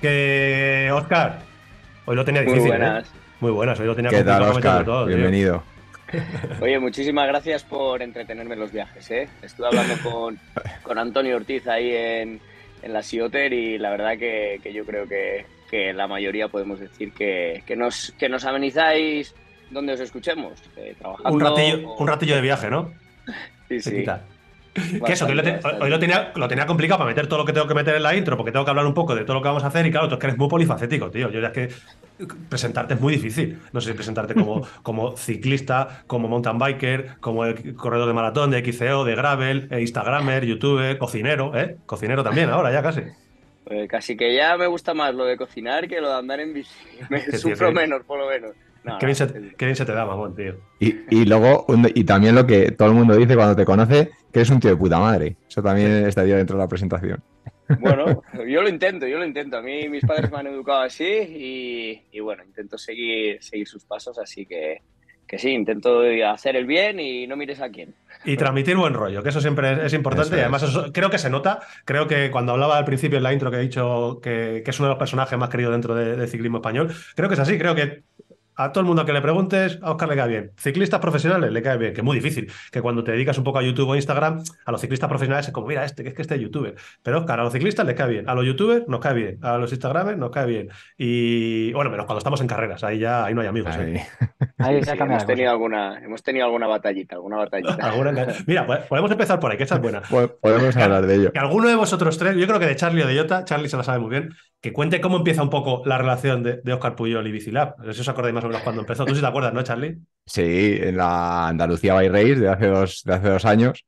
Que Oscar, hoy lo tenía difícil. Muy ¿eh? buenas. Muy buenas, hoy lo tenía ¿Qué tal, Bienvenido. Oye, muchísimas gracias por entretenerme en los viajes. ¿eh? Estuve hablando con, Antonio Ortiz ahí en, la Sioter y la verdad que, yo creo que, la mayoría podemos decir que, nos, que nos amenizáis donde os escuchemos. Eh, un, ratillo, un ratillo de viaje, ¿no? sí, sí. Que eso, hoy, lo, tenía, lo, tenía, complicado para meter todo lo que tengo que meter en la intro, porque tengo que hablar un poco de todo lo que vamos a hacer. Y claro, tú eres muy polifacético, tío. Yo ya es que presentarte es muy difícil. No sé si presentarte como, ciclista, como mountain biker, como corredor de maratón, de XCO, de gravel, eh, Instagramer, youtuber, cocinero, ¿eh? Cocinero también, ahora ya casi. Pues casi que ya me gusta más lo de cocinar que lo de andar en bici. Me sufro menos, por lo menos qué, bien se, te da, mamón, tío. Y, luego, y también lo que todo el mundo dice cuando te conoce, que eres un tío de puta madre. Eso también estaría dentro de la presentación. Bueno, yo lo intento, yo lo intento. A mí mis padres me han educado así y, bueno, intento seguir, seguir sus pasos, así que, sí, intento hacer el bien y no mires a quién. Y transmitir buen rollo, que eso siempre es, importante. Y además, creo que se nota. Creo que cuando hablaba al principio en la intro que he dicho que, es uno de los personajes más queridos dentro del ciclismo español, creo que es así. Creo que a todo el mundo que le preguntes, a Oscar le cae bien. Ciclistas profesionales le cae bien, que es muy difícil. Que cuando te dedicas un poco a YouTube o Instagram, a los ciclistas profesionales es como, mira, este, que es que este es youtuber. Pero Oscar, a los ciclistas le cae bien, a los youtubers nos cae bien, a los instagramers nos cae bien. Y bueno, menos cuando estamos en carreras, ahí ya ahí no hay amigos. ¿eh? Ahí. hemos, tenido alguna, hemos tenido alguna batallita, alguna batallita. Mira, pues, podemos empezar por ahí, que esa es buena. Pues, podemos hablar de ello. Que alguno de vosotros tres, yo creo que de Charlie o de Jota, Charlie se la sabe muy bien, que cuente cómo empieza un poco la relación de, Oscar Puyol y Bicilab. No sé si os acordáis más cuando empezó. Tú sí te acuerdas, ¿no, Charlie? Sí, en la Andalucía by Race de hace dos, de hace dos años.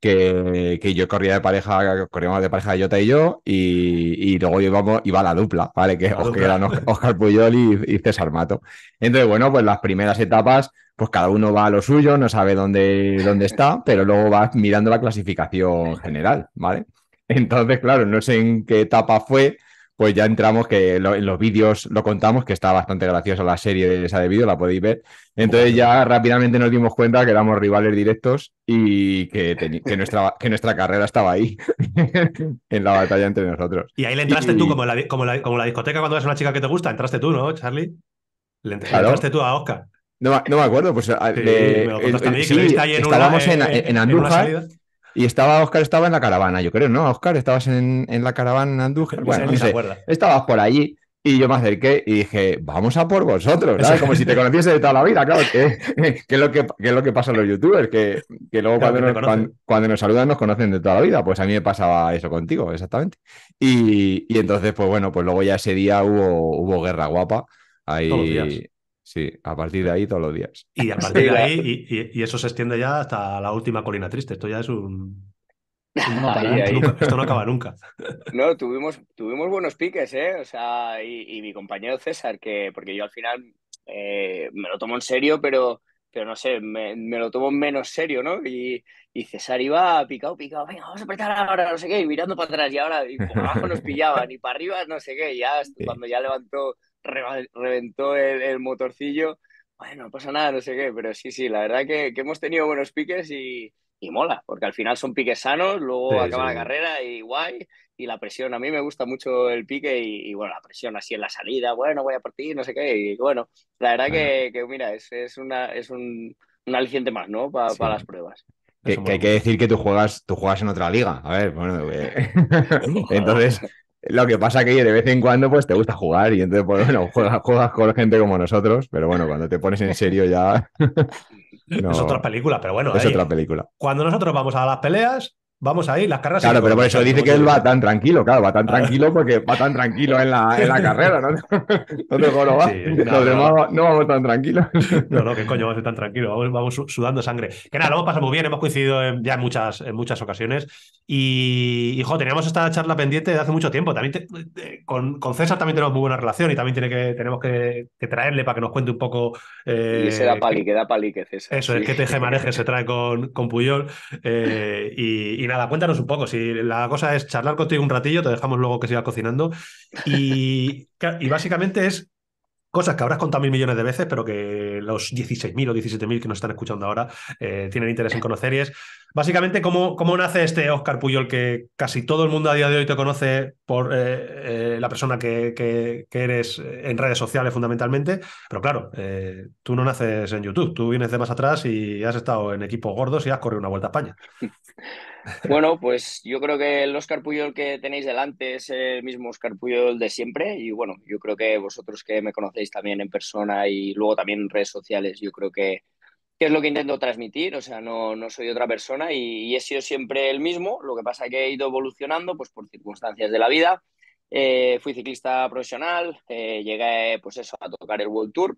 Que, yo corría de pareja, corríamos de pareja Jota y yo, y, luego íbamos, iba la dupla, ¿vale? Que, eran Oscar Puyol y, César Mato. Entonces, bueno, pues las primeras etapas, pues cada uno va a lo suyo, no sabe dónde, dónde está, pero luego va mirando la clasificación general, ¿vale? Entonces, claro, no sé en qué etapa fue, pues ya entramos, que en los vídeos lo contamos, que está bastante graciosa la serie de esa de vídeo, la podéis ver. Entonces ya rápidamente nos dimos cuenta que éramos rivales directos y que, nuestra, que nuestra carrera estaba ahí, en la batalla entre nosotros. Y ahí le entraste tú, como la, como, la, discoteca cuando ves una chica que te gusta, entraste tú, ¿no, Charlie? Le, entraste tú a Oscar. No, me acuerdo, pues... Ah, me contaste que le ahí en una, en, en, en, Andújar, y estaba, Oscar estaba en la caravana, yo creo, ¿no? Oscar, estabas en, la caravana en Andújar. Bueno, no sé, estabas por allí. Y yo me acerqué y dije, vamos a por vosotros, ¿sabes? Como si te conociese de toda la vida, claro, que, es, lo que, que, es lo que pasa a los youtubers, que, luego cuando, nos, saludan nos conocen de toda la vida. Pues a mí me pasaba eso contigo, exactamente. Y, entonces, pues bueno, pues luego ya ese día hubo, hubo guerra guapa. Ahí, Sí, a partir de ahí todos los días. Y a partir de ahí, y, eso se extiende ya hasta la última colina triste. Esto ya es un. esto no acaba nunca. No, tuvimos, tuvimos buenos piques, ¿eh? O sea, y, mi compañero César, que porque yo al final eh, me lo tomo en serio, pero, pero no sé, me, lo tomo menos serio, ¿no? Y, César iba picado, picado, venga, vamos a apretar ahora, no sé qué, y mirando para atrás, y ahora y por abajo nos pillaban, y para arriba, no sé qué, ya cuando ya levantó reventó el, motorcillo. Bueno, no pasa nada, no sé qué, pero sí, sí, la verdad que, hemos tenido buenos piques y, mola, porque al final son piques sanos, luego acaba la carrera y guay, y la presión, a mí me gusta mucho el pique y, bueno, la presión así en la salida, bueno, voy a partir, no sé qué, y bueno, la verdad que, mira, es, una, es un, aliciente más, ¿no? Para las pruebas. Que, hay que decir que tú juegas, tú juegas en otra liga, a ver, bueno, eh, entonces lo que pasa que de vez en cuando pues te gusta jugar y entonces, pues, bueno, juegas, juegas con gente como nosotros, pero bueno, cuando te pones en serio ya... es otra película, pero bueno. Es otra película. Cuando nosotros vamos a las peleas, Vamos ahí, las carreras. Claro, pero por eso dice que él va tan tranquilo, claro, va tan ah. tranquilo porque va tan tranquilo en la, en la carrera, ¿no? No te jodas, va. no, no, vamos tan tranquilos. No, no, qué coño, vamos a tan tranquilos, vamos, vamos, sudando sangre. Que nada, lo hemos pasado muy bien, hemos coincidido ya en muchas, en muchas ocasiones. Y, hijo, teníamos esta charla pendiente de hace mucho tiempo. También con, con, César también tenemos muy buena relación y también tiene que, tenemos que, traerle para que nos cuente un poco. Eh, y se da palique, da palique, César. Eso, sí. es que te maneje se trae con, con Puyol. Eh, y nada, cuéntanos un poco. Si la cosa es charlar contigo un ratillo, te dejamos luego que sigas cocinando. Y, básicamente es cosas que habrás contado mil millones de veces, pero que los 16.000 o 17.000 que nos están escuchando ahora eh, tienen interés en conocer. Y es básicamente cómo, cómo nace este Oscar Puyol, que casi todo el mundo a día de hoy te conoce por eh, eh, la persona que, eres en redes sociales fundamentalmente. Pero claro, tú no naces en YouTube, tú vienes de más atrás y has estado en equipos gordos y has corrido una vuelta a España. Bueno, pues yo creo que el Oscar Puyol que tenéis delante es el mismo Oscar Puyol de siempre y bueno, yo creo que vosotros que me conocéis también en persona y luego también en redes sociales, yo creo que, es lo que intento transmitir, o sea, no, soy otra persona y, he sido siempre el mismo, lo que pasa es que he ido evolucionando pues por circunstancias de la vida. Eh, fui ciclista profesional, eh, llegué pues eso, a tocar el World Tour,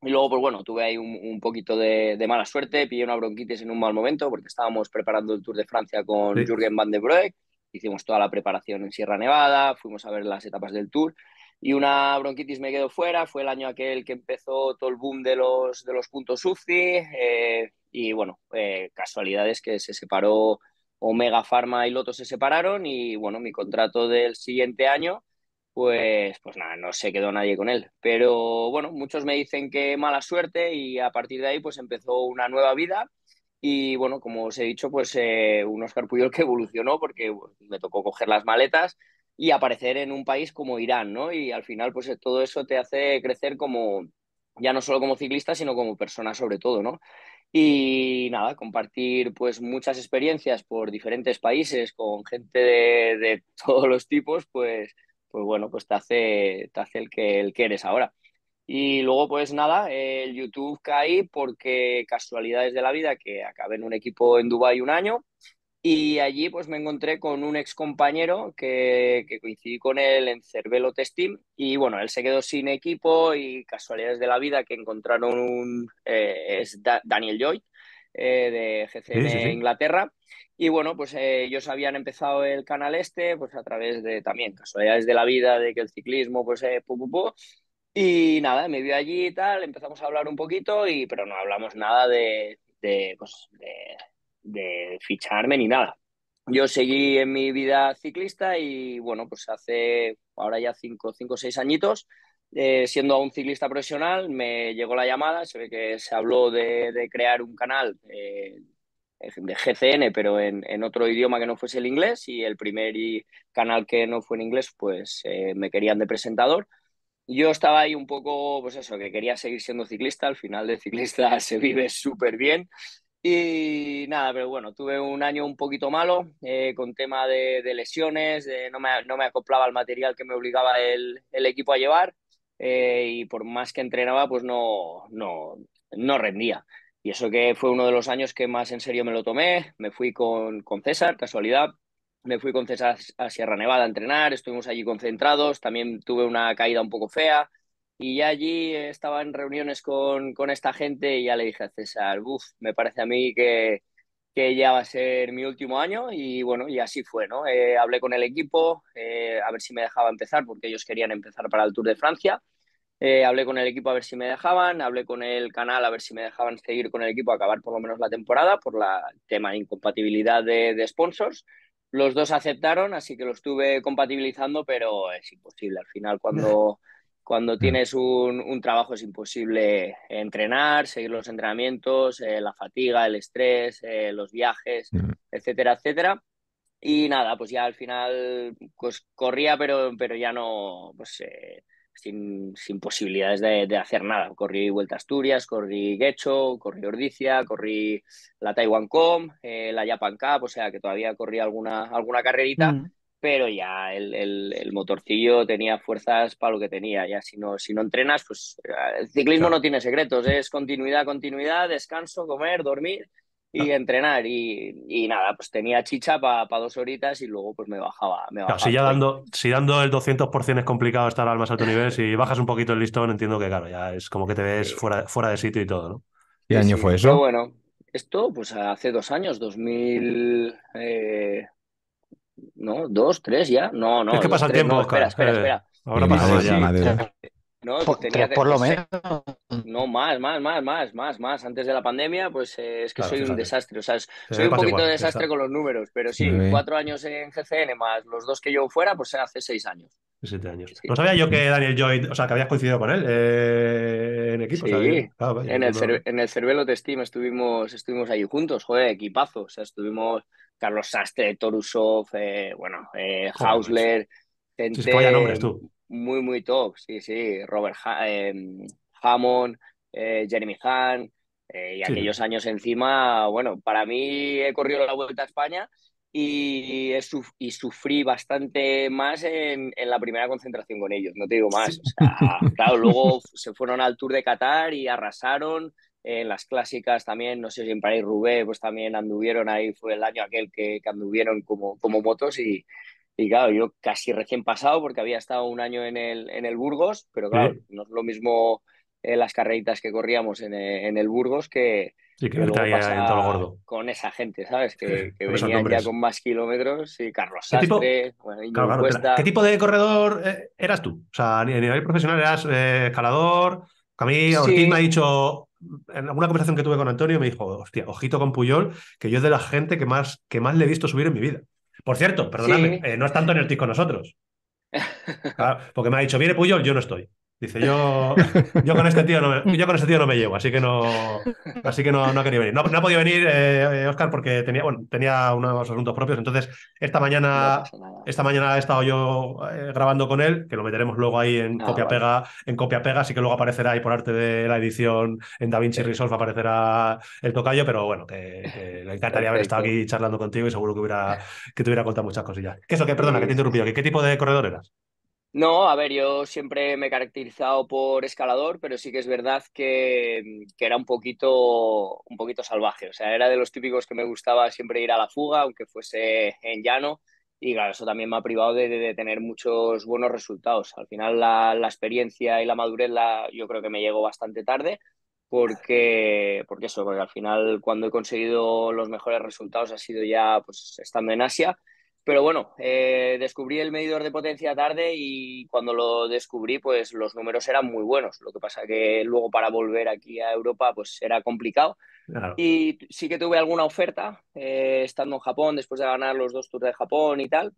y luego, pues bueno, tuve ahí un, poquito de, mala suerte, pillé una bronquitis en un mal momento porque estábamos preparando el Tour de Francia con Jürgen van de Broek, hicimos toda la preparación en Sierra Nevada, fuimos a ver las etapas del Tour y una bronquitis me quedó fuera, fue el año aquel que empezó todo el boom de los, de los puntos UCI eh, y bueno, eh, casualidades que se separó Omega Pharma y Loto se separaron y bueno, mi contrato del siguiente año pues, pues, nada, no se quedó nadie con él. Pero bueno, muchos me dicen que mala suerte y a partir de ahí pues empezó una nueva vida. Y bueno, como os he dicho, pues eh, un Oscar Puyol que evolucionó porque me tocó coger las maletas y aparecer en un país como Irán, ¿no? Y al final, pues todo eso te hace crecer como, ya no solo como ciclista, sino como persona sobre todo, ¿no? Y nada, compartir pues muchas experiencias por diferentes países con gente de, de todos los tipos, pues pues bueno, pues te hace, te hace el, que, el que eres ahora. Y luego, pues nada, el YouTube caí porque casualidades de la vida que acabé en un equipo en Dubái un año y allí pues me encontré con un ex compañero que, que coincidí con él en Cervelo Test Team y bueno, él se quedó sin equipo y casualidades de la vida que encontraron un, eh, es Daniel Joy eh, de GCN Inglaterra. Y bueno, pues eh, ellos habían empezado el canal este, pues a través de también casualidades de la vida, de que el ciclismo, pues eh, pu, Y nada, me vio allí y tal, empezamos a hablar un poquito, y, pero no hablamos nada de, de, pues, ficharme ni nada. Yo seguí en mi vida ciclista y bueno, pues hace ahora ya cinco o seis añitos eh, siendo un ciclista profesional, me llegó la llamada, se ve que se habló de, crear un canal eh, de GCN, pero en, otro idioma que no fuese el inglés, y el primer canal que no fue en inglés, pues eh, me querían de presentador. Yo estaba ahí un poco, pues eso, que quería seguir siendo ciclista, al final de ciclista se vive súper bien. Y nada, pero bueno, tuve un año un poquito malo con tema de, lesiones, no, me, no, me, acoplaba al material que me obligaba el, el equipo a llevar eh, y por más que entrenaba, pues no, no, no rendía. Y eso que fue uno de los años que más en serio me lo tomé. Me fui con, con César, casualidad. Me fui con César a Sierra Nevada a entrenar, estuvimos allí concentrados, también tuve una caída un poco fea y allí estaba en reuniones con, con esta gente y ya le dije a César, uff, me parece a mí que, que ya va a ser mi último año y bueno, y así fue, ¿no? Eh, hablé con el equipo, eh, a ver si me dejaba empezar, porque ellos querían empezar para el Tour de Francia. Eh, hablé con el equipo a ver si me dejaban, hablé con el canal a ver si me dejaban seguir con el equipo, a acabar por lo menos la temporada por la tema de incompatibilidad de, de sponsors. Los dos aceptaron, así que lo estuve compatibilizando, pero es imposible. Al final, cuando... Cuando mm. tienes un, trabajo es imposible entrenar, seguir los entrenamientos, eh, la fatiga, el estrés, eh, los viajes, mm. etcétera, etcétera. Y nada, pues ya al final pues corría, pero, pero ya no, pues eh, sin, sin, posibilidades de, hacer nada. Corrí Vuelta Asturias, corrí Guecho, corrí Ordicia, corrí la Taiwan Com, la Japan Cup, o sea que todavía corría alguna, alguna carrerita. Mm pero ya el, motorcillo tenía fuerzas para lo que tenía. Ya si no, si no entrenas, pues eh, el ciclismo no tiene secretos, es continuidad, continuidad, descanso, comer, dormir y entrenar. Y, nada, pues tenía chicha para dos horitas y luego pues me bajaba. Me si ya dando, si dando el 200% es complicado estar al más alto nivel, si bajas un poquito el listón, entiendo que claro, ya es como que te ves fuera, fuera de sitio y todo, ¿no? ¿Qué año fue eso? bueno, esto pues hace dos años, 2000... Eh... No, dos, tres ya. No, no. Es que pasa el tiempo, Espera, espera, eh, espera. Ahora ya. No, por, lo menos. No, más, más, más, más, más, más. Antes de la pandemia, pues eh, es que soy un desastre. O sea, soy un poquito desastre con los números, pero sí, sí, cuatro años en GCN más los dos que yo fuera, pues hace seis años. No sabía yo que Daniel Joy, o sea, que habías coincidido con él eh, en equipo. Sí, ah, en, el en el Cervelo de Steam estuvimos, estuvimos ahí juntos, joder, equipazo. O sea, estuvimos Carlos Sastre, Torusov, eh, bueno, eh, Hausler, nombres, tú. muy, muy top, sí, sí, Robert em, Hammond, eh, Jeremy Hahn, eh, y aquellos años encima, bueno, para mí he corrido la vuelta a España y, sufrí bastante más en, la primera concentración con ellos, no te digo más. claro, luego se fueron al Tour de Qatar y arrasaron. En las clásicas también, no sé si en París-Roubaix, pues también anduvieron ahí, fue el año aquel que, anduvieron como, como motos y, claro, yo casi recién pasado porque había estado un año en el, en el Burgos, pero claro, no es lo mismo eh, las carreritas que corríamos en eh, el Burgos que, Sí, que, en gordo. Con esa gente, ¿sabes? Que, venían ya con más kilómetros y Carlos Sastre, ¿Qué tipo de corredor eh, eras tú? O sea, a nivel profesional eras eh, escalador. A Ortiz me ha dicho, en alguna conversación que tuve con Antonio, me dijo, hostia, ojito con Puyol, que yo es de la gente que más, que más le he visto subir en mi vida. Por cierto, perdóname, eh, no es tanto en el TIC con nosotros. porque me ha dicho, viene Puyol, yo no estoy. Dice, yo, yo, con este tío no me, yo con este tío no me llevo, así que no, así que no, no ha querido venir. No, ha podido venir, eh, Oscar, porque tenía, bueno, tenía unos asuntos propios. Entonces, esta mañana, esta mañana he estado yo eh, grabando con él, que lo meteremos luego ahí en ah, copia pega, en copia pega, así que luego aparecerá ahí por arte de la edición en Da Vinci Resolve aparecerá el tocayo, pero bueno, que, le encantaría haber estado aquí charlando contigo y seguro que hubiera eh. que te hubiera contado muchas cosillas. eso, que perdona, que te he interrumpido, qué tipo de corredor eras. No, a ver, yo siempre me he caracterizado por escalador, pero sí que es verdad que, era un poquito, un poquito salvaje. O sea, era de los típicos que me gustaba siempre ir a la fuga, aunque fuese en llano. Y claro, eso también me ha privado de, tener muchos buenos resultados. Al final la, experiencia y la madurez la, yo creo que me llegó bastante tarde, porque, porque eso, porque al final cuando he conseguido los mejores resultados ha sido ya pues, estando en Asia pero bueno, eh, descubrí el medidor de potencia tarde y cuando lo descubrí, pues los números eran muy buenos. Lo que pasa que luego para volver aquí a Europa, pues era complicado. Y sí que tuve alguna oferta, eh, estando en Japón, después de ganar los dos tours de Japón y tal.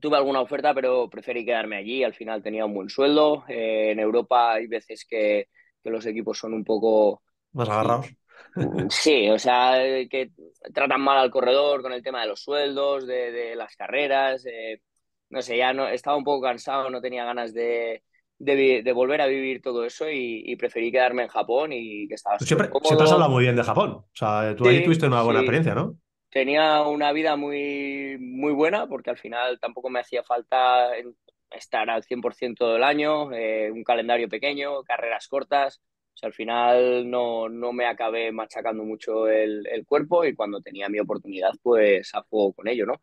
Tuve alguna oferta, pero preferí quedarme allí. Al final tenía un buen sueldo. Eh, en Europa hay veces que, que los equipos son un poco... Más agarrados. Mm, sí, o sea, eh, que tratan mal al corredor con el tema de los sueldos, de, las carreras. Eh, no sé, ya no, estaba un poco cansado, no tenía ganas de, volver a vivir todo eso y, preferí quedarme en Japón y que estaba. Pues siempre, has hablado muy bien de Japón. O sea, tú tuviste una buena experiencia, ¿no? Tenía una vida muy, muy buena porque al final tampoco me hacía falta estar al 100% del año, eh, un calendario pequeño, carreras cortas al final no, no me acabé machacando mucho el, el, cuerpo y cuando tenía mi oportunidad, pues a fuego con ello, ¿no?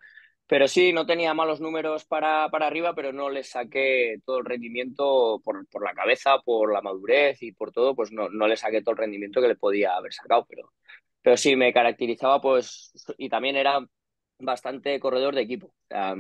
Pero sí, no tenía malos números para, para arriba, pero no le saqué todo el rendimiento por, por, la cabeza, por la madurez y por todo, pues no, no le saqué todo el rendimiento que le podía haber sacado, pero, pero sí me caracterizaba, pues, y también era bastante corredor de equipo. sea,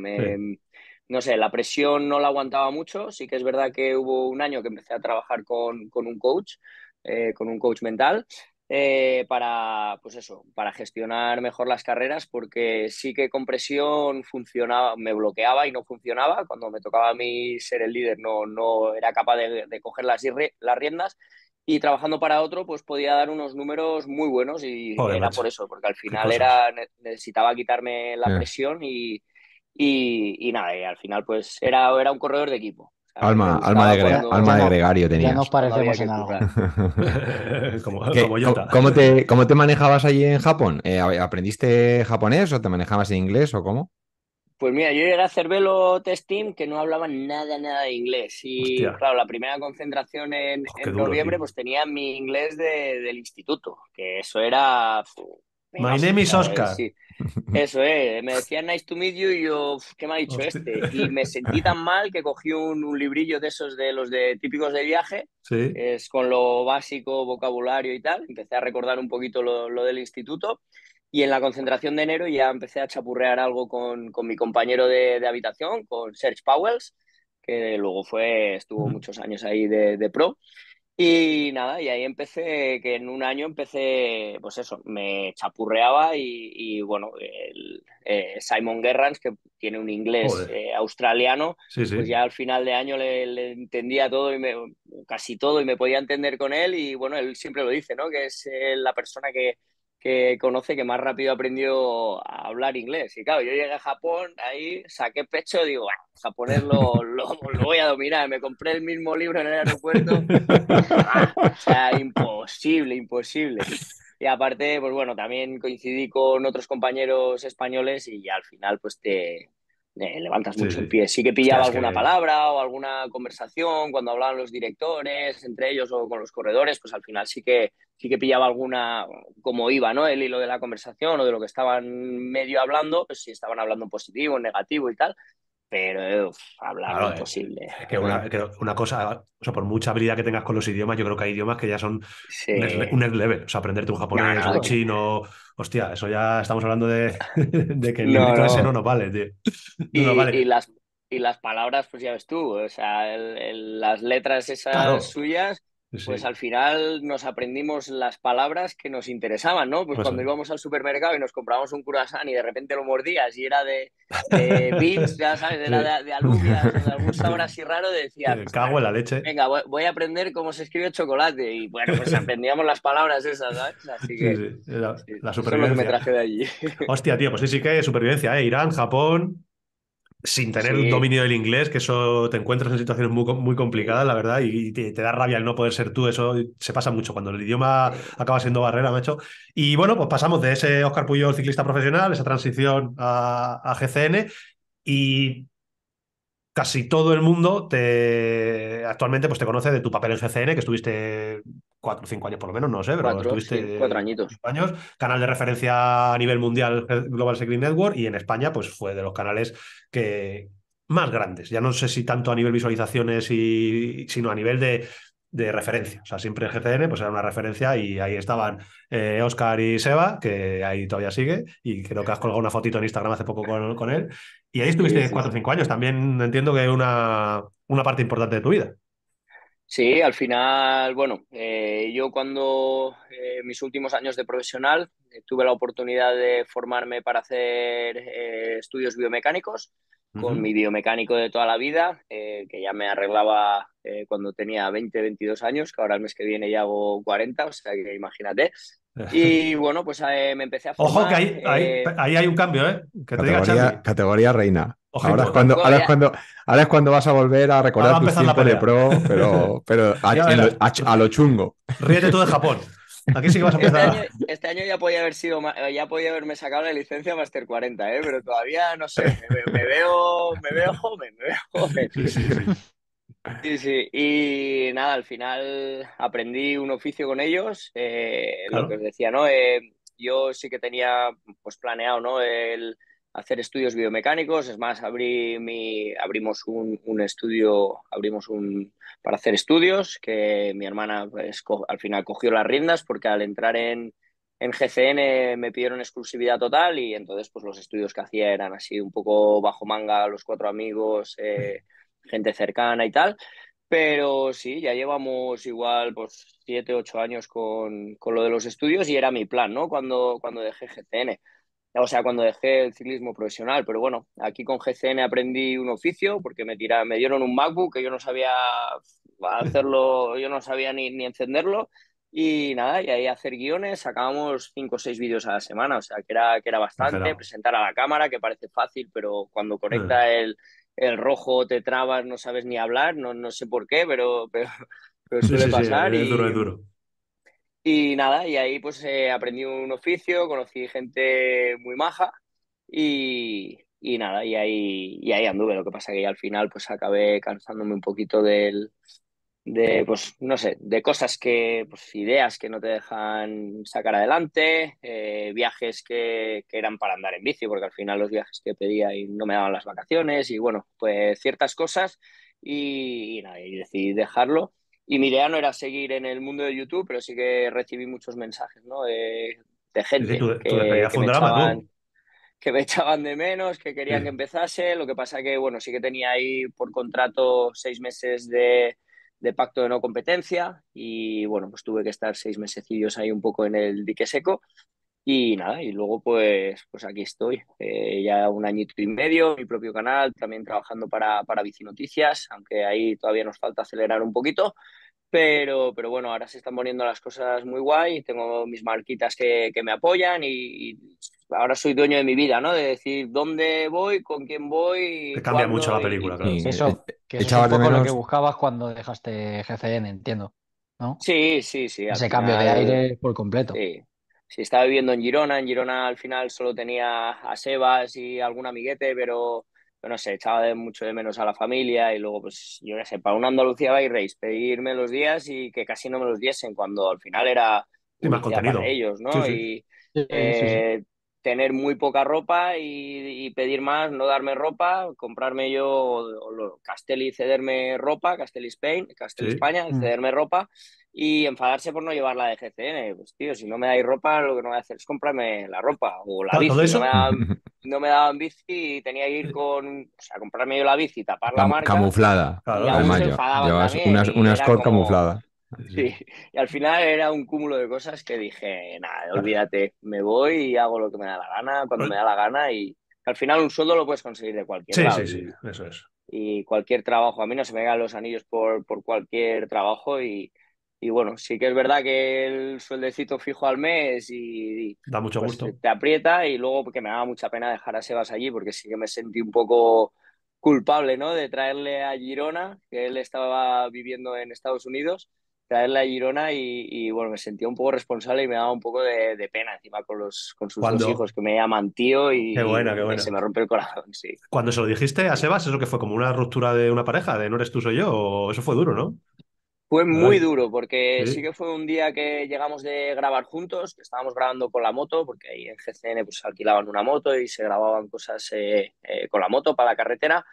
No sé, la presión no la aguantaba mucho, sí que es verdad que hubo un año que empecé a trabajar con, con un coach, eh, con un coach mental. Eh, para, pues eso, para gestionar mejor las carreras, porque sí que con presión funcionaba, me bloqueaba y no funcionaba. Cuando me tocaba a mí ser el líder, no, no era capaz de, coger las, las riendas. Y trabajando para otro, pues podía dar unos números muy buenos y era por eso, porque al final era necesitaba quitarme la presión y, y, nada, al final pues era, era un corredor de equipo. Alma, de, gregario tenías. Ya nos parecemos en algo. como, como ¿cómo, te, manejabas allí en Japón? Eh, ¿Aprendiste japonés o te manejabas en inglés o cómo? Pues mira, yo llegué a hacer velo test team que no hablaba nada, nada de inglés. Y claro, la primera concentración en, noviembre, pues tenía mi inglés del instituto, que eso era My name is Oscar. Eso es, me decía nice to meet you y yo, ¿qué me ha dicho este? Y me sentí tan mal que cogí un, un librillo de esos de los de típicos de viaje, es con lo básico, vocabulario y tal. Empecé a recordar un poquito lo, del instituto y en la concentración de enero ya empecé a chapurrear algo con, con mi compañero de, de, habitación, con Serge Powells, que luego fue, estuvo muchos años ahí de, de pro. Y nada, y ahí empecé, que en un año empecé, pues eso, me chapurreaba y, bueno, eh, Simon Gerrans, que tiene un inglés eh, australiano, pues ya al final de año le, entendía todo y me, casi todo y me podía entender con él y bueno, él siempre lo dice, ¿no? Que es eh, la persona que, que conoce que más rápido aprendió a hablar inglés. Y claro, yo llegué a Japón, ahí saqué pecho, digo, japonés lo, lo, lo, voy a dominar. Me compré el mismo libro en el aeropuerto. Ah, o sea, imposible, imposible. Y aparte, pues bueno, también coincidí con otros compañeros españoles y al final, pues te, eh, levantas mucho el pie. Sí que pillaba alguna palabra o alguna conversación cuando hablaban los directores entre ellos o con los corredores, pues al final sí que, sí que pillaba alguna, como iba, ¿no? El hilo de la conversación o de lo que estaban medio hablando, pues si estaban hablando positivo, negativo y tal, pero hablar claro, imposible. Eh, es que una, cosa, o sea, por mucha habilidad que tengas con los idiomas, yo creo que hay idiomas que ya son un level. O sea, aprenderte un japonés, un chino. Hostia, eso ya estamos hablando de, que el no, no. nos vale, Y, las, palabras, pues ya ves tú, o sea, las letras esas suyas pues al final nos aprendimos las palabras que nos interesaban, ¿no? Pues, pues cuando íbamos al supermercado y nos comprábamos un curasán y de repente lo mordías y era de, beans, ya sabes, era de, de algún sabor así raro, decías, cago en la leche. Venga, voy a aprender cómo se escribe chocolate. Y bueno, pues aprendíamos las palabras esas, ¿sabes? Así que... la, supervivencia. es lo que me traje de allí. Hostia, tío, pues sí, sí que supervivencia, ¿eh? Irán, Japón, sin tener un dominio del inglés, que eso te encuentras en situaciones muy, muy complicadas, la verdad, y te, da rabia el no poder ser tú, eso se pasa mucho cuando el idioma acaba siendo barrera, macho. Y bueno, pues pasamos de ese Oscar Puyol ciclista profesional, esa transición a, GCN, y casi todo el mundo te actualmente pues te conoce de tu papel en GCN, que estuviste cuatro o cinco años por lo menos, no sé, pero cuatro, estuviste cuatro añitos. años, canal de referencia a nivel mundial eh, Global Secret Network y en España pues fue de los canales que más grandes, ya no sé si tanto a nivel visualizaciones y sino a nivel de, referencia. O sea, siempre en GCN pues era una referencia y ahí estaban Oscar eh, y Seba, que ahí todavía sigue, y creo que has colgado una fotito en Instagram hace poco con, él. Y ahí estuviste cuatro o cinco años. También entiendo que una, una parte importante de tu vida. Sí, al final, bueno, eh, yo cuando eh, mis últimos años de profesional eh, tuve la oportunidad de formarme para hacer estudios biomecánicos con mi biomecánico de toda la vida, que ya me arreglaba cuando tenía 20, 22 años, que ahora el mes que viene ya hago 40, o sea que imagínate. Y bueno, pues me empecé a formar. Ojo que ahí, hay un cambio, ¿eh? Que categoría reina ahora, es cuando, cuando, ahora vas a volver a recordar tu de pro, pero, a, lo, chungo. Ríete tú de Japón. Aquí sí que vas a este empezar. Este año, ya podía haber sido ya podía haberme sacado la licencia Master 40, ¿eh? pero todavía no sé, me, veo, me veo joven, Sí, sí, y nada, al final aprendí un oficio con ellos, eh, lo que os decía, ¿no? Eh, yo sí que tenía pues planeado, ¿no? El, hacer estudios biomecánicos, es más, abrí mi, abrimos un, estudio, abrimos un para hacer estudios, que mi hermana pues, al final cogió las riendas porque al entrar en, en GCN me pidieron exclusividad total y entonces pues los estudios que hacía eran así un poco bajo manga, los cuatro amigos, eh, gente cercana y tal. Pero sí, ya llevamos igual pues siete, ocho años con, lo de los estudios y era mi plan, ¿no? Cuando, cuando dejé GCN o sea, cuando dejé el ciclismo profesional, pero bueno, aquí con GCN aprendí un oficio porque me, tira, me dieron un MacBook que yo no sabía hacerlo, yo no sabía ni, ni encenderlo y nada, y ahí hacer guiones, sacábamos cinco o seis vídeos a la semana, o sea, que era, que era bastante, presentar a la cámara, que parece fácil, pero cuando eh. conecta el, el, rojo te trabas, no sabes ni hablar, no, no sé por qué, pero, pero, suele pasar. duro, y... duro. Y nada, y ahí pues eh, aprendí un oficio, conocí gente muy maja y, y nada, y ahí, y ahí anduve. Lo que pasa que al final pues acabé cansándome un poquito del, de, pues, no sé, de cosas que, pues, ideas que no te dejan sacar adelante, eh, viajes que, que, eran para andar en bici, porque al final los viajes que pedía y no me daban las vacaciones, y bueno, pues ciertas cosas, y nada, y decidí dejarlo y mi idea no era seguir en el mundo de YouTube, pero sí que recibí muchos mensajes, ¿no? De, gente que, me echaban, de menos, que querían que empezase. Lo que pasa que, bueno, sí que tenía ahí por contrato seis meses de, de, pacto de no competencia y, bueno, pues tuve que estar seis mesecillos ahí un poco en el dique seco. Y nada, y luego pues, pues aquí estoy, eh, ya un añito y medio, mi propio canal, también trabajando para, para Bicinoticias, aunque ahí todavía nos falta acelerar un poquito, pero, pero bueno, ahora se están poniendo las cosas muy guay, tengo mis marquitas que, me apoyan y, ahora soy dueño de mi vida, ¿no? De decir dónde voy, con quién voy. Te cambia mucho la película, claro. eso, eh, que es poco lo que buscabas cuando dejaste GCN, entiendo, ¿no? Sí, sí, sí. Ese cambio de aire por completo. Sí si estaba viviendo en Girona, en Girona al final solo tenía a Sebas y algún amiguete, pero, bueno, no sé, echaba de mucho de menos a la familia y luego, pues yo no sé, para una Andalucía by Race, pedirme los días y que casi no me los diesen cuando al final era ellos, ¿no? Y eh, tener muy poca ropa y, pedir más, no darme ropa, comprarme yo o, Castelli cederme ropa, Castelli Spain, Castelli España, mm. cederme ropa y enfadarse por no llevarla de GCN. Pues tío, si no me dais ropa, lo que no voy a hacer es comprarme la ropa o la bici. No, me daban, bici y tenía que ir eh. con, o sea, comprarme yo la bici, tapar Camuflada. Claro, una, camuflada. Sí, y al final era un cúmulo de cosas que dije, nada, olvídate, me voy y hago lo que me da la gana, cuando me da la gana y al final un sueldo lo puedes conseguir de cualquier lado. Sí, sí, sí, eso es. Y cualquier trabajo, a mí no se me dan los anillos por, cualquier trabajo y, bueno, sí que es verdad que el sueldecito fijo al mes y, pues Te aprieta y luego porque me daba mucha pena dejar a Sebas allí porque sí que me sentí un poco culpable, ¿no? De traerle a Girona, que él estaba viviendo en Estados Unidos traerla la Girona y, bueno, me sentía un poco responsable y me daba un poco de, pena encima con, los, con sus dos hijos que me llaman tío y, se me rompe el corazón, sí. Cuando se lo dijiste a Sebas, eso que fue como una ruptura de una pareja, de no eres tú, soy yo, o eso fue duro, ¿no? Fue muy duro porque ¿Sí? que fue un día que llegamos de grabar juntos, que estábamos grabando con la moto, porque ahí en GCN pues alquilaban una moto y se grababan cosas eh, eh, con la moto para la carretera.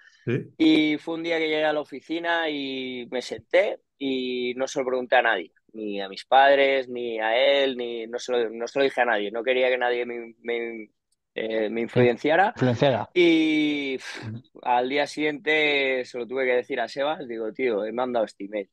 Y fue un día que llegué a la oficina y me senté, y no se lo pregunté a nadie, ni a mis padres, ni a él, ni no se lo, dije a nadie. No quería que nadie me, me, eh, influenciara. Y al día siguiente se lo tuve que decir a Sebas, digo, tío, he mandado este email.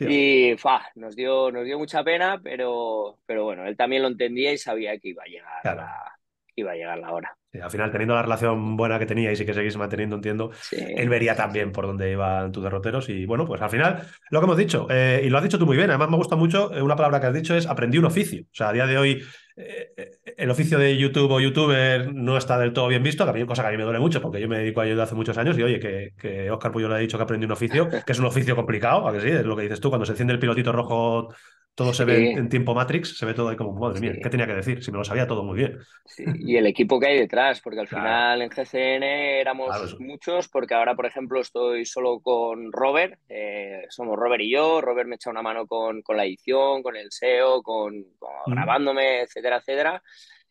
Y fa, nos, dio, nos dio mucha pena, pero, pero bueno, él también lo entendía y sabía que iba a llegar a, iba a llegar la hora. al final, teniendo la relación buena que teníais y que seguís manteniendo, entiendo, él vería también por dónde iban tus derroteros. Y bueno, pues al final, lo que hemos dicho, eh, y lo has dicho tú muy bien, además me gusta mucho, eh, una palabra que has dicho es aprendí un oficio. O sea, a día de hoy, eh, el oficio de YouTube o youtuber no está del todo bien visto, También cosa que a mí me duele mucho, porque yo me dedico a ello hace muchos años y oye, que, que Oscar Puyo le ha dicho que aprendí un oficio, que es un oficio complicado, ¿a que sí? Es lo que dices tú, cuando se enciende el pilotito rojo todo se ve en tiempo Matrix, se ve todo ahí como, madre mía, ¿qué tenía que decir? Si me lo sabía todo muy bien. Y el equipo que hay detrás, porque al final en GCN éramos muchos, porque ahora, por ejemplo, estoy solo con Robert, eh, somos Robert y yo, Robert me echa una mano con, la edición, con el SEO, con, mm. grabándome, etcétera, etcétera.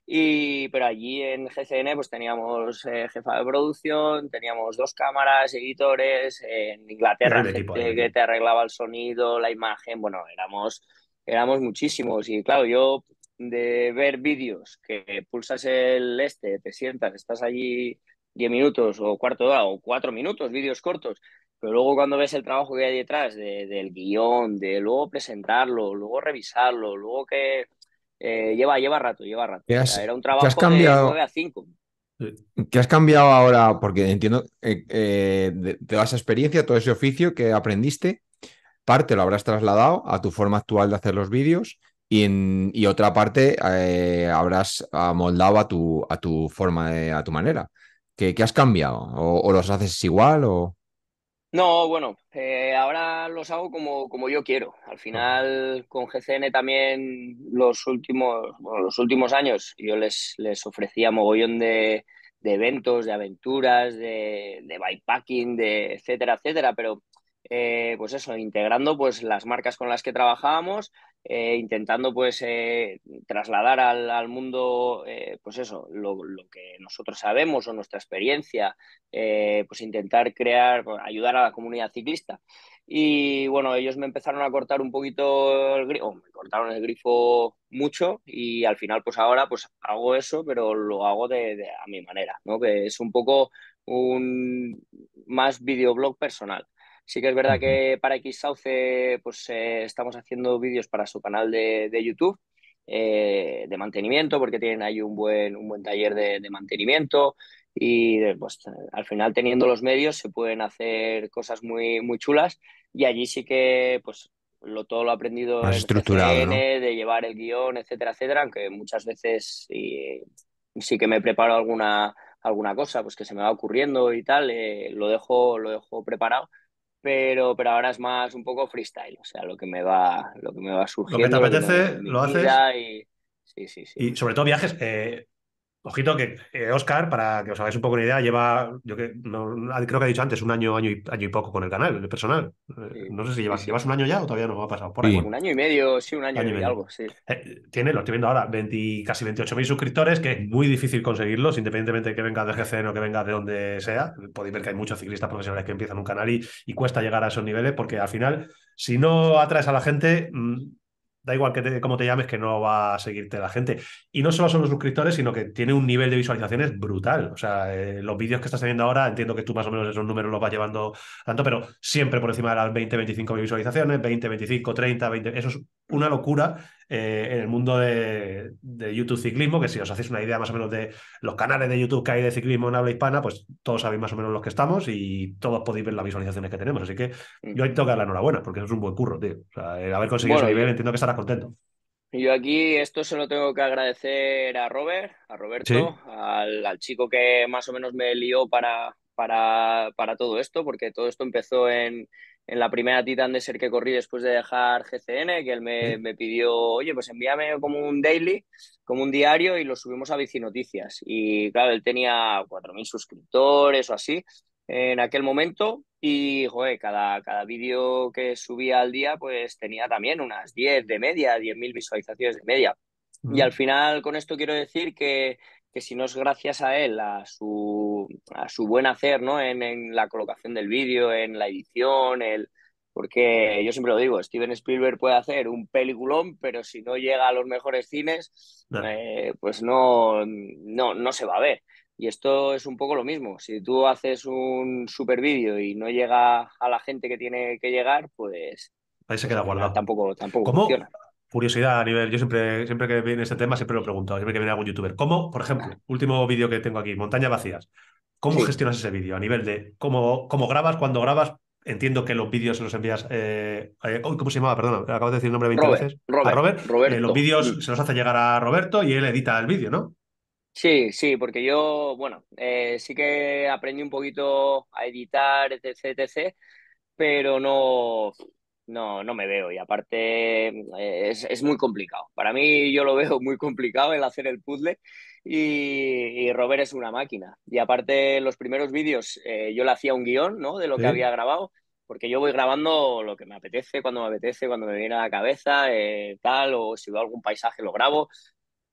Y, pero allí en GCN pues teníamos eh, jefa de producción, teníamos dos cámaras, editores, en Inglaterra ¿eh? que te arreglaba el sonido, la imagen, bueno, éramos éramos muchísimos y claro, yo de ver vídeos que pulsas el este, te sientas, estás allí 10 minutos o cuarto de hora o cuatro minutos, vídeos cortos, pero luego cuando ves el trabajo que hay detrás del guión, de luego presentarlo, luego revisarlo, luego que eh, lleva, lleva rato, lleva rato. Era un trabajo cambiado, de 9 a 5. ¿Qué has cambiado ahora? Porque entiendo, eh, eh de toda experiencia, todo ese oficio que aprendiste, parte lo habrás trasladado a tu forma actual de hacer los vídeos y, y otra parte eh, habrás amoldado a tu, a tu forma, a tu manera. ¿Qué, has cambiado? ¿O, los haces igual o...? No, bueno, eh, ahora los hago como, como yo quiero. Al final, con GCN también los últimos, bueno, los últimos años yo les, les ofrecía mogollón de, eventos, de aventuras, de, de bikepacking, de etcétera, etcétera, pero eh, pues eso, integrando pues las marcas con las que trabajábamos, eh, intentando pues eh, trasladar al, mundo pues eso, lo, que nosotros sabemos o nuestra experiencia, pues intentar crear, pues, ayudar a la comunidad ciclista. Y bueno, ellos me empezaron a cortar un poquito el grifo, me cortaron el grifo mucho y al final pues ahora pues hago eso, pero lo hago de, a mi manera, ¿no? Que es un poco un más videoblog personal. Sí que es verdad que para Xsauce pues eh, estamos haciendo vídeos para su canal de, YouTube eh, de mantenimiento, porque tienen ahí un buen, un buen taller de, mantenimiento y eh, pues al final teniendo los medios se pueden hacer cosas muy, muy chulas y allí sí que pues lo, todo lo aprendido de llevar el guión, etcétera, etcétera, aunque muchas veces sí, sí que me preparo alguna, alguna cosa pues que se me va ocurriendo y tal, lo, dejo, lo dejo preparado pero, pero ahora es más un poco freestyle, o sea, lo que me va, lo que me va surgiendo. Lo que te apetece, lo, haces. Y... Sí, sí, sí. Y sobre todo viajes, eh, Ojito que eh, Oscar, para que os hagáis un poco una idea, lleva, yo que, creo que he dicho antes, un año, año y, poco con el canal, el personal. Eh, no sé si llevas, llevas un año ya o todavía no ha pasado por ahí. Un año y medio, sí, un año, y, medio. algo, sí. Eh, tiene, lo estoy viendo ahora, casi 28.000 suscriptores, que es muy difícil conseguirlos, independientemente de que venga de GCN o que venga de donde sea. Podéis ver que hay muchos ciclistas profesionales que empiezan un canal y, cuesta llegar a esos niveles, porque al final, si no atraes a la gente... Mm, da igual que cómo te llames, que no va a seguirte la gente. Y no solo son los suscriptores, sino que tiene un nivel de visualizaciones brutal. O sea, eh, los vídeos que estás teniendo ahora, entiendo que tú más o menos esos números los vas llevando tanto, pero siempre por encima de las 20, 25 visualizaciones, 20, 25, 30, 20. esos una locura eh, en el mundo de, YouTube ciclismo, que si os hacéis una idea más o menos de los canales de YouTube que hay de ciclismo en habla hispana, pues todos sabéis más o menos los que estamos y todos podéis ver las visualizaciones que tenemos. Así que yo ahí tengo que dar la enhorabuena, porque es un buen curro, tío. O sea, el haber conseguido ese nivel, entiendo que estarás contento. Yo aquí esto solo tengo que agradecer a Robert, a Roberto, al, chico que más o menos me lió para, para, para todo esto, porque todo esto empezó en, en la primera Titan de ser que corrí después de dejar GCN, que él me, pidió, oye, pues envíame como un daily, como un diario, y lo subimos a Bicinoticias. Y claro, él tenía 4.000 suscriptores o así en aquel momento, y joder, cada, cada vídeo que subía al día, pues tenía también unas 10 de media, 10.000 visualizaciones de media. Y al final, con esto quiero decir que que si no es gracias a él, a su, a su buen hacer, ¿no? En, la colocación del vídeo, en la edición, el... porque yo siempre lo digo, Steven Spielberg puede hacer un peliculón, pero si no llega a los mejores cines, eh, pues no, no, no se va a ver. Y esto es un poco lo mismo. Si tú haces un super vídeo y no llega a la gente que tiene que llegar, pues. Ahí se queda pues guardado. Tampoco, tampoco funciona curiosidad a nivel, yo siempre, siempre que viene este tema, siempre lo pregunto, siempre que viene algún youtuber. ¿Cómo, por ejemplo, último vídeo que tengo aquí, Montaña Vacías, cómo gestionas ese vídeo a nivel de cómo, cómo grabas, cuando grabas? Entiendo que los vídeos se los envías. Eh, eh, ¿Cómo se llamaba? Perdona, acabo de decir el nombre 20 veces. Robert. A Robert. Eh, los vídeos mm. se los hace llegar a Roberto y él edita el vídeo, ¿no? Sí, sí, porque yo, bueno, sí que aprendí un poquito a editar, etc, etc, pero no, no, no me veo. Y aparte mm, es, muy complicado. Para mí yo lo veo muy complicado el hacer el puzzle y, Robert es una máquina. Y aparte los primeros vídeos eh, yo le hacía un guión ¿no? de lo que había grabado. Porque yo voy grabando lo que me apetece, cuando me apetece, cuando me viene a la cabeza, eh, tal, o si veo algún paisaje lo grabo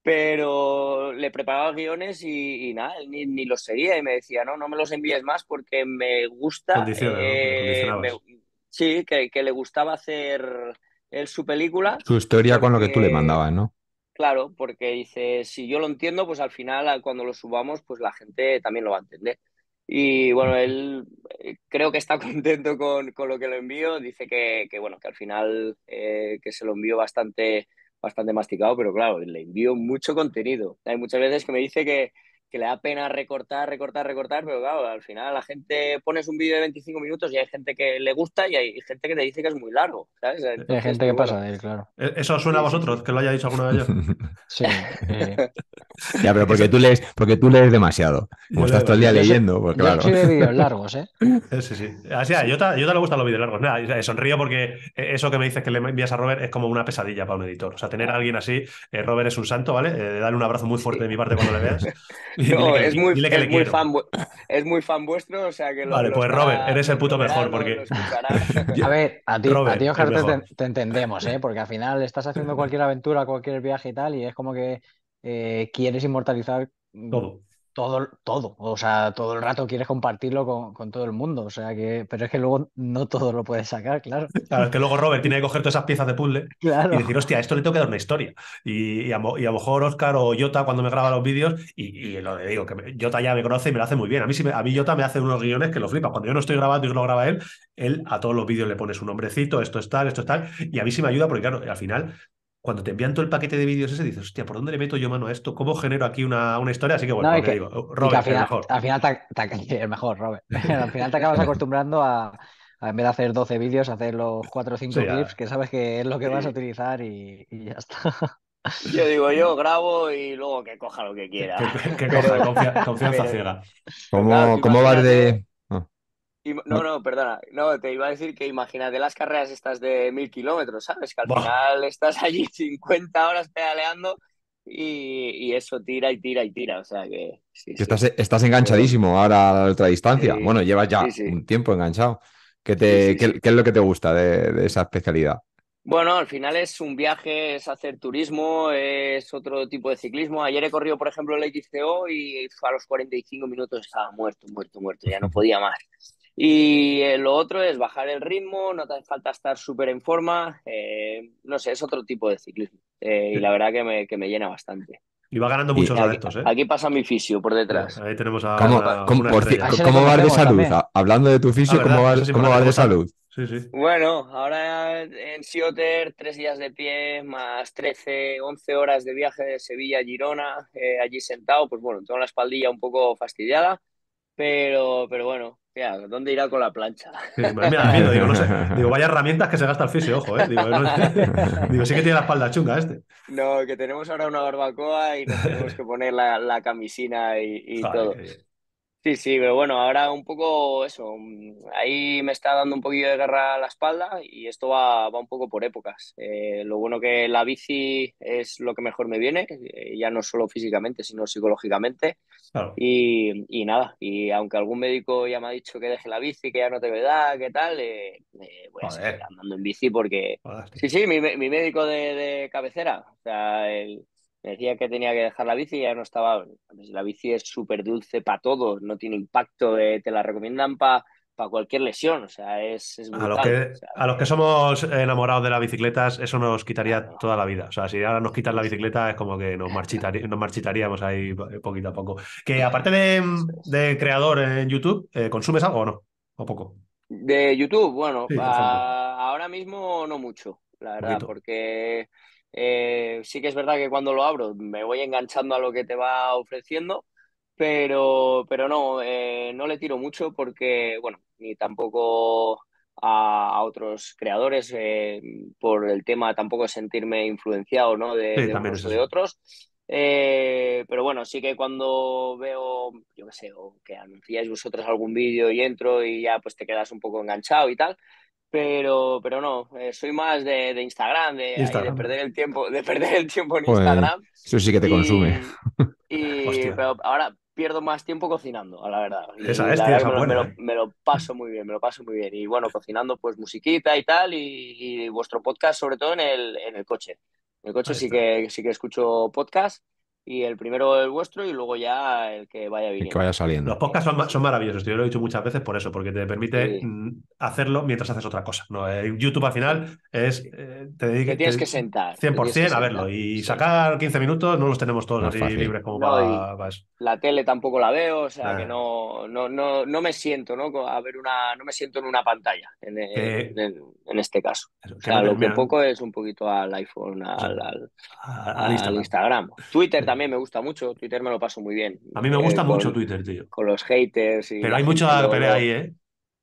pero le preparaba guiones y, nada, ni, ni, los seguía y me decía, no, no me los envíes más porque me gusta, eh, Sí, que, le gustaba hacer él eh, su película. Su historia con lo que tú le mandabas, ¿no? Claro, porque dice, si yo lo entiendo, pues al final cuando lo subamos, pues la gente también lo va a entender. Y bueno, él eh, creo que está contento con, lo que le envío. Dice que, bueno, que al final eh, que se lo envío bastante, bastante masticado, pero claro, le envío mucho contenido. Hay muchas veces que me dice que, que le da pena recortar, recortar, recortar, pero claro, al final la gente pones un vídeo de 25 minutos y hay gente que le gusta y hay gente que te dice que es muy largo, hay gente que pues, pasa de él, claro. Eh, ¿Eso suena a vosotros, que lo haya dicho alguno de ellos... sí. Eh. Ya, pero porque tú lees, porque tú lees demasiado, como estás todo el día leyendo. Pues yo claro. vídeos largos, eh. ¿eh? Sí, sí. Así, yo, te, yo te gustan los vídeos largos. Nada, sonrío porque eso que me dices que le envías a Robert es como una pesadilla para un editor. O sea, tener a alguien así, Robert es un santo, ¿vale? Eh, dale un abrazo muy fuerte de mi parte cuando le veas. es muy, es, muy fan, vuestro, o sea que... vale, pues Robert, eres el puto mejor porque... a ver, a ti, te, entendemos, ¿eh? Porque al final estás haciendo cualquier aventura, cualquier viaje y tal, y es como que eh, quieres inmortalizar todo todo, todo, o sea, todo el rato quieres compartirlo con, todo el mundo, o sea que, pero es que luego no todo lo puedes sacar, claro. Claro, es que luego Robert tiene que coger todas esas piezas de puzzle y decir, hostia, esto le tengo que dar una historia. Y, y, a, lo mejor Oscar o Jota cuando me graba los vídeos, y, lo le digo, que Jota ya me conoce y me lo hace muy bien. A mí, a mí Jota me hace unos guiones que lo flipa. Cuando yo no estoy grabando y no lo graba él, él a todos los vídeos le pone su nombrecito, esto es tal, esto es tal, y a mí sí me ayuda porque, claro, al final cuando te envían todo el paquete de vídeos ese, dices, hostia, ¿por dónde le meto yo mano a esto? ¿Cómo genero aquí una, historia? Así que bueno, no, pues que, digo, Robert, al final, Al final, te, mejor, Robert. al final te acabas acostumbrando a, en vez de hacer 12 vídeos, hacer los 4 o 5 clips, que sabes que es lo que vas a utilizar y, ya está. Yo digo, yo grabo y luego que coja lo que quiera. Que, confianza ciega. ¿Cómo, ¿cómo vas de, no, no, perdona. No, te iba a decir que imagínate las carreras estas de mil kilómetros, ¿sabes? Que al final estás allí 50 horas pedaleando y, y, eso tira y tira y tira. O sea que. Estás, enganchadísimo ahora a la otra distancia. bueno, llevas ya un tiempo enganchado. ¿Qué, te, es lo que te gusta de, de esa especialidad? Bueno, al final es un viaje, es hacer turismo, es otro tipo de ciclismo. Ayer he corrido, por ejemplo, el XCO y a los 45 minutos estaba muerto, muerto, muerto, ya no podía más. Y lo otro es bajar el ritmo, no te hace falta estar súper en forma, eh, no sé, es otro tipo de ciclismo. Eh, y la verdad que me, que me, llena bastante. Y va ganando muchos adeptos, ¿eh? Aquí pasa mi fisio por detrás. Ahí tenemos a. ¿Cómo, va ah, de salud? Hablando de tu fisio, ¿cómo va de salud? Sí, sí. Bueno, ahora en Sioter, tres días de pie, más 13, 11 horas de viaje de Sevilla a Girona, eh, allí sentado, pues bueno, tengo la espaldilla un poco fastidiada, pero, pero bueno, ¿dónde irá con la plancha? me da miedo, digo, no sé. Digo, vaya herramientas que se gasta el fisio, ojo, ¿eh? Digo, sí que tiene la espalda chunga este. No, que tenemos ahora una barbacoa y nos tenemos que poner la, camisina y, todo. Sí, sí, pero bueno, ahora un poco eso, mm, ahí me está dando un poquillo de guerra la espalda y esto va, un poco por épocas. Eh, lo bueno que la bici es lo que mejor me viene, eh, ya no solo físicamente, sino psicológicamente. Y, y, nada, y aunque algún médico ya me ha dicho que deje la bici, que ya no te ve da, que tal, eh, voy andando en bici porque... sí, sí, mi, mi médico de, cabecera, o sea, él me decía que tenía que dejar la bici y ya no estaba... Pues, la bici es súper dulce para todos, no tiene impacto, eh, te la recomiendan para para cualquier lesión. O sea, es, es brutal, a, los que, somos enamorados de las bicicletas, eso nos quitaría toda la vida. O sea, si ahora nos quitan la bicicleta, es como que nos, nos marchitaríamos ahí poquito a poco. Que aparte de, creador en YouTube, eh, ¿consumes algo o no? ¿O poco? De YouTube, bueno, ahora mismo no mucho, la verdad, porque eh, sí que es verdad que cuando lo abro me voy enganchando a lo que te va ofreciendo pero, pero no, eh, no le tiro mucho porque, bueno, ni tampoco a, otros creadores eh, por el tema tampoco sentirme influenciado ¿no? de, sí, de, otros. Eh, pero bueno, sí que cuando veo, yo qué sé, o que anunciáis vosotros algún vídeo y entro y ya pues te quedas un poco enganchado y tal. Pero, pero no, soy más de, Instagram, de, perder el tiempo, de perder el tiempo en pues, Instagram. Eso sí que te consume. Y, pero ahora, pierdo más tiempo cocinando, a la verdad. esa es, me, lo, paso muy bien, me lo paso muy bien. Y bueno, cocinando pues musiquita y tal, y, vuestro podcast sobre todo en el, en el coche. En el coche sí que, sí que escucho podcast y el primero el vuestro y luego ya el que vaya viniendo. que vaya saliendo. Los podcasts son, maravillosos, yo lo he dicho muchas veces por eso, porque te permite mm, hacerlo mientras haces otra cosa. ¿no? Eh, YouTube al final es... Eh, te, tienes que sentar. 100% a verlo y sacar 15 minutos no los tenemos todos así libres como para, eso. La tele tampoco la veo, o sea que no, no, no, no me siento, ¿no? A ver una, no me siento en una pantalla en, eh, este caso. O lo que poco es un poquito al iPhone, al, al, Instagram. Twitter también a mí me gusta mucho, Twitter me lo paso muy bien. A mí me gusta eh, mucho Twitter, tío. Con los haters y... Pero hay mucha pelea ahí, ¿eh?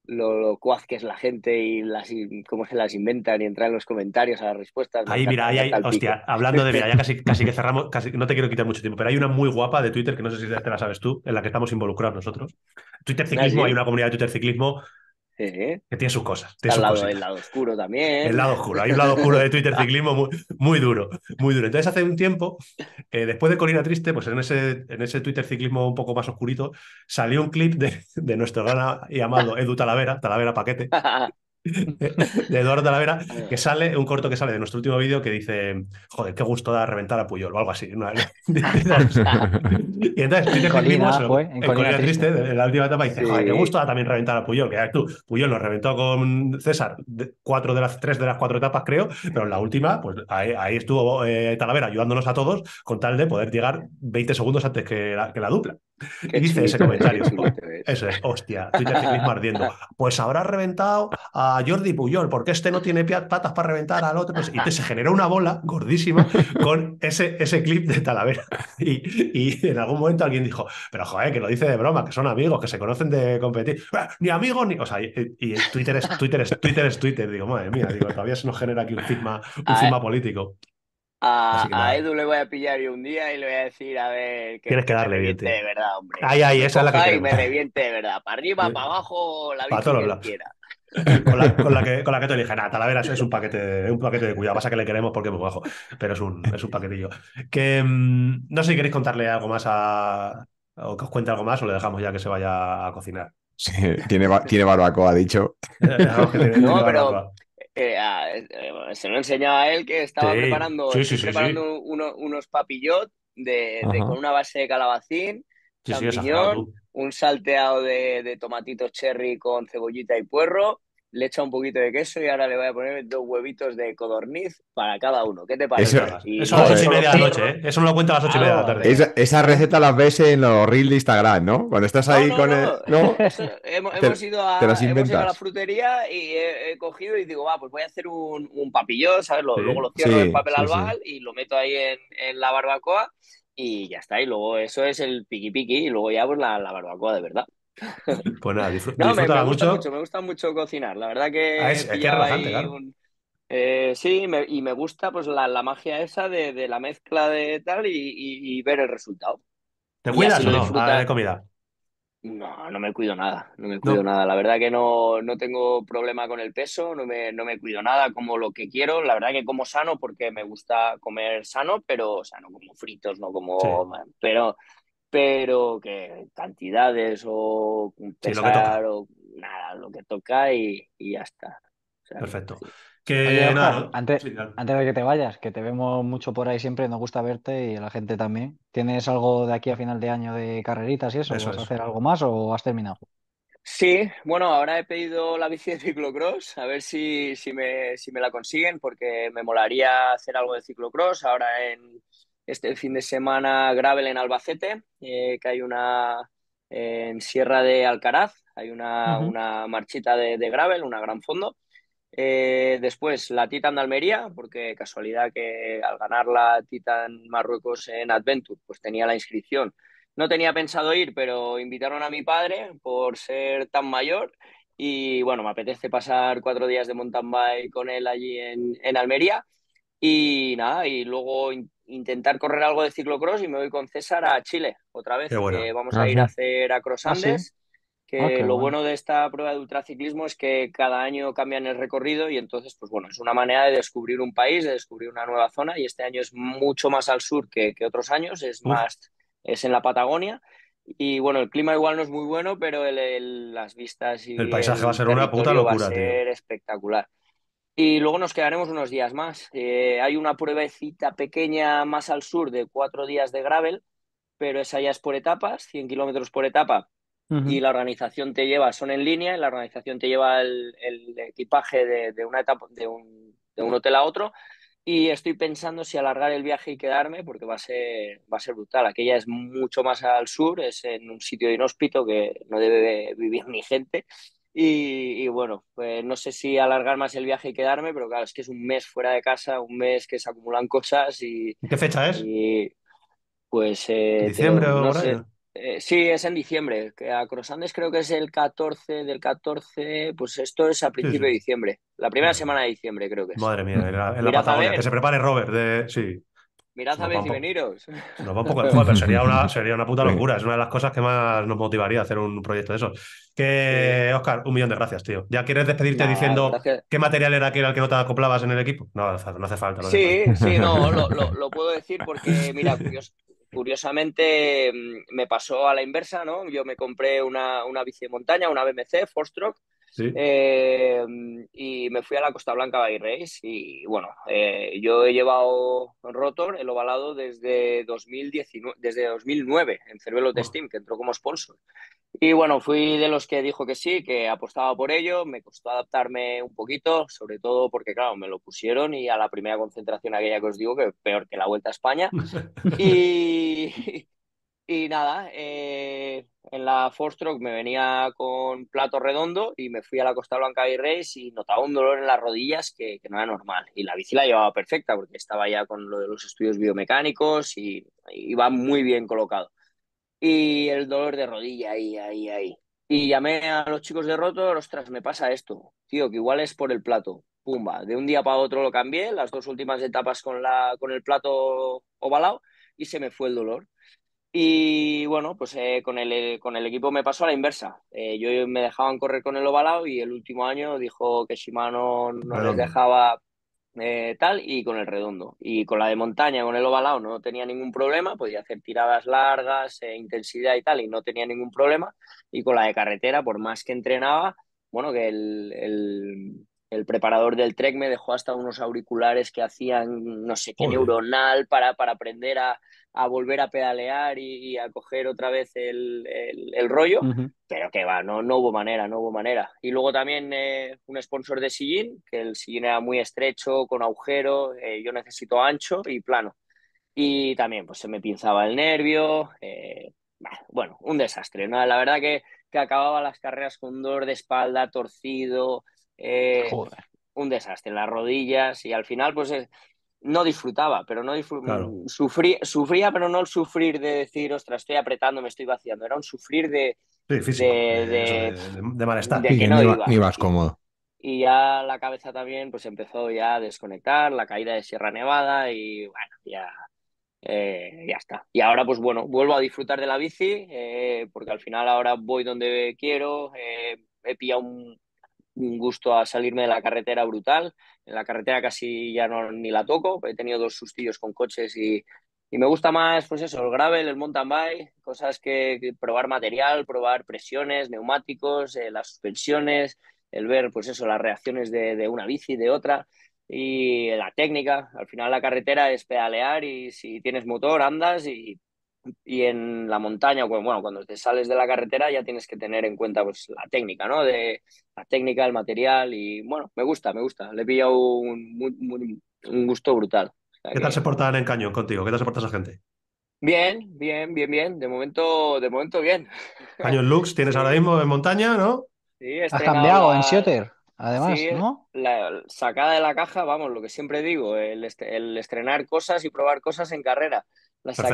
Lo, lo, que es la gente y las cómo se las inventan y entrar en los comentarios a las respuestas. Ahí, mira, ahí hay, hostia, hablando de, mira, ya casi, casi que cerramos, no te quiero quitar mucho tiempo, pero hay una muy guapa de Twitter que no sé si te la sabes tú, en la que estamos involucrados nosotros. Twitter Ciclismo, hay una comunidad de Twitter Ciclismo que tiene sus cosas. el lado oscuro también. El lado oscuro. Hay un lado oscuro de Twitter ciclismo muy, muy duro, muy duro. Entonces, hace un tiempo, eh, después de Corina Triste, pues en ese, en ese Twitter ciclismo un poco más oscurito, salió un clip de, nuestro gran y amado Edu Talavera, Talavera Paquete, de Eduardo Talavera, que sale, un corto que sale de nuestro último vídeo que dice, joder, qué gusto da reventar a Puyol o algo así. y entonces el Colina, Triste, en la última etapa, dice, joder, qué gusto da también reventar a Puyol, que tú, Puyol lo reventó con César cuatro de las tres de las cuatro etapas, creo, pero en la última, pues ahí, estuvo eh, Talavera ayudándonos a todos con tal de poder llegar 20 segundos antes que la dupla dice ese comentario. Eso es, hostia, Twitter ciclismo ardiendo. Pues habrá reventado a Jordi Puyol, porque este no tiene patas para reventar al otro. Pues, y te, se generó una bola gordísima con ese, ese clip de Talavera. Y, en algún momento alguien dijo, pero joder, que lo dice de broma, que son amigos, que se conocen de competir. Ni amigos, ni. O sea, y, Twitter es Twitter, es Twitter, es Twitter. Digo, madre mía, digo, todavía se nos genera aquí un clima político. A, Edu le voy a pillar yo un día y le voy a decir, a ver, que, tienes que darle bien, de verdad, hombre. Ay, ay, esa es la que me reviente de verdad. Para arriba, para abajo, la vida que quiera. Con la, que, con la, que, te dije, nada, Talaveras es un paquete, un paquete de cuidado, pasa que le queremos porque es muy bajo, pero es un, es un paquetillo. Que mm, no sé si queréis contarle algo más a, o que os cuente algo más o le dejamos ya que se vaya a cocinar. Sí, tiene, tiene barbacoa, dicho. no, pero eh, eh, se lo enseñaba a él que estaba preparando, preparando unos papillot de, con una base de calabacín, champiñón, un salteado de, de tomatitos cherry con cebollita y puerro le echado un poquito de queso y ahora le voy a poner dos huevitos de codorniz para cada uno. ¿Qué te parece? Eso, es a las ocho y media de la noche, ¿eh? Eso lo cuenta a las ocho y media de la tarde. Esa, receta la ves en los reels de Instagram, ¿no? Cuando estás ahí con el. ¿No? hemos, ido a, hemos, ido a, la frutería y he, cogido y digo, va, pues voy a hacer un, un papillón, ¿sabes? luego lo cierro en papel albal y lo meto ahí en, en la barbacoa y ya está. Y luego eso es el piqui piqui y luego ya pues la, la barbacoa de verdad. Pues nada, me, mucho. Me gusta mucho cocinar, la verdad que... es, sí, y me gusta pues la, magia esa de, la mezcla de tal y, ver el resultado. ¿Te cuidas o no de comida? No, no me cuido nada, no me cuido nada. La verdad que no, no, tengo problema con el peso, no me, no me cuido nada, como lo que quiero. La verdad que como sano porque me gusta comer sano, pero, o no como fritos, no como... Pero pero que cantidades o pesar o nada, lo que toca y, ya está. Perfecto. Que, antes, antes, de que te vayas, que te vemos mucho por ahí siempre, nos gusta verte y la gente también. ¿Tienes algo de aquí a final de año de carreritas y eso? eso ¿Vas a hacer algo más o has terminado? Sí, bueno, ahora he pedido la bici de ciclocross, a ver si, si, me, si me la consiguen, porque me molaría hacer algo de ciclocross ahora en, este fin de semana Gravel en Albacete, eh, que hay una eh, en Sierra de Alcaraz, hay una, una marchita de, Gravel, una gran fondo. Eh, después la Titan de Almería, porque casualidad que al ganar la Titan Marruecos en Adventure, pues tenía la inscripción. No tenía pensado ir, pero invitaron a mi padre por ser tan mayor y bueno, me apetece pasar cuatro días de mountain bike con él allí en, en Almería. Y nada, y luego intentar correr algo de ciclocross y me voy con César a Chile otra vez. vamos a ah, ir a hacer a Cross ah, Andes. Que ah, lo bueno. de esta prueba de ultraciclismo es que cada año cambian el recorrido y entonces, pues bueno, es una manera de descubrir un país, de descubrir una nueva zona y este año es mucho más al sur que, otros años, es más, es en la Patagonia. Y bueno, el clima igual no es muy bueno, pero las vistas y el paisaje va a ser una puta locura. Va a ser espectacular. Y luego nos quedaremos unos días más. Eh, hay una pruebecita pequeña más al sur de cuatro días de gravel, pero esa ya es por etapas, 100 kilómetros por etapa. Y la organización te lleva, son en línea, la organización te lleva el, equipaje de, de una etapa, de un, de un hotel a otro. Y estoy pensando si alargar el viaje y quedarme, porque va a ser, va a ser brutal. Aquella es mucho más al sur, es en un sitio inhóspito que no debe vivir ni gente. Y, bueno, pues no sé si alargar más el viaje y quedarme, pero claro, es que es un mes fuera de casa, un mes que se acumulan cosas y... ¿Qué fecha es? Y, pues... Eh, ¿Diciembre eh, sí, es en diciembre. A Crosandes creo que es el 14 del 14, pues esto es a principio de diciembre, la primera semana de diciembre creo que es. Madre mía, en la, en que se prepare Robert, de, eh, sí. Mirad a ver veniros. Nos va un poco de pero sería una, puta locura. Es una de las cosas que más nos motivaría hacer un proyecto de esos. Que, Oscar, un millón de gracias, tío. ¿Ya quieres despedirte diciendo qué material era aquel al que no te acoplabas en el equipo? No, no hace falta. sí, sí, no, lo, puedo decir porque, mira, curiosamente mm, me pasó a la inversa, ¿no? Yo me compré una, una bici de montaña, una BMC, Forstrock, eh, y me fui a la Costa Blanca Bay Race y bueno, eh, yo he llevado Rotor, el ovalado, desde, 2019, desde 2009 en Cervelo de Steam, que entró como sponsor. Y bueno, fui de los que dijo que sí, que apostaba por ello, me costó adaptarme un poquito, sobre todo porque claro, me lo pusieron y a la primera concentración aquella que os digo, que peor que la Vuelta a España. y, y nada, eh, en la Forstrock me venía con plato redondo y me fui a la Costa Blanca y Reyes y notaba un dolor en las rodillas que, no era normal. Y la bici llevaba perfecta porque estaba ya con lo de los estudios biomecánicos y iba muy bien colocado. Y el dolor de rodilla ahí, ahí, ahí. Y llamé a los chicos de Rotor, ostras, me pasa esto, tío, que igual es por el plato. Pumba, de un día para otro lo cambié, las dos últimas etapas con, la, con el plato ovalado y se me fue el dolor. Y bueno, pues eh, con, el, con el equipo me pasó a la inversa. Eh, yo me dejaban correr con el ovalado y el último año dijo que Shimano no lo dejaba eh, tal y con el redondo. Y con la de montaña, con el ovalado, no tenía ningún problema, podía hacer tiradas largas, intensidad y tal, y no tenía ningún problema. Y con la de carretera, por más que entrenaba, bueno, que el, el preparador del Trek me dejó hasta unos auriculares que hacían no sé qué neuronal para, para aprender a, volver a pedalear y, a coger otra vez el, rollo, pero que va, no, no hubo manera, no hubo manera. Y luego también eh, un sponsor de sillín, que el sillín era muy estrecho, con agujero, eh, yo necesito ancho y plano. Y también pues se me pinzaba el nervio, eh, bueno, un desastre, ¿no? La verdad que, que acababa las carreras con dolor de espalda, torcido, eh, un desastre, las rodillas y al final pues eh, no disfrutaba, pero no mm, Sufría, pero no el sufrir de decir, ostras, estoy apretando, me estoy vaciando. Era un sufrir de... de, de, malestar. que no cómodo. Y, ya la cabeza también pues empezó ya a desconectar, la caída de Sierra Nevada y bueno, ya... Eh, ya está. Y ahora, pues bueno, vuelvo a disfrutar de la bici, porque al final ahora voy donde quiero, he pillado un, un gusto a salirme de la carretera brutal. En la carretera casi ya no ni la toco, he tenido dos sustillos con coches y, me gusta más, pues eso, el gravel, el mountain bike, cosas que, probar material, probar presiones, neumáticos, eh, las suspensiones, el ver, pues eso, las reacciones de, de una bici, de otra y la técnica. Al final la carretera es pedalear y si tienes motor andas y y en la montaña, bueno, cuando te sales de la carretera ya tienes que tener en cuenta pues, la técnica, ¿no? De la técnica, el material y bueno, me gusta, me gusta. Le he pillado un, gusto brutal. ¿Qué tal se portan en Cañón contigo? ¿Qué tal se porta esa gente? Bien, bien, bien, bien. De momento, de momento bien. Cañón Lux tienes ahora mismo en montaña, ¿no? Sí, Has cambiado en Sioter, además, sí, La sacada de la caja, vamos, lo que siempre digo, el estrenar cosas y probar cosas en carrera. La saqué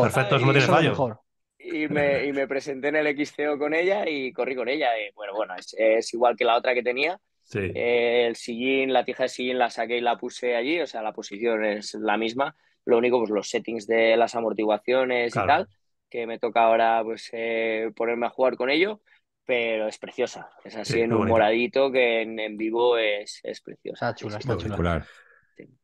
perfecto, de la mejor, Y me, presenté en el XCO con ella y corrí con ella. bueno, bueno, es, igual que la otra que tenía. Sí. Eh, el sillín, la tija de sillín la saqué y la puse allí, o sea, la posición es la misma. Lo único, pues los settings de las amortiguaciones y tal, que me toca ahora pues eh, ponerme a jugar con ello, pero es preciosa. Es así en un moradito que en, vivo es, preciosa. Está chula,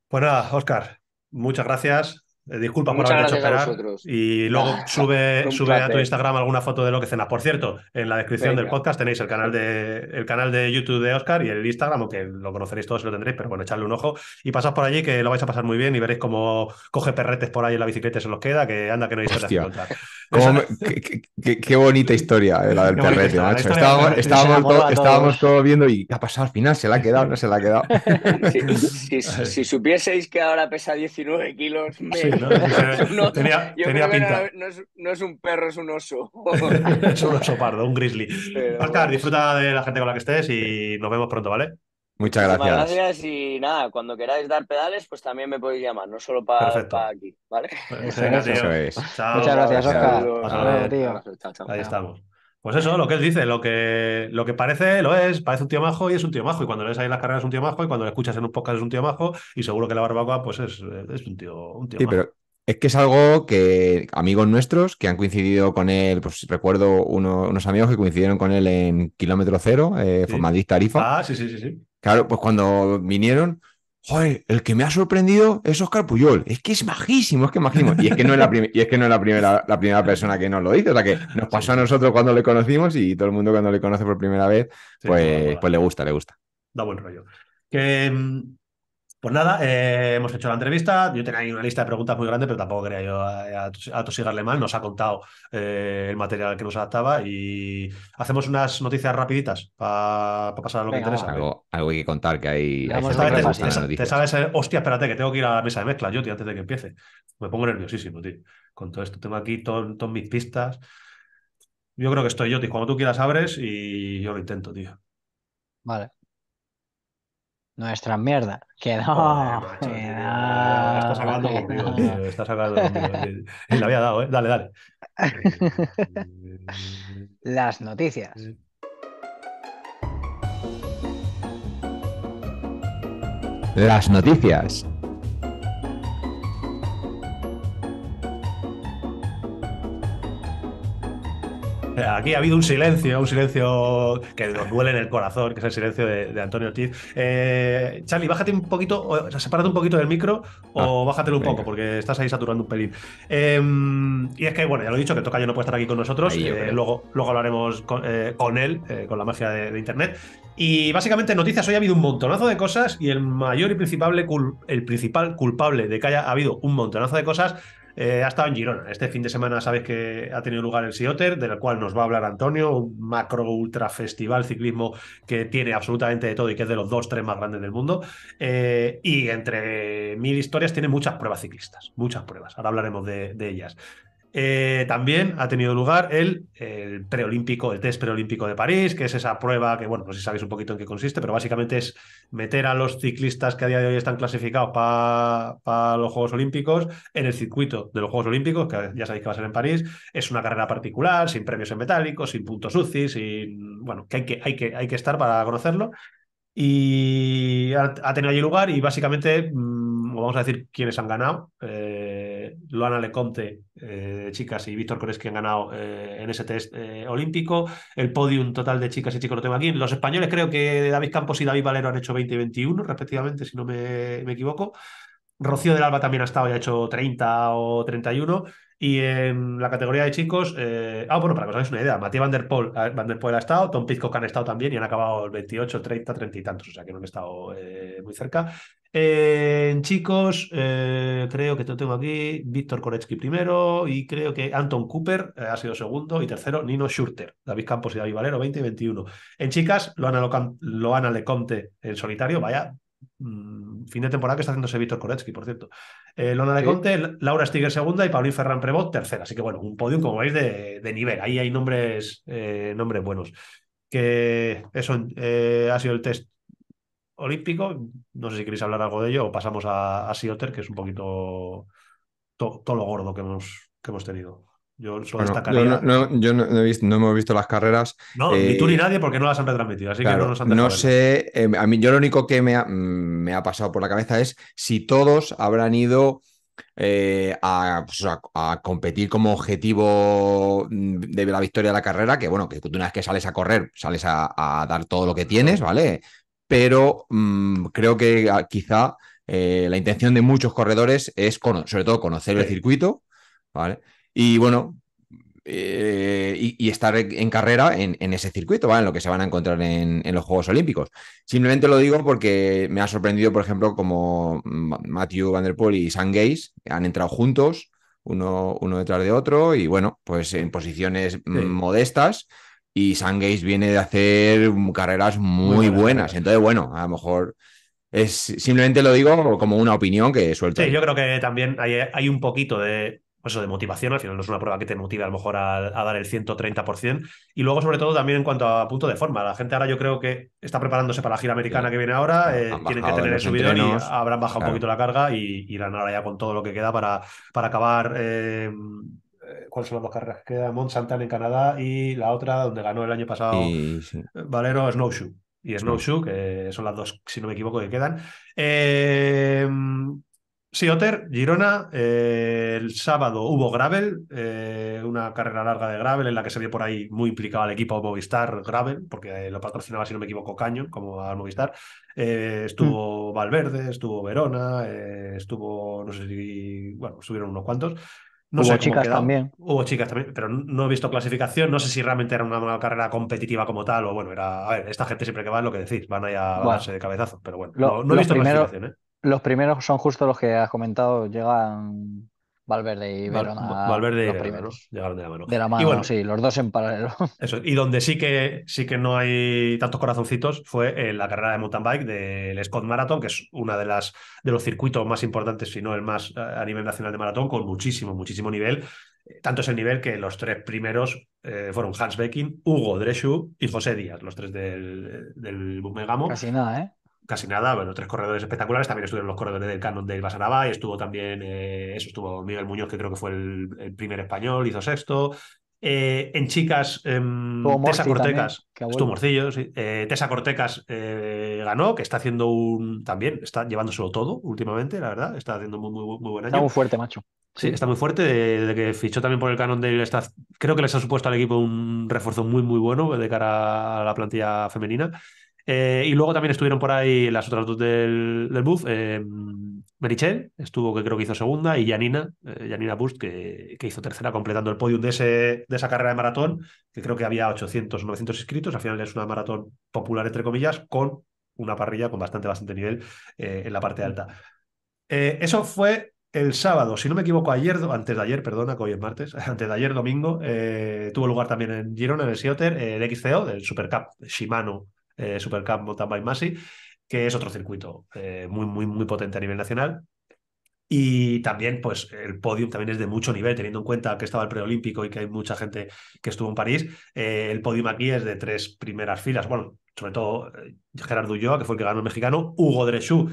Pues nada, Oscar, muchas gracias. Eh, disculpa por haber hecho esperar. Y luego sube, sube a tu Instagram alguna foto de lo que cena, Por cierto, en la descripción del podcast tenéis el canal, de, el canal de YouTube de Oscar y el Instagram, aunque lo conoceréis todos y lo tendréis, pero bueno, echadle un ojo y pasad por allí que lo vais a pasar muy bien y veréis cómo coge perretes por ahí en la bicicleta y se los queda, que anda que no hay historia qué, bonita historia eh, la del perrete, macho. Estábamos, todo, todos viendo y ¿qué ha pasado al final? ¿Se la ha quedado? ¿No se la ha quedado? si, supieseis que ahora pesa 19 kilos, me... ¿no? tenía, pinta. No, es, un perro, es un oso. es un oso pardo, un grizzly. Oscar, disfruta de la gente con la que estés y nos vemos pronto, ¿vale? Muchas gracias. Muchas gracias y nada, cuando queráis dar pedales, pues también me podéis llamar, no solo para aquí, ¿vale? Pues Muchas gracias, Oscar. Hasta luego, tío. Ahí estamos. Pues eso, lo que él dice, lo que, lo que parece lo es, parece un tío majo y es un tío majo. Y cuando lees ahí las carreras es un tío majo, y cuando le escuchas en un podcast es un tío majo, y seguro que la barbacoa, pues es, un tío, un tío sí, Pero... Es que es algo que amigos nuestros que han coincidido con él, pues recuerdo unos amigos que coincidieron con él en Kilómetro Cero, eh, Tarifa. Ah, sí, sí, sí, sí. Claro, pues cuando vinieron, joder, el que me ha sorprendido es Oscar Puyol. Es que es majísimo, es que majísimo. Y es que no es la, y es que no es la, primera, la primera persona que nos lo dice. O sea, que nos pasó a nosotros cuando le conocimos y todo el mundo cuando le conoce por primera vez, pues, pues le gusta, le gusta. Da buen rollo. Que mm, pues nada, eh, hemos hecho la entrevista. Yo tenía ahí una lista de preguntas muy grande, pero tampoco quería yo eh, atosigarle mal. Nos ha contado eh, el material que nos adaptaba y hacemos unas noticias rapiditas para pasar a lo que interesa. Algo, hay que contar que hay. te, te, sabes, hostia, espérate, que tengo que ir a la mesa de mezcla, yo, antes de que empiece. Me pongo nerviosísimo, tío. Con todo esto, tengo aquí todas mis pistas. Yo creo que estoy yo, Cuando tú quieras abres y yo lo intento, tío. Vale. Nuestra mierda. queda no. Está sacando Está sacando conmigo. la había dado, ¿eh? Dale, dale. Las noticias. Las noticias. Eh, aquí ha habido un silencio, un silencio que nos duele en el corazón, que es el silencio de, Antonio Ortiz. Eh, Charlie, bájate un poquito, o, sea, sepárate un poquito del micro o ah, bájatelo un poco, porque estás ahí saturando un pelín. Em, y es que, bueno, ya lo he dicho, que Tocayo no puede estar aquí con nosotros. Eh, luego, luego hablaremos con, él, con la magia de, Internet. Y básicamente, noticias: hoy ha habido un montonazo de cosas y el mayor y principal, el principal culpable de que haya habido un montonazo de cosas eh, ha estado en Girona. Este fin de semana sabes que ha tenido lugar el Sioter, del cual nos va a hablar Antonio, un macro ultra festival ciclismo que tiene absolutamente de todo y que es de los dos, tres más grandes del mundo. Eh, y entre mil historias tiene muchas pruebas ciclistas, muchas pruebas. Ahora hablaremos de ellas. Eh, también ha tenido lugar el, preolímpico, el test preolímpico de París, que es esa prueba que, bueno, no sé si sabéis un poquito en qué consiste, pero básicamente es meter a los ciclistas que a día de hoy están clasificados para los Juegos Olímpicos en el circuito de los Juegos Olímpicos, que ya sabéis que va a ser en París. Es una carrera particular, sin premios en metálico, sin puntos UCI, sin, bueno, que hay que, hay que, hay que estar para conocerlo. Y ha, tenido allí lugar y básicamente, mm, vamos a decir quiénes han ganado. Eh, Loana Leconte eh, chicas, y Víctor Cores, que han ganado eh, en ese test eh, olímpico. El podium total de chicas y chicos lo tengo aquí. Los españoles creo que David Campos y David Valero han hecho 20 y 21, respectivamente, si no me, me equivoco. Rocío del Alba también ha estado y ha hecho 30 o 31. Y en la categoría de chicos, eh, ah, bueno, para que os hagáis una idea, Matías ah, Van Der Poel, ha estado, Tom que han estado también y han acabado el 28, 30, 30 y tantos, o sea que no han estado eh, muy cerca. Eh, en chicos, creo que tengo aquí Víctor Koretsky primero y creo que Anton Cooper ha sido segundo y tercero Nino Schurter, David Campos y David Valero, 20 y 21. En chicas, Loana, leconte, Loana en solitario, vaya Mm, fin de temporada que está haciéndose Víctor Koretsky, por cierto. Eh, Lona de Conte, Laura Stiger segunda y Paulín Ferran Prevot tercera. Así que bueno, un podium, como veis, de, nivel. Ahí hay nombres, eh, nombres buenos. Que eso eh, ha sido el test olímpico. No sé si queréis hablar algo de ello o pasamos a, a que es un poquito todo lo gordo que hemos, que hemos tenido. Yo no, he visto, no, hemos visto las carreras. No, eh, ni tú ni nadie porque no las han retransmitido, así que no nos han No sé, eh, a mí yo lo único que mm, me ha, pasado por la cabeza es si todos habrán ido eh, pues a, competir como objetivo mm, de la victoria de la carrera, que bueno, que una vez que sales a correr, sales a, dar todo lo que tienes, ¿vale? Pero mm, creo que ah, quizá la intención de muchos corredores es, sobre todo, conocer el circuito, ¿vale? Y bueno, eh, y, estar en carrera en, ese circuito, en lo que se van a encontrar en, los Juegos Olímpicos. Simplemente lo digo porque me ha sorprendido, por ejemplo, como Matthew Van Der Poel y San Gaze han entrado juntos, uno, uno detrás de otro, y bueno, pues en posiciones modestas. Y Sam viene de hacer carreras muy, buenas. Entonces, bueno, a lo mejor es simplemente lo digo como una opinión que suelto. Sí, yo creo que también hay, hay un poquito de eso, de motivación, al final no es una prueba que te motive a lo mejor a, dar el 130%. Y luego, sobre todo, también en cuanto a punto de forma. La gente ahora yo creo que está preparándose para la gira americana que viene ahora, eh, tienen que tener el subidón y habrán bajado un poquito la carga y irán ahora ya con todo lo que queda para, para acabar. Eh, eh, ¿Cuáles son las dos carreras que quedan? Mont en Canadá y la otra donde ganó el año pasado Valero Snowshoe. Y mm. Snowshoe, que son las dos, si no me equivoco, que quedan. Eh, Sí, Oter, Girona. Eh, el sábado hubo Gravel, eh, una carrera larga de Gravel en la que se vio por ahí muy implicado el equipo Movistar Gravel, porque lo patrocinaba, si no me equivoco, Caño, como a Movistar. Eh, estuvo mm. Valverde, estuvo Verona, estuvo, no sé si, bueno, subieron unos cuantos. No Hubo chicas también. Hubo chicas también, pero no he visto clasificación. No sé si realmente era una, nueva carrera competitiva como tal o bueno, era. A ver, esta gente siempre que va es lo que decís, van ahí a darse de cabezazo, pero bueno, no, he visto clasificación, ¿eh? Los primeros son justo los que has comentado, llegan Valverde y Verona. Valverde los y primeros. Llegaron de la mano. sí, los dos en paralelo. y donde sí que, sí que no hay tantos corazoncitos fue en la carrera de mountain bike del Scott Marathon, que es uno de, las, de los circuitos más importantes, si no el más eh, a nivel nacional de maratón, con muchísimo, muchísimo nivel. Eh, tanto es el nivel que los tres primeros eh, fueron Hans Becking, Hugo Dreschu y José Díaz, los tres del, del Bumegamo. Casi nada, ¿eh? casi nada, bueno, tres corredores espectaculares, también estuvieron los corredores del Canon de Basaraba y estuvo también, eh, eso estuvo Miguel Muñoz, que creo que fue el, primer español, hizo sexto. Eh, en chicas, em, eh, Tessa Cortecas, estuvo eh, Morcillo, sí. Tessa Cortecas ganó, que está haciendo un, también, está llevándoselo todo últimamente, la verdad, está haciendo muy, muy, buen año. Está muy fuerte, macho. Sí, está muy fuerte. de que fichó también por el canon de está, creo que les ha supuesto al equipo un refuerzo muy, muy bueno de cara a la plantilla femenina. Eh, y luego también estuvieron por ahí las otras dos del, del eh, Merichel estuvo, que creo que hizo segunda, y Janina, eh, Janina Bust, que, hizo tercera, completando el podium de, ese, de esa carrera de maratón, que creo que había 800, 900 inscritos. Al final es una maratón popular, entre comillas, con una parrilla con bastante, bastante nivel en la parte alta. eso fue el sábado, si no me equivoco, ayer, antes de ayer, perdona, que hoy es martes, antes de ayer, domingo, tuvo lugar también en Girona, en el Seattle, el XCO del Supercup Shimano eh, Supercup Mountain Bike que es otro circuito eh, muy, muy, muy potente a nivel nacional. Y también, pues, el podium también es de mucho nivel, teniendo en cuenta que estaba el preolímpico y que hay mucha gente que estuvo en París. Eh, el podium aquí es de tres primeras filas. Bueno, sobre todo eh, Gerardo Ulloa, que fue el que ganó el mexicano, Hugo Drechú,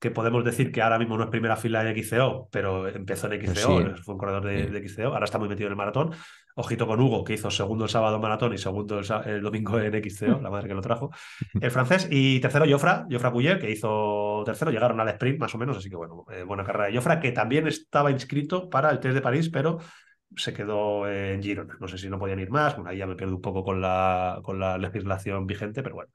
que podemos decir que ahora mismo no es primera fila en XCO, pero empezó en pues XCO, fue un corredor de, XCO, ahora está muy metido en el maratón. Ojito con Hugo, que hizo segundo el sábado en maratón y segundo el, domingo en XCO, la madre que lo trajo, el francés. Y tercero, Jofra, Jofra Puyer, que hizo tercero, llegaron al sprint más o menos, así que bueno, eh, buena carrera de Jofra, que también estaba inscrito para el test de París, pero se quedó en Girona. No sé si no podían ir más, bueno, ahí ya me pierdo un poco con la, con la legislación vigente, pero bueno,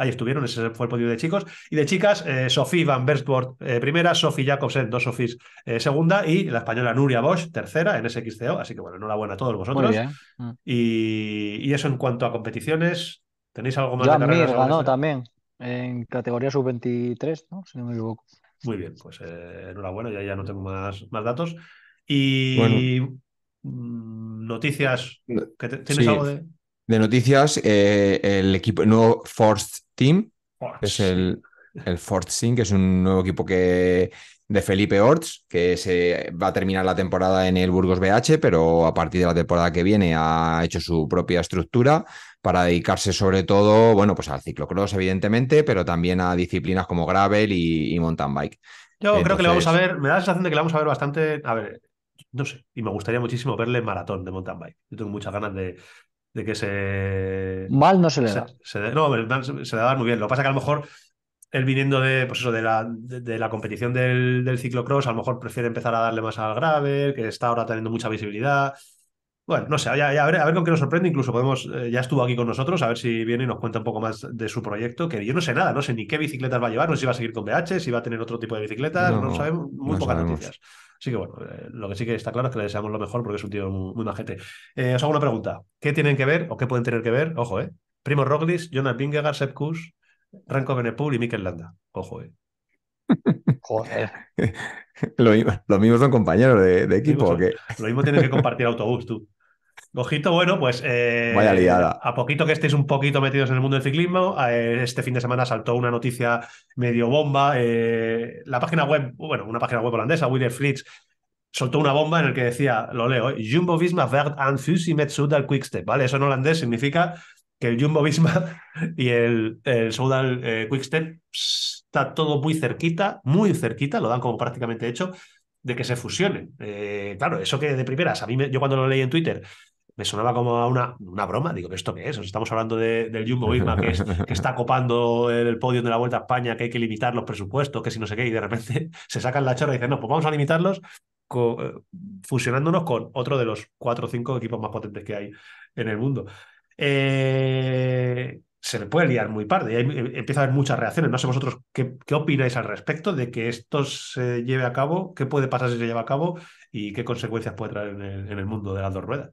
Ahí estuvieron, ese fue el podio de chicos. Y de chicas, eh, Sofía Van Bersport eh, primera, Sofía Jacobsen, dos Sofis, eh, segunda y la española Nuria Bosch tercera en SXCO. Así que bueno, enhorabuena a todos vosotros. Mm. Y, eso en cuanto a competiciones, ¿tenéis algo más? de Mir ganó también en categoría sub-23, ¿no? si no me equivoco. Muy bien, pues enhorabuena, ya, ya no tengo más, más datos. Y mm, noticias, ¿tienes algo de...? De noticias, el equipo nuevo Force Team, es el, Ford Sync, que es un nuevo equipo que, de Felipe Orts, que se va a terminar la temporada en el Burgos BH, pero a partir de la temporada que viene ha hecho su propia estructura para dedicarse sobre todo, bueno, pues al ciclocross, evidentemente, pero también a disciplinas como gravel y, mountain bike. Yo creo que le vamos a ver, me da la sensación de que le vamos a ver bastante, a ver, no sé, y me gustaría muchísimo verle maratón de mountain bike. Yo tengo muchas ganas de, de que se. Mal no se le da. Se, no, se le da muy bien. Lo que pasa que a lo mejor él viniendo de, pues eso, de, la, de, la competición del, del, ciclocross, a lo mejor prefiere empezar a darle más al grave que está ahora teniendo mucha visibilidad. Bueno, no sé, a, ver, a ver con qué nos sorprende. Incluso podemos, eh, ya estuvo aquí con nosotros, a ver si viene y nos cuenta un poco más de su proyecto, que yo no sé nada, no sé ni qué bicicletas va a llevar, no sé si va a seguir con BH, si va a tener otro tipo de bicicletas, no, sabemos, muy pocas noticias. Así que bueno, eh, lo que sí que está claro es que le deseamos lo mejor porque es un tío muy, majete. Eh, os hago una pregunta. ¿Qué tienen que ver o qué pueden tener que ver? Ojo, ¿eh? Primo Roglis, Jonas Vingegaard, Sepp Kuss, Ranko y Mikel Landa. Ojo, ¿eh? Joder. Los lo mismos son compañeros de, equipo. lo mismo tienen que compartir autobús, tú. Ojito, bueno, pues eh, a poquito que estéis un poquito metidos en el mundo del ciclismo, eh, este fin de semana saltó una noticia medio bomba. Eh, la página web, bueno, una página web holandesa, Wheeler soltó una bomba en el que decía, lo leo, Jumbo Visma werd en met Soudal Quickstep, ¿vale? Eso en holandés significa que el Jumbo Visma y el, el Soudal Quickstep está todo muy cerquita, muy cerquita, lo dan como prácticamente hecho, de que se fusionen. claro, eso que de primeras, a mí yo cuando lo leí en Twitter me sonaba como a una, una broma. Digo, ¿esto qué es? estamos hablando del Jumbo Visma que, está copando el podio de la Vuelta a España, que hay que limitar los presupuestos, que si no sé qué, y de repente se sacan la chorra y dicen, no, pues vamos a limitarlos eh, fusionándonos con otro de los cuatro o cinco equipos más potentes que hay en el mundo. Eh, se le puede liar muy tarde. y eh, empieza a haber muchas reacciones. No sé vosotros qué, opináis al respecto de que esto se lleve a cabo, qué puede pasar si se lleva a cabo y qué consecuencias puede traer en el mundo de las dos ruedas.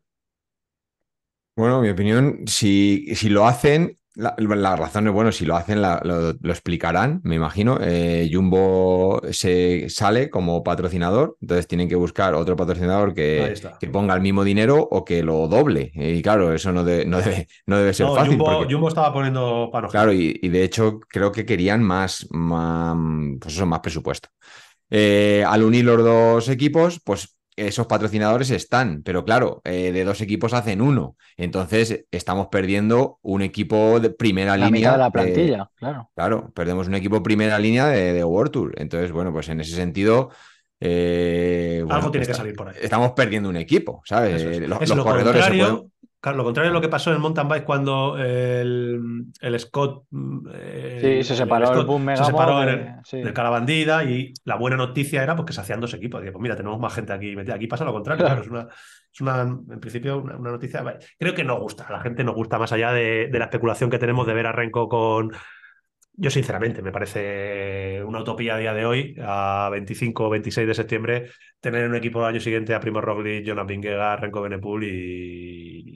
Bueno, mi opinión, si, si lo hacen, la, la, razón es, bueno, si lo hacen lo, explicarán, me imagino. Eh, Jumbo se sale como patrocinador, entonces tienen que buscar otro patrocinador que, que ponga el mismo dinero o que lo doble. Y claro, eso no, no, debe, ser fácil. Jumbo, estaba poniendo para Claro, y, de hecho creo que querían más, más, pues más presupuesto. Eh, al unir los dos equipos, pues esos patrocinadores están, pero claro, eh, de dos equipos hacen uno. Entonces estamos perdiendo un equipo de primera línea. de la plantilla, claro. Claro, perdemos un equipo primera línea de, World Tour. Entonces, bueno, pues en ese sentido. Eh, Algo tiene que salir por ahí. Estamos perdiendo un equipo, ¿sabes? Eh, los, corredores se lo contrario de lo que pasó en el mountain bike cuando el, Scott. Eh, se separó el, de, y la buena noticia era porque que se hacían dos equipos. pues mira, tenemos más gente aquí metida. Aquí pasa lo contrario. Claro. es, una, en principio, una, noticia. Creo que nos gusta. A la gente nos gusta más allá de, de la especulación que tenemos de ver a Renko con, yo, sinceramente, me parece una utopía a día de hoy, a 25 o 26 de septiembre, tener un equipo el año siguiente a Primo Roglic, Jonathan Vingegaard, Renko Benepul y,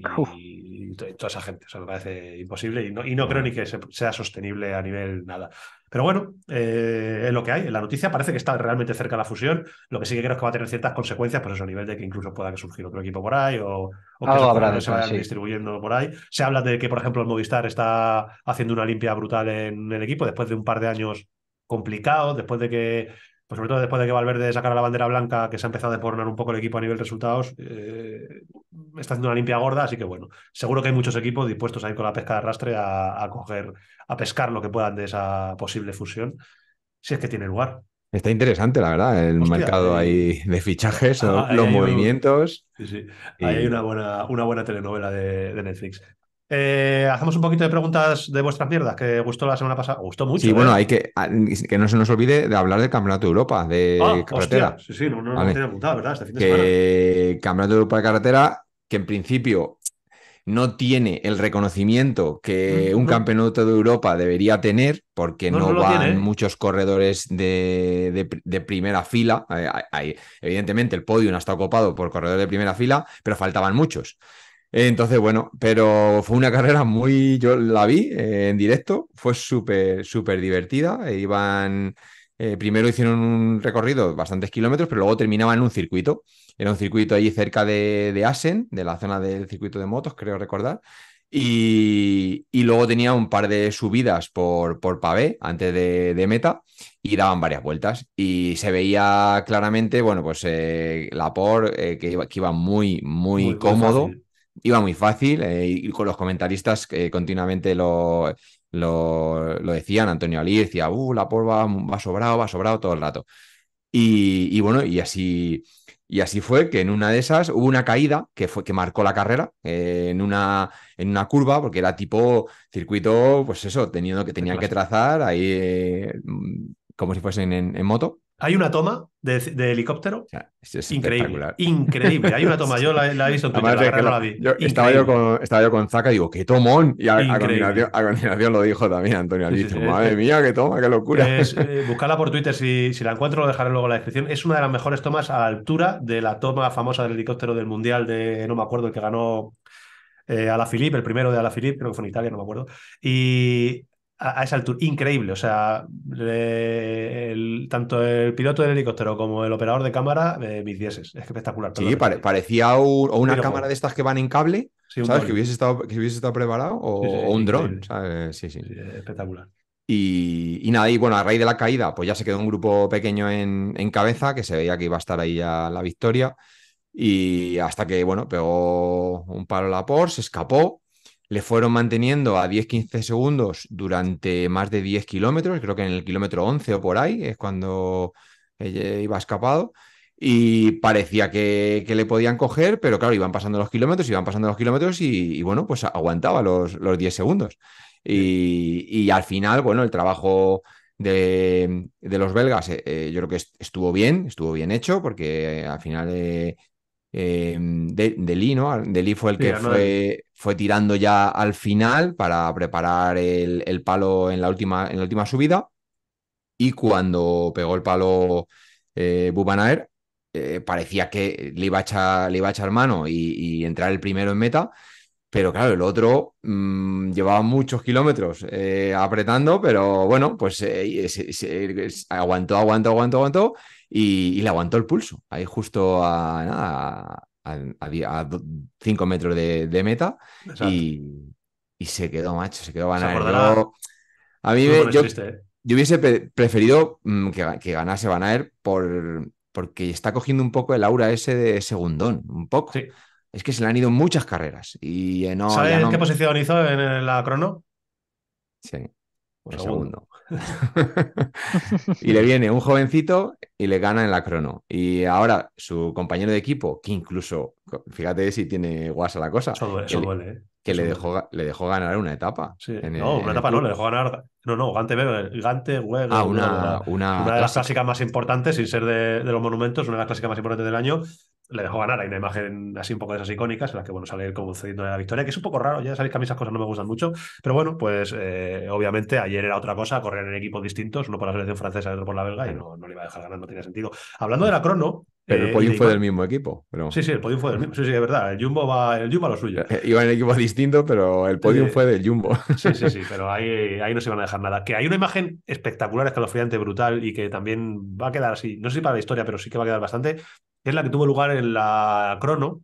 toda esa gente. O sea, me parece imposible y no, y no creo ni que sea sostenible a nivel nada. Pero bueno, eh, es lo que hay. la noticia parece que está realmente cerca la fusión. Lo que sí que creo es que va a tener ciertas consecuencias, por pues, eso, a nivel de que incluso pueda surgir otro equipo por ahí o, que se vaya distribuyendo por ahí. Se habla de que, por ejemplo, el Movistar está haciendo una limpia brutal en el equipo después de un par de años complicados, después de que pues sobre todo después de que Valverde sacara la bandera blanca, que se ha empezado a depornar un poco el equipo a nivel resultados, eh, está haciendo una limpia gorda, así que bueno, seguro que hay muchos equipos dispuestos a ir con la pesca de arrastre a, a coger, a pescar lo que puedan de esa posible fusión, si es que tiene lugar. Está interesante, la verdad, el mercado ahí de fichajes, los movimientos. Hay sí, sí. hay una buena, una buena telenovela de, Netflix. Eh, hacemos un poquito de preguntas de vuestras mierdas que gustó la semana pasada. Gustó mucho. Sí, ¿eh? bueno, hay que, ah, que no se nos olvide de hablar del Campeonato de Europa de ah, carretera. Sí, sí, no, no, apuntado, ¿verdad? Este de Campeonato de Europa de carretera que en principio no tiene el reconocimiento que mm, un campeonato de Europa debería tener, porque no, van ¿eh? muchos corredores de, de, primera fila. Hay, evidentemente, el podio no está ocupado por corredores de primera fila, pero faltaban muchos. Entonces, bueno, pero fue una carrera muy, yo la vi eh, en directo, fue súper, súper divertida. iban, eh, primero hicieron un recorrido, bastantes kilómetros, pero luego terminaban en un circuito. Era un circuito ahí cerca de, Asen, de la zona del circuito de motos, creo recordar. Y, luego tenía un par de subidas por, por pavé antes de, meta y daban varias vueltas. Y se veía claramente, bueno, pues eh, la por que, iba, muy, muy, cómodo iba muy fácil eh, y con los comentaristas que eh, continuamente lo, lo, decían, Antonio Alí decía, uh, la polva va sobrado, va sobrado todo el rato. Y, bueno, y así, y así fue que en una de esas hubo una caída que, fue, que marcó la carrera eh, en, una, en una curva, porque era tipo circuito, pues eso, teniendo que tenían que trazar ahí como si fuesen en moto. Hay una toma de, helicóptero. increíble. Increíble. Hay una toma. Yo la, he visto en la vi. estaba, yo con, estaba, Zaka y digo, qué tomón. Y a, continuación, lo dijo también Antonio Madre mía, qué toma, qué locura. Es, eh, buscarla por Twitter si, si, la encuentro, lo dejaré luego en la descripción. Es una de las mejores tomas a la altura de la toma famosa del helicóptero del Mundial de, no me acuerdo, el que ganó eh, Filip, el primero de Alaphilippe, creo que fue en Italia, no me acuerdo. Y a, esa altura, increíble. O sea, tanto el piloto del helicóptero como el operador de cámara, me eh, mis Es espectacular. Sí, parecía o una cámara de estas que van en cable, ¿sabes? Que hubiese, estado, que hubiese estado preparado, o, un dron, ¿sabes? Sí, sí. espectacular. Y, y, nada, y bueno, a raíz de la caída, pues ya se quedó un grupo pequeño en, cabeza, que se veía que iba a estar ahí a la victoria. Y hasta que, bueno, pegó un palo a la Porsche, se escapó, le fueron manteniendo a 10-15 segundos durante más de 10 kilómetros, creo que en el kilómetro 11 o por ahí es cuando iba escapado y parecía que, le podían coger, pero claro, iban pasando los kilómetros, iban pasando los kilómetros y, bueno, pues aguantaba los, 10 segundos. Y, al final, bueno, el trabajo de, los belgas eh, eh, yo creo que estuvo bien, estuvo bien hecho, porque al final eh, eh, de, ¿no? fue el que fue, tirando ya al final para preparar el, palo en la, última, en la última subida. Y cuando pegó el palo eh, Bubanaer, eh, parecía que le iba a echar, le iba a echar mano y, entrar el primero en meta. Pero claro, el otro mm, llevaba muchos kilómetros eh, apretando, pero bueno, pues aguantó, aguantó, aguantó, aguantó y, le aguantó el pulso. Ahí justo a, 5 cinco metros de, meta y, se quedó, macho, se quedó Banaer. A mí me, yo, ¿eh? yo, hubiese preferido mm, que, que ganase Banaer por, porque está cogiendo un poco el aura ese de segundón, un poco. Es que se le han ido muchas carreras y eh, no. ¿Sabes qué posición hizo en la crono? Sí segundo. y le viene un jovencito y le gana en la crono. Y ahora su compañero de equipo, que incluso, fíjate si tiene guasa la cosa. que, le, dejó, ganar una etapa. no, una etapa no, le dejó ganar. No, no, Gante eh, Gante Weber. Ah, una, una, una, de las clásicas más importantes, sin ser de, los monumentos, una de las clásicas más importantes del año le dejó ganar. Hay una imagen así un poco de esas icónicas en las que, bueno, sale como cediendo la victoria, que es un poco raro, ya sabéis que a mí esas cosas no me gustan mucho, pero bueno, pues eh, obviamente ayer era otra cosa, correr en equipos distintos, uno por la selección francesa y otro por la belga, y no, no le iba a dejar ganar, no tenía sentido. Hablando de la crono, pero el eh, Podium fue del mismo equipo. Sí, sí, el Podium fue del mismo. Sí, sí, es verdad. El Jumbo va, a lo suyo. Eh, iba en equipos distintos, pero el Podium fue del Jumbo. Sí, sí, sí, pero ahí, no se van a dejar nada. Que hay una imagen espectacular, escalofriante, brutal y que también va a quedar así. No sé si para la historia, pero sí que va a quedar bastante. Es la que tuvo lugar en la Crono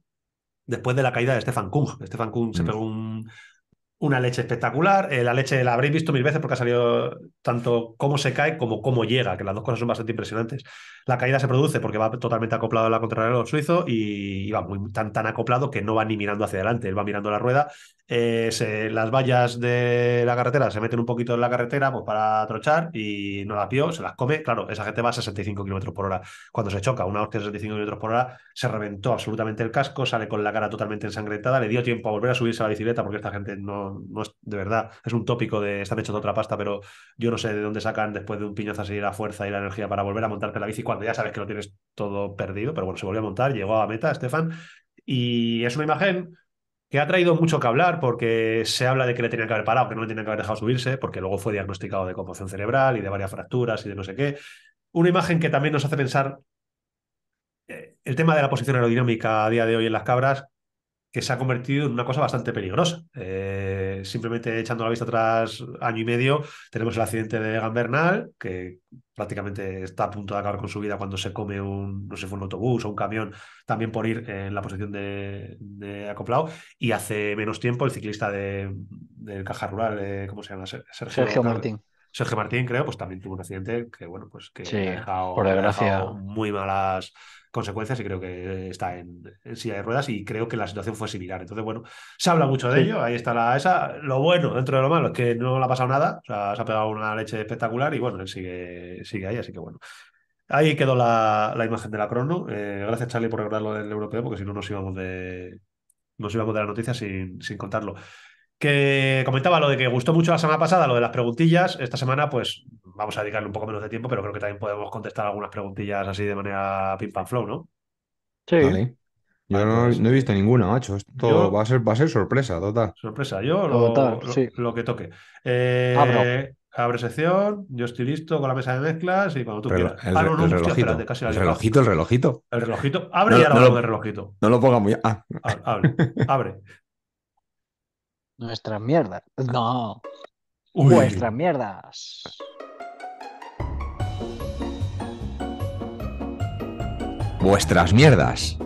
después de la caída de Stefan Kung. Stefan Kung se mm. pegó un una leche espectacular. Eh, la leche la habréis visto mil veces porque ha salido tanto cómo se cae como cómo llega, que las dos cosas son bastante impresionantes. La caída se produce porque va totalmente acoplado a la contrarreloj suizo y, va muy, tan, tan acoplado que no va ni mirando hacia adelante, él va mirando la rueda. Eh, las vallas de la carretera se meten un poquito en la carretera pues, para trochar y no la pio, se las come. Claro, esa gente va a 65 kilómetros por hora. Cuando se choca, una hostia de 65 km por hora, se reventó absolutamente el casco, sale con la cara totalmente ensangrentada, le dio tiempo a volver a subirse a la bicicleta porque esta gente no de verdad, es un tópico de están hechos de otra pasta, pero yo no sé de dónde sacan después de un piñazo así la fuerza y la energía para volver a montarte la bici cuando ya sabes que lo tienes todo perdido, pero bueno, se volvió a montar, llegó a meta, Estefan, y es una imagen que ha traído mucho que hablar porque se habla de que le tenían que haber parado, que no le tenían que haber dejado subirse, porque luego fue diagnosticado de conmoción cerebral y de varias fracturas y de no sé qué. Una imagen que también nos hace pensar eh, el tema de la posición aerodinámica a día de hoy en las cabras, que se ha convertido en una cosa bastante peligrosa. Eh, simplemente echando la vista atrás año y medio, tenemos el accidente de Gambernal, que prácticamente está a punto de acabar con su vida cuando se come un, no sé, un autobús o un camión, también por ir en la posición de, acoplado. Y hace menos tiempo el ciclista de, del Caja Rural, eh, ¿cómo se llama? Sergio, Martín. Sergio Martín, creo, pues también tuvo un accidente que, bueno, pues que Ha dejado muy malas consecuencias y creo que está en, si hay ruedas y creo que la situación fue similar. Entonces, bueno, se habla mucho de ello, ahí está la esa. Lo bueno, dentro de lo malo, es que no le ha pasado nada, se ha pegado una leche espectacular y bueno, él sigue, sigue ahí, así que bueno. Ahí quedó la, imagen de la crono. Eh, gracias, Charlie, por recordarlo del europeo, porque si no nos íbamos de, nos íbamos de la noticia sin, sin contarlo que comentaba lo de que gustó mucho la semana pasada, lo de las preguntillas. Esta semana, pues vamos a dedicarle un poco menos de tiempo, pero creo que también podemos contestar algunas preguntillas así de manera pim pam flow, ¿no? Sí. Yo pues. no, he visto ninguna, macho. Esto va, a ser, va a ser sorpresa, total. Sorpresa. Yo lo, que toque. Eh... Abre sección, yo estoy listo con la mesa de mezclas y cuando tú quieras. El, ah, el relojito, el relojito, el relojito. Abre y ahora relojito. No lo ponga muy. Ah. Abre, abre. Nuestras mierdas. No. Vuestras mierdas. Vuestras mierdas.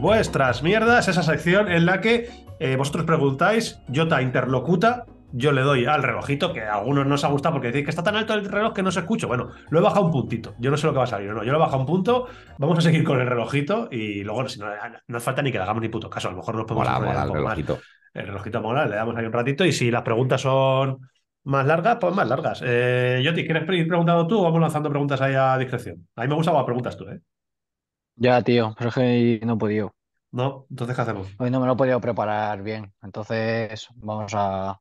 Vuestras mierdas, esa sección en la que eh, vosotros preguntáis, yo te interlocuta yo le doy al relojito, que a algunos no os ha gustado porque decís que está tan alto el reloj que no se escucha. Bueno, lo he bajado un puntito. Yo no sé lo que va a salir, no. Yo lo he bajado un punto, vamos a seguir con el relojito y luego, si no, ah, no hace falta ni que le hagamos ni puto caso. A lo mejor nos podemos. el relojito. El relojito mola, le damos ahí un ratito y si las preguntas son más largas, pues más largas. Eh, Yoti, ¿quieres ir preguntando tú o vamos lanzando preguntas ahí a discreción? A mí me gustan las preguntas tú, ¿eh? Ya, tío, pero es que no he podido. No, entonces, ¿qué hacemos? Hoy no me lo he podido preparar bien. Entonces, vamos a,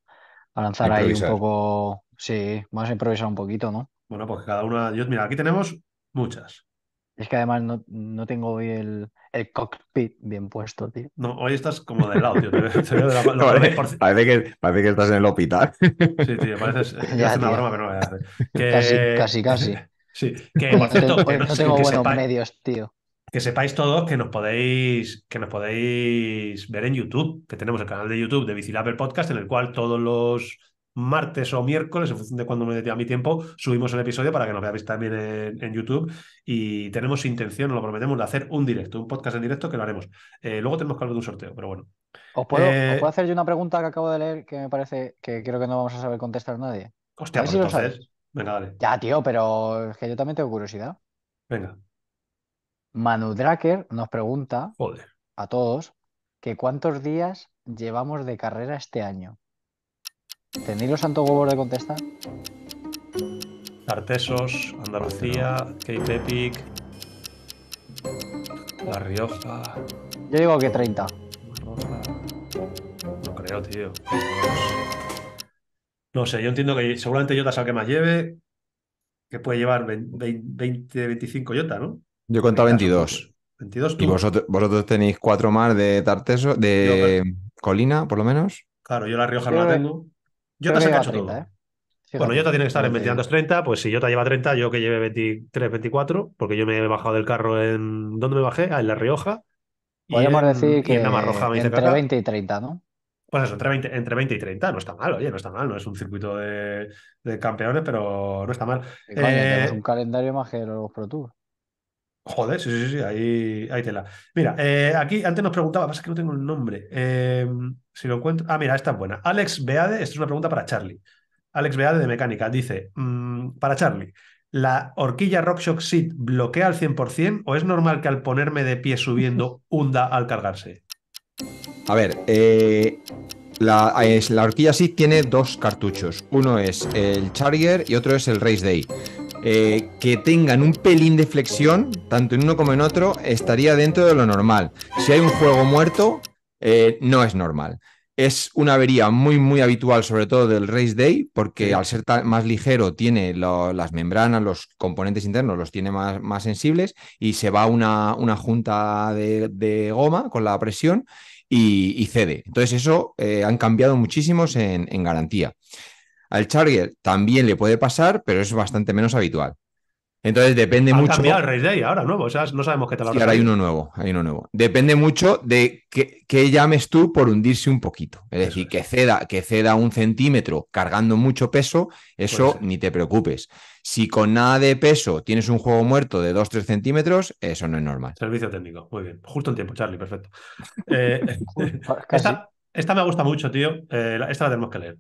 a lanzar ahí un poco, sí, vamos a improvisar un poquito, ¿no? Bueno, pues cada una, mira, aquí tenemos muchas. Es que además no, no tengo hoy el, el, cockpit bien puesto, tío. No, hoy estás como del lado, tío. Te de la, parece, que, parece, que, estás en el hospital. Sí, tío, parece eh, Ya, es una broma, pero no me a Casi, casi, casi. Sí, que por cierto. no, tengo, buenos medios, tío que sepáis todos que nos podéis que nos podéis ver en YouTube, que tenemos el canal de YouTube de Bicilaber Podcast, en el cual todos los martes o miércoles, en función de cuándo me dé a mi tiempo, subimos el episodio para que nos veáis también en, YouTube. Y tenemos intención, lo prometemos, de hacer un directo, un podcast en directo que lo haremos. Eh, luego tenemos que hablar de un sorteo, pero bueno. ¿Os eh, puedo, hacer yo una pregunta que acabo de leer que me parece que creo que no vamos a saber contestar nadie? Hostia, pues entonces. Venga, dale. Ya, tío, pero es que yo también tengo curiosidad. Venga. Manu Draker nos pregunta a todos que cuántos días llevamos de carrera este año. ¿Tenéis los santos huevos de contestar? Artesos, Andalucía, Cape Epic, La Rioja. Yo digo que 30. No creo, tío. No sé, yo entiendo que seguramente Yota es el que más lleve, que puede llevar 20, 25 Yota, ¿no? Yo he contado 22. 22 pues, Y vosotros, tenéis cuatro más de Tarteso, de Colina, por lo menos. Claro, yo la Rioja no la tengo. Yo te todo. ¿eh? tiene que estar en 22, 30. Pues si yo te lleva 30, yo que lleve 23, 24, porque yo me he bajado del carro en. ¿Dónde me bajé? Ah, en La Rioja. Podríamos y decir que. entre 20 y 30, ¿no? Pues eso, entre 20, y 30, no está mal, oye, no está mal, no es un circuito de, campeones, pero no está mal. Eh, un calendario más que los Pro Tour. Joder, sí, sí, sí, ahí, tela. Mira, eh, aquí antes nos preguntaba, pasa que no tengo un nombre. Eh, si lo encuentro. Ah, mira, esta es buena. Alex Beade, esta es una pregunta para Charlie. Alex Beade de Mecánica dice: mm, Para Charlie, ¿la horquilla RockShox SID bloquea al 100% o es normal que al ponerme de pie subiendo hunda al cargarse? A ver, eh, la, es, la horquilla SID tiene dos cartuchos. Uno es el Charger y otro es el Race Day. Eh, que tengan un pelín de flexión, tanto en uno como en otro, estaría dentro de lo normal. Si hay un juego muerto, eh, no es normal. Es una avería muy, muy habitual, sobre todo del Race Day, porque al ser más ligero tiene las membranas, los componentes internos los tiene más, más sensibles y se va una, una junta de, goma con la presión y, cede. Entonces eso eh, han cambiado muchísimos en, garantía. Al Charger también le puede pasar, pero es bastante menos habitual. Entonces depende mucho. cambiado el Day ahora nuevo, o sea, no sabemos qué tal. Sí, ahora hay uno nuevo, hay uno nuevo. Depende mucho de qué llames tú por hundirse un poquito. Es decir, que ceda, que ceda un centímetro cargando mucho peso, eso ni te preocupes. Si con nada de peso tienes un juego muerto de 2-3 centímetros, eso no es normal. Servicio técnico, muy bien. Justo en tiempo, Charlie, perfecto. Eh, esta, me gusta mucho, tío. Eh, esta la tenemos que leer.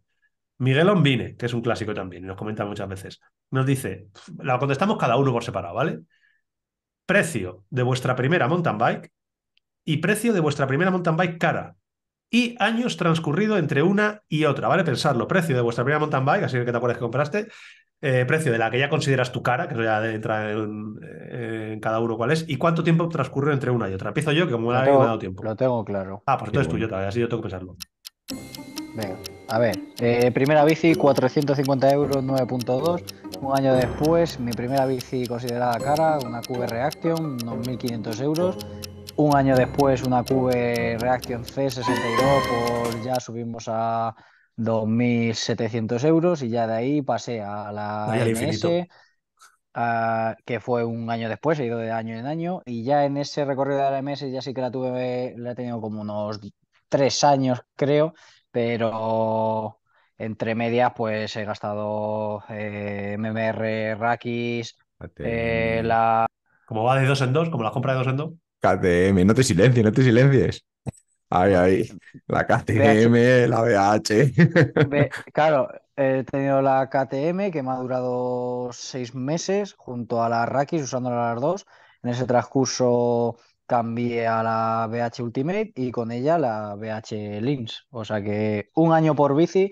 Miguel Ombine, que es un clásico también, y nos comenta muchas veces, nos dice, la contestamos cada uno por separado, ¿vale? Precio de vuestra primera mountain bike y precio de vuestra primera mountain bike cara y años transcurrido entre una y otra, ¿vale? Pensarlo, precio de vuestra primera mountain bike, así que te acuerdas que compraste, eh, precio de la que ya consideras tu cara, que eso ya entra eh, en, cada uno cuál es, y cuánto tiempo transcurrió entre una y otra. Empiezo yo, que como me ha dado tiempo. Lo tengo claro. Ah, pues entonces tú, yo también, así yo tengo que pensarlo. Venga, a ver, eh, primera bici 450 euros 9.2, un año después mi primera bici considerada cara, una QV Reaction, unos 1.500 euros, un año después una QV Reaction C62 por pues ya subimos a 2.700 euros y ya de ahí pasé a la RMS, que fue un año después, he ido de año en año y ya en ese recorrido de la ya sí que la tuve, la he tenido como unos tres años creo pero entre medias pues he gastado eh, MMR, Rakis, eh, la... Como va de dos en dos, ¿Cómo la compra de dos en dos. KTM, no te silencies, no te silencies. Ay, ay, la KTM, la BH. claro, he tenido la KTM que me ha durado seis meses junto a la Rakis usando las dos. En ese transcurso cambié a la BH Ultimate y con ella la BH Lynx. O sea que un año por bici,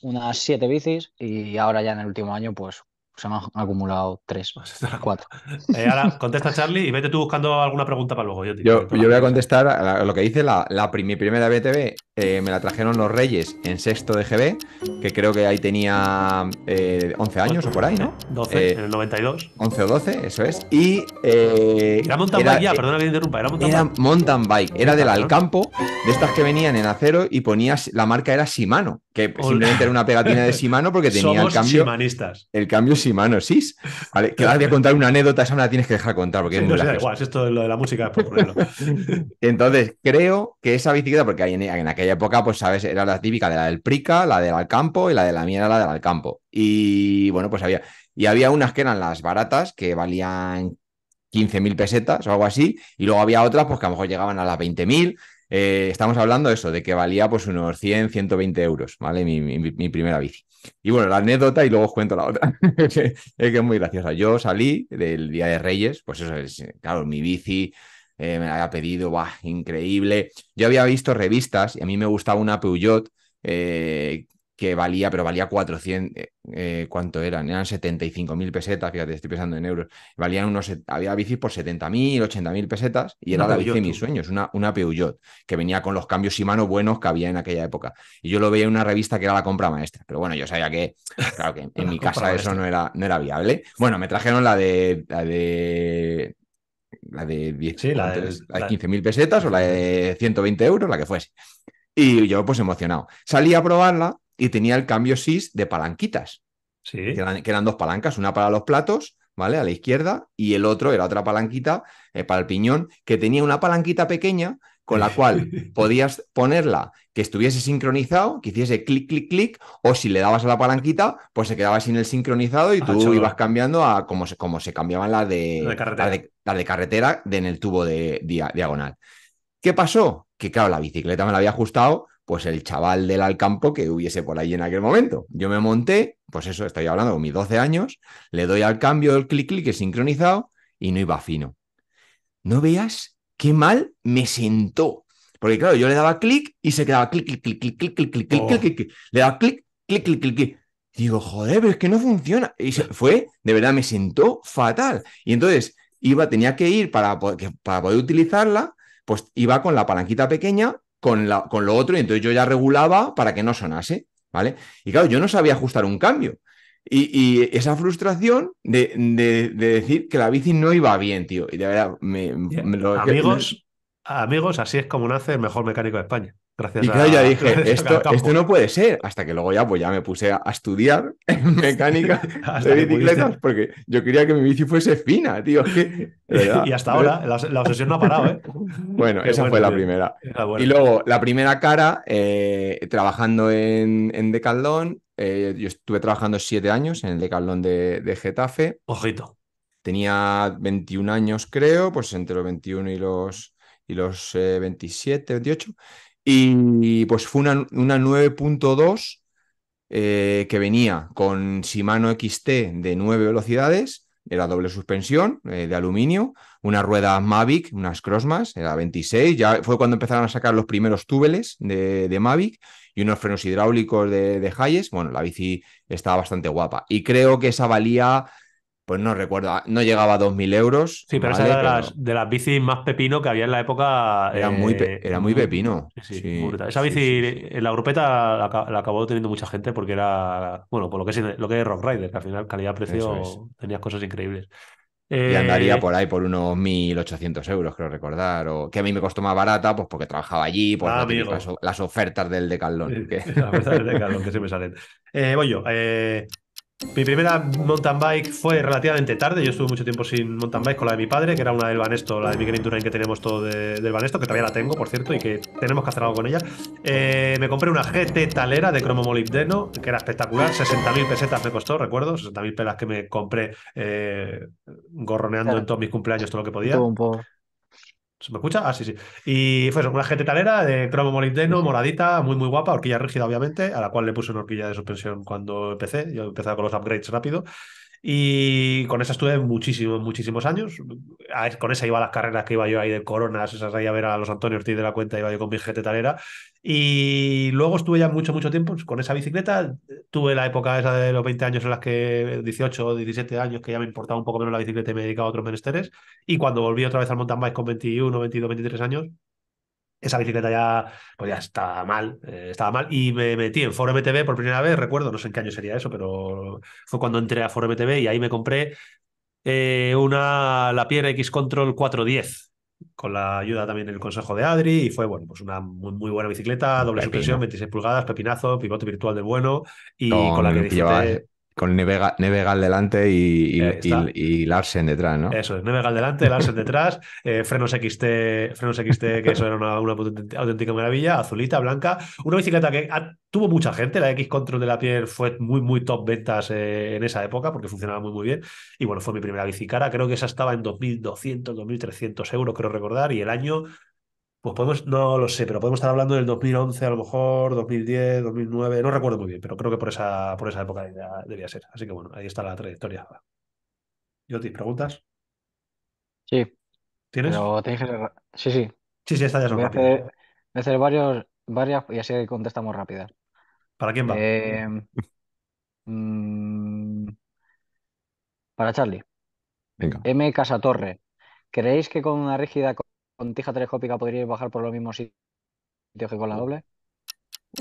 unas siete bicis y ahora ya en el último año pues se me han acumulado tres, cuatro. Eh, ahora contesta Charlie y vete tú buscando alguna pregunta para luego. Yo, voy a contestar a lo que dice la, mi primera BTV eh, me la trajeron los Reyes en sexto de GB, que creo que ahí tenía 11 eh, años o por ahí, ¿no? 12, eh, en el 92. 11 o 12, eso es. Y. era mountain bike ya, perdona que interrumpa, era mountain era bike. Mountain bike, era del Alcampo, de estas que venían en acero y ponías. La marca era Shimano, que simplemente era una pegatina de Shimano porque tenía el cambio. Shimanistas. El cambio Shimano, sí. Vale, que ahora voy a contar una anécdota, esa me la tienes que dejar contar porque es muy no da igual, esto es lo de la música, pues por Entonces, creo que esa bicicleta, porque hay en aquella época, pues, ¿sabes? Era la típica de la del Prica, la del Alcampo y la de la mía la del Alcampo. Y bueno, pues había. Y había unas que eran las baratas, que valían 15.000 pesetas o algo así, y luego había otras, pues, que a lo mejor llegaban a las 20.000. mil. Eh, estamos hablando de eso, de que valía pues unos 100, 120 euros, ¿vale? Mi, mi primera bici. Y bueno, la anécdota y luego os cuento la otra, es que es muy graciosa. Yo salí del Día de Reyes, pues eso es, claro, mi bici, eh, me la había pedido, va Increíble. Yo había visto revistas y a mí me gustaba una Peugeot eh, que valía, pero valía 400, eh, ¿cuánto eran? Eran 75.000 pesetas, fíjate, estoy pensando en euros. Valían unos, había bicis por 70.000, 80.000 pesetas y era la bici de mis sueños, una, una Peugeot, que venía con los cambios y mano buenos que había en aquella época. Y yo lo veía en una revista que era la compra maestra, pero bueno, yo sabía que, claro que en, mi casa eso no era, era viable. Bueno, me trajeron la de, la de la de 10, la, 15.000 pesetas o la de 120 euros, la que fuese. Y yo, pues emocionado. Salí a probarla y tenía el cambio SIS de palanquitas. Sí. Que eran, dos palancas, una para los platos, ¿vale? A la izquierda, y el otro era otra palanquita eh, para el piñón, que tenía una palanquita pequeña con la cual podías ponerla que estuviese sincronizado, que hiciese clic, clic, clic, o si le dabas a la palanquita, pues se quedaba sin el sincronizado y ah, tú ibas cambiando a como se, como se cambiaban la de, carretera, de, carretera en el tubo de, diagonal. ¿Qué pasó? Que claro, la bicicleta me la había ajustado, pues el chaval del Alcampo que hubiese por ahí en aquel momento. Yo me monté, pues eso, estoy hablando con mis 12 años, le doy al cambio el clic, clic, el sincronizado y no iba fino. No veas qué mal me sentó. Porque claro, yo le daba clic y se quedaba clic, clic, clic, clic, clic, clic, clic, clic, clic, Le daba clic, clic, clic, clic, clic. Digo, joder, pero es que no funciona. Y fue, de verdad, me sentó fatal. Y entonces iba, tenía que ir para, para poder utilizarla, pues iba con la palanquita pequeña, con, la, con lo otro, y entonces yo ya regulaba para que no sonase, ¿vale? Y claro, yo no sabía ajustar un cambio. Y, esa frustración de, decir que la bici no iba bien, tío. Y de verdad, me, eh, amigos, amigos, así es como nace el mejor mecánico de España y claro, ya dije, esto, esto, no puede ser. Hasta que luego ya, pues ya me puse a, estudiar mecánica de bicicletas porque yo quería que mi bici fuese fina, tío. y hasta ahora, la, obsesión no ha parado, ¿eh? bueno, esa fue la primera. Y luego, la primera cara, eh, trabajando en, en Decathlon, eh, yo estuve trabajando siete años en el Decaldón de, Getafe. Ojito. Tenía 21 años, creo, pues entre los 21 y los, y los 27, eh, 28. Y pues fue una, una 9.2 eh, que venía con Shimano XT de 9 velocidades, era doble suspensión eh, de aluminio, una rueda Mavic, unas Crossmas, era 26, ya fue cuando empezaron a sacar los primeros túbeles de, Mavic y unos frenos hidráulicos de, de Hayes. Bueno, la bici estaba bastante guapa y creo que esa valía pues no recuerdo, ah, no llegaba a 2.000 euros. Sí, pero esa era de, Las, de, las, bicis más pepino que había en la época. Era, muy, eh, era muy pepino. Sí, esa bici en la grupeta la, acabó teniendo mucha gente porque era, bueno, por lo que es, lo que es Rock Rider, que al final calidad-precio tenías cosas increíbles. Y andaría eh, por ahí por unos 1.800 euros, creo recordar, o que a mí me costó más barata, pues porque trabajaba allí, por pues las, ofertas del Decathlon. Eh, las ofertas del Decathlon que se me salen. voy yo. Mi primera mountain bike fue relativamente tarde. Yo estuve mucho tiempo sin mountain bike con la de mi padre, que era una del Vanesto, la de mi Indurain que tenemos todo del Banesto, que todavía la tengo, por cierto, y que tenemos que hacer algo con ella. Eh, me compré una GT Talera de cromo molibdeno, que era espectacular. 60.000 pesetas me costó, recuerdo. 60.000 pelas que me compré eh, gorroneando en todos mis cumpleaños todo lo que podía. Un poco. ¿Se me escucha? Ah, sí, sí. Y fue una una talera de cromo molindeno, moradita, muy, muy guapa, horquilla rígida, obviamente, a la cual le puse una horquilla de suspensión cuando empecé. Yo empecé con los upgrades rápido. Y con esa estuve muchísimos, muchísimos años. Con esa iba a las carreras que iba yo ahí de coronas, esas ahí a ver a los Antonio Ortiz de la cuenta, iba yo con mi gente talera. Y luego estuve ya mucho, mucho tiempo con esa bicicleta. Tuve la época esa de los 20 años en las que, 18 o 17 años, que ya me importaba un poco menos la bicicleta y me dedicaba a otros menesteres. Y cuando volví otra vez al mountain bike con 21, 22, 23 años, esa bicicleta ya, pues ya estaba mal, eh, estaba mal. Y me metí en Foro MTB por primera vez, recuerdo, no sé en qué año sería eso, pero fue cuando entré a Foro MTB y ahí me compré eh, una, la Pierre X Control 410, con la ayuda también del consejo de Adri, y fue, bueno, pues una muy, muy buena bicicleta, doble suspensión, 26 pulgadas, pepinazo, pivote virtual de bueno, y con la que con Nevegal, Nevegal delante y, y, Larsen detrás, ¿no? Eso es, Nevegal delante, Larsen detrás, eh, frenos XT, frenos XT, que eso era una, auténtica maravilla, azulita, blanca, una bicicleta que tuvo mucha gente, la X Control de la piel fue muy, muy top ventas eh, en esa época porque funcionaba muy, muy bien. Y bueno, fue mi primera bicicara, creo que esa estaba en 2.200, 2.300 euros, creo recordar, y el año pues podemos, no lo sé, pero podemos estar hablando del 2011 a lo mejor, 2010, 2009, no recuerdo muy bien, pero creo que por esa, por esa época debería ser. Así que bueno, ahí está la trayectoria. Yotis, ¿preguntas? Sí. ¿Tienes? Sí, sí. Sí, sí, estas ya son Voy voy a hacer varios, varias y así contestamos rápidas. ¿Para quién va? Em, mm, para Charlie. Venga. M. Casatorre. ¿Creéis que con una rígida con tija telescópica podríais bajar por los mismos sitios que con la mm. doble?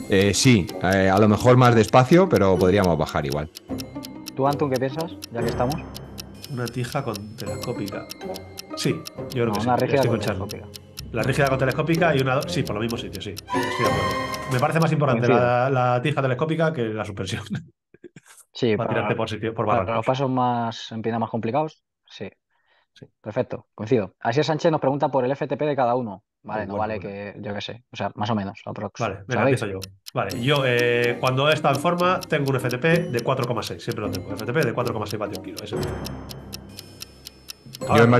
Eh, sí, eh, a lo mejor más despacio, pero podríamos bajar igual. ¿Tú, Anton, qué piensas, ya que estamos? Una tija con telescópica. Sí, yo creo no, que una Rígida con telescópica. La rígida con telescópica y una. Sí, por los mismos sitios, sí. Estoy de acuerdo. Me parece más importante la, tija telescópica que la suspensión. Sí, para, tirarte por, sitio, por para los pasos más, más complicados, sí perfecto, coincido. Así es, Sánchez nos pregunta por el FTP de cada uno. Vale, no vale que yo qué sé, o sea, más o menos, aprox. Vale, yo. Vale, yo eh, cuando estado en forma tengo un FTP de 4,6, siempre lo tengo, FTP de 4,6 vatios kilo, ah, Yo en,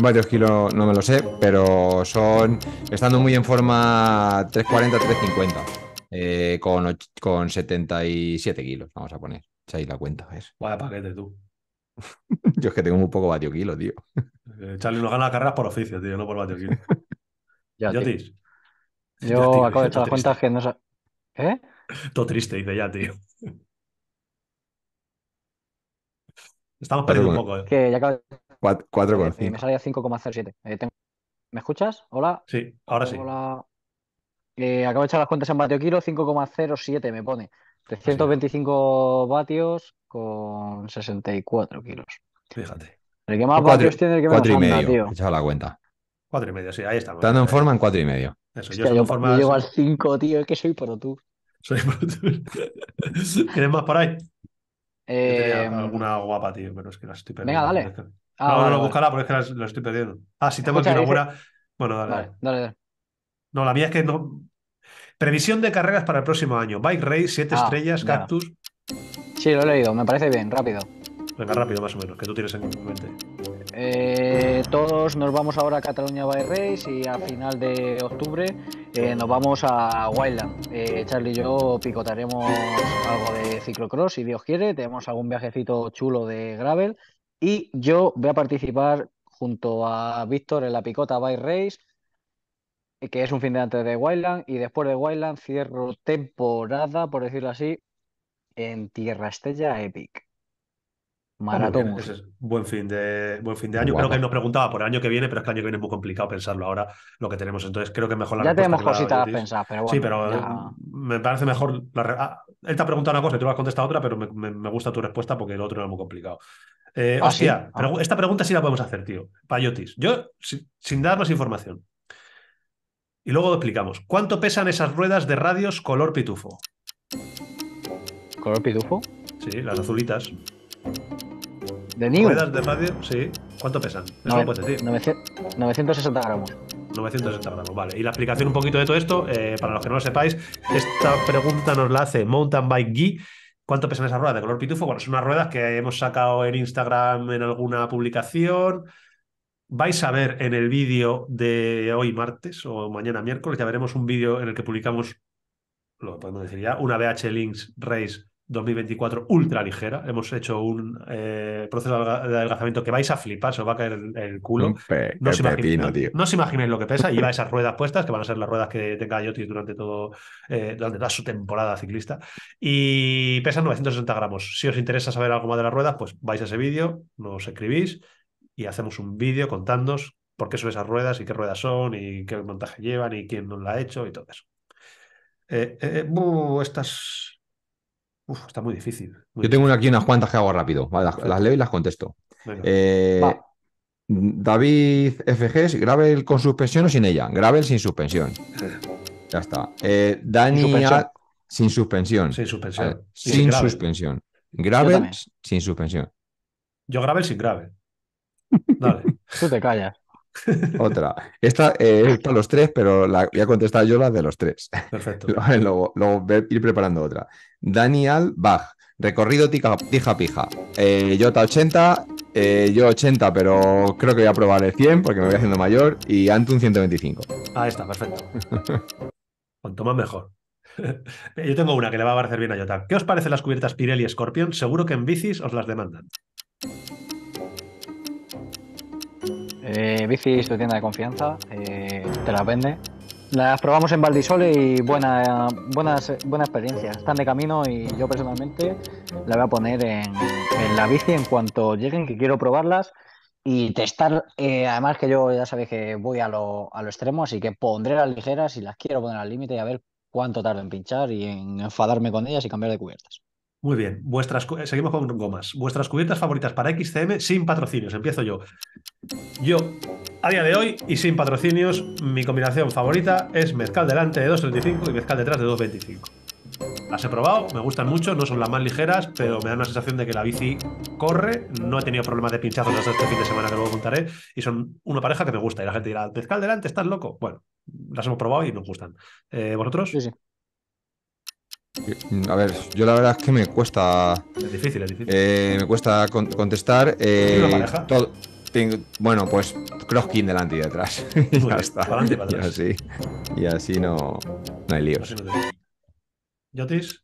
vatios, kilo no me lo sé, pero son, estando muy en forma, 3,40, 3,50, eh, con, con 77 kilos, vamos a poner, echáis la cuenta, es? Vaya paquete tú. Yo es que tengo un poco vatio kilo, tío. Eh, Charlie nos gana carreras por oficio, tío, no por vatio kilo. ya, Yo ya, tío, acabo de echar las cuentas que no sé. ¿Eh? Todo triste, dice ya, tío. Estamos perdiendo un poco, ¿eh? Que ya 4,5. Eh, eh, me salía 5,07. ¿Me escuchas? Hola. Sí, ahora sí. Hola. Eh, acabo de echar las cuentas en vatio kilo, 5,07 me pone. 325 vatios con 64 kilos. Fíjate. El que más vatios tiene el que cuatro menos y tío. He la cuenta. Cuatro sí, ahí estamos. Estando en forma en 4,5. yo, yo, llevo al 5, tío, es que soy pro tú. Soy ¿Tienes más por ahí? Eh... alguna guapa, tío, pero es que la estoy perdiendo. Venga, dale. no, ah, no, vale, no, búscala porque que la estoy perdiendo. Ah, si tengo aquí una buena. Bueno, dale. Vale, dale. No, la mía es que no, Previsión de carreras para el próximo año. Bike Race, 7 ah, estrellas, Cactus. Sí, lo he leído, me parece bien, rápido. Venga, rápido más o menos, que tú tienes en mente. Eh, todos nos vamos ahora a Cataluña Bike Race y a final de octubre eh, nos vamos a Wildland. Eh, Charlie y yo picotaremos algo de ciclocross, si Dios quiere. Tenemos algún viajecito chulo de gravel. Y yo voy a participar junto a Víctor en la picota Bike Race que es un fin de antes de Wildland, y después de Wildland cierro temporada, por decirlo así, en Tierra Estella Epic. Maratón. Pues, buen fin de, buen fin de año. Creo que nos preguntaba por el año que viene, pero es que el año que viene es muy complicado pensarlo ahora lo que tenemos. Entonces creo que mejor la Ya tenemos cositas pensadas, pero bueno. Sí, pero me parece mejor. La ah, él te ha preguntado una cosa y tú lo has contestado otra, pero me, gusta tu respuesta porque el otro era muy complicado. Eh, ah, o sea ah. esta pregunta sí la podemos hacer, tío. Payotis. Yo, sin dar más información, y luego explicamos. ¿Cuánto pesan esas ruedas de radios color pitufo? ¿Color pitufo? Sí, las azulitas. ¿De ¿Ruedas de radio? Sí. ¿Cuánto pesan? 960 gramos. 960 gramos, vale. Y la explicación un poquito de todo esto, eh, para los que no lo sepáis, esta pregunta nos la hace Mountain Bike Guy. ¿Cuánto pesan esas ruedas de color pitufo? Bueno, son unas ruedas que hemos sacado en Instagram en alguna publicación. Vais a ver en el vídeo de hoy martes o mañana miércoles, ya veremos un vídeo en el que publicamos, lo podemos decir ya, una BH Links Race 2024 ultra ligera. Hemos hecho un eh, proceso de adelgazamiento que vais a flipar, se os va a caer el, culo. No os, imaginéis, os, lo que pesa. y Lleva esas ruedas puestas, que van a ser las ruedas que tenga Yotis durante, todo, eh, durante toda su temporada ciclista. Y pesa 960 gramos. Si os interesa saber algo más de las ruedas, pues vais a ese vídeo, nos escribís y hacemos un vídeo contándos por qué son esas ruedas y qué ruedas son y qué montaje llevan y quién nos la ha hecho y todo eso. Eh, eh, eh, estas... Uf, está muy difícil. Yo tengo aquí unas cuantas que hago rápido. las, leo y las contesto. David FG, gravel con suspensión o sin ella. Gravel sin suspensión. Ya está. Dani sin suspensión. Sin suspensión. Sin, suspensión. Gravel sin suspensión. Yo gravel sin gravel. Dale. Tú te callas. Otra. Esta eh, los tres, pero la, voy a contestar yo la de los tres. Perfecto. luego, ir preparando otra. Daniel Bach. Recorrido tija, tija pija. Eh, 80, eh, yo 80, pero creo que voy a probar el 100 porque me voy haciendo mayor. Y Antun 125. Ah, está, perfecto. Cuanto más mejor. yo tengo una que le va a parecer bien a Jota. ¿Qué os parecen las cubiertas Pirelli y Scorpion? Seguro que en bicis os las demandan. Eh, bici es tienda de confianza, eh, te las vende. Las probamos en Valdisole y buena, buenas, buena experiencia. Están de camino y yo personalmente la voy a poner en, la bici en cuanto lleguen, que quiero probarlas y testar. Eh, además que yo ya sabéis que voy a lo, a lo extremo, así que pondré las ligeras y las quiero poner al límite y a ver cuánto tardo en pinchar y en enfadarme con ellas y cambiar de cubiertas. Muy bien, vuestras, seguimos con gomas. Vuestras cubiertas favoritas para XCM sin patrocinios. Empiezo yo. Yo, a día de hoy y sin patrocinios, mi combinación favorita es mezcal delante de 2.35 y mezcal detrás de 2.25. Las he probado, me gustan mucho, no son las más ligeras, pero me dan la sensación de que la bici corre. No he tenido problemas de pinchazos hasta este fin de semana que luego contaré. Y son una pareja que me gusta. Y la gente dirá, mezcal delante, estás loco. Bueno, las hemos probado y nos gustan. Eh, ¿Vosotros? Sí, sí. A ver, yo la verdad es que me cuesta. Es difícil, es difícil. Eh, me cuesta contestar. Eh, bueno, pues Crosskin delante y detrás. y Para adelante, para Y así, y así no, no hay líos. Yo ¿Yotis?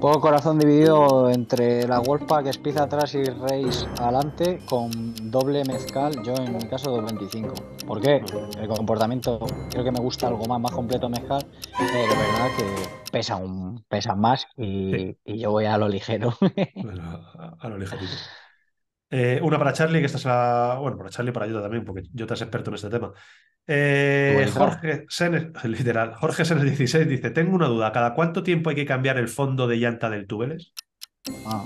poco corazón dividido entre la Wolfpack Espiza atrás y Reis adelante con doble mezcal, yo en mi caso 225. ¿Por qué? El comportamiento, creo que me gusta algo más, más completo mezcal pero eh, es verdad que pesa, un, pesa más y, yo voy a lo ligero. a, lo eh, una para Charlie, que esta es la. Bueno, para Charlie para ayuda también, porque yo te es experto en este tema. Eh, pues Jorge Senes, literal, Jorge Senes 16 dice: Tengo una duda, ¿cada cuánto tiempo hay que cambiar el fondo de llanta del túbeles? Ah.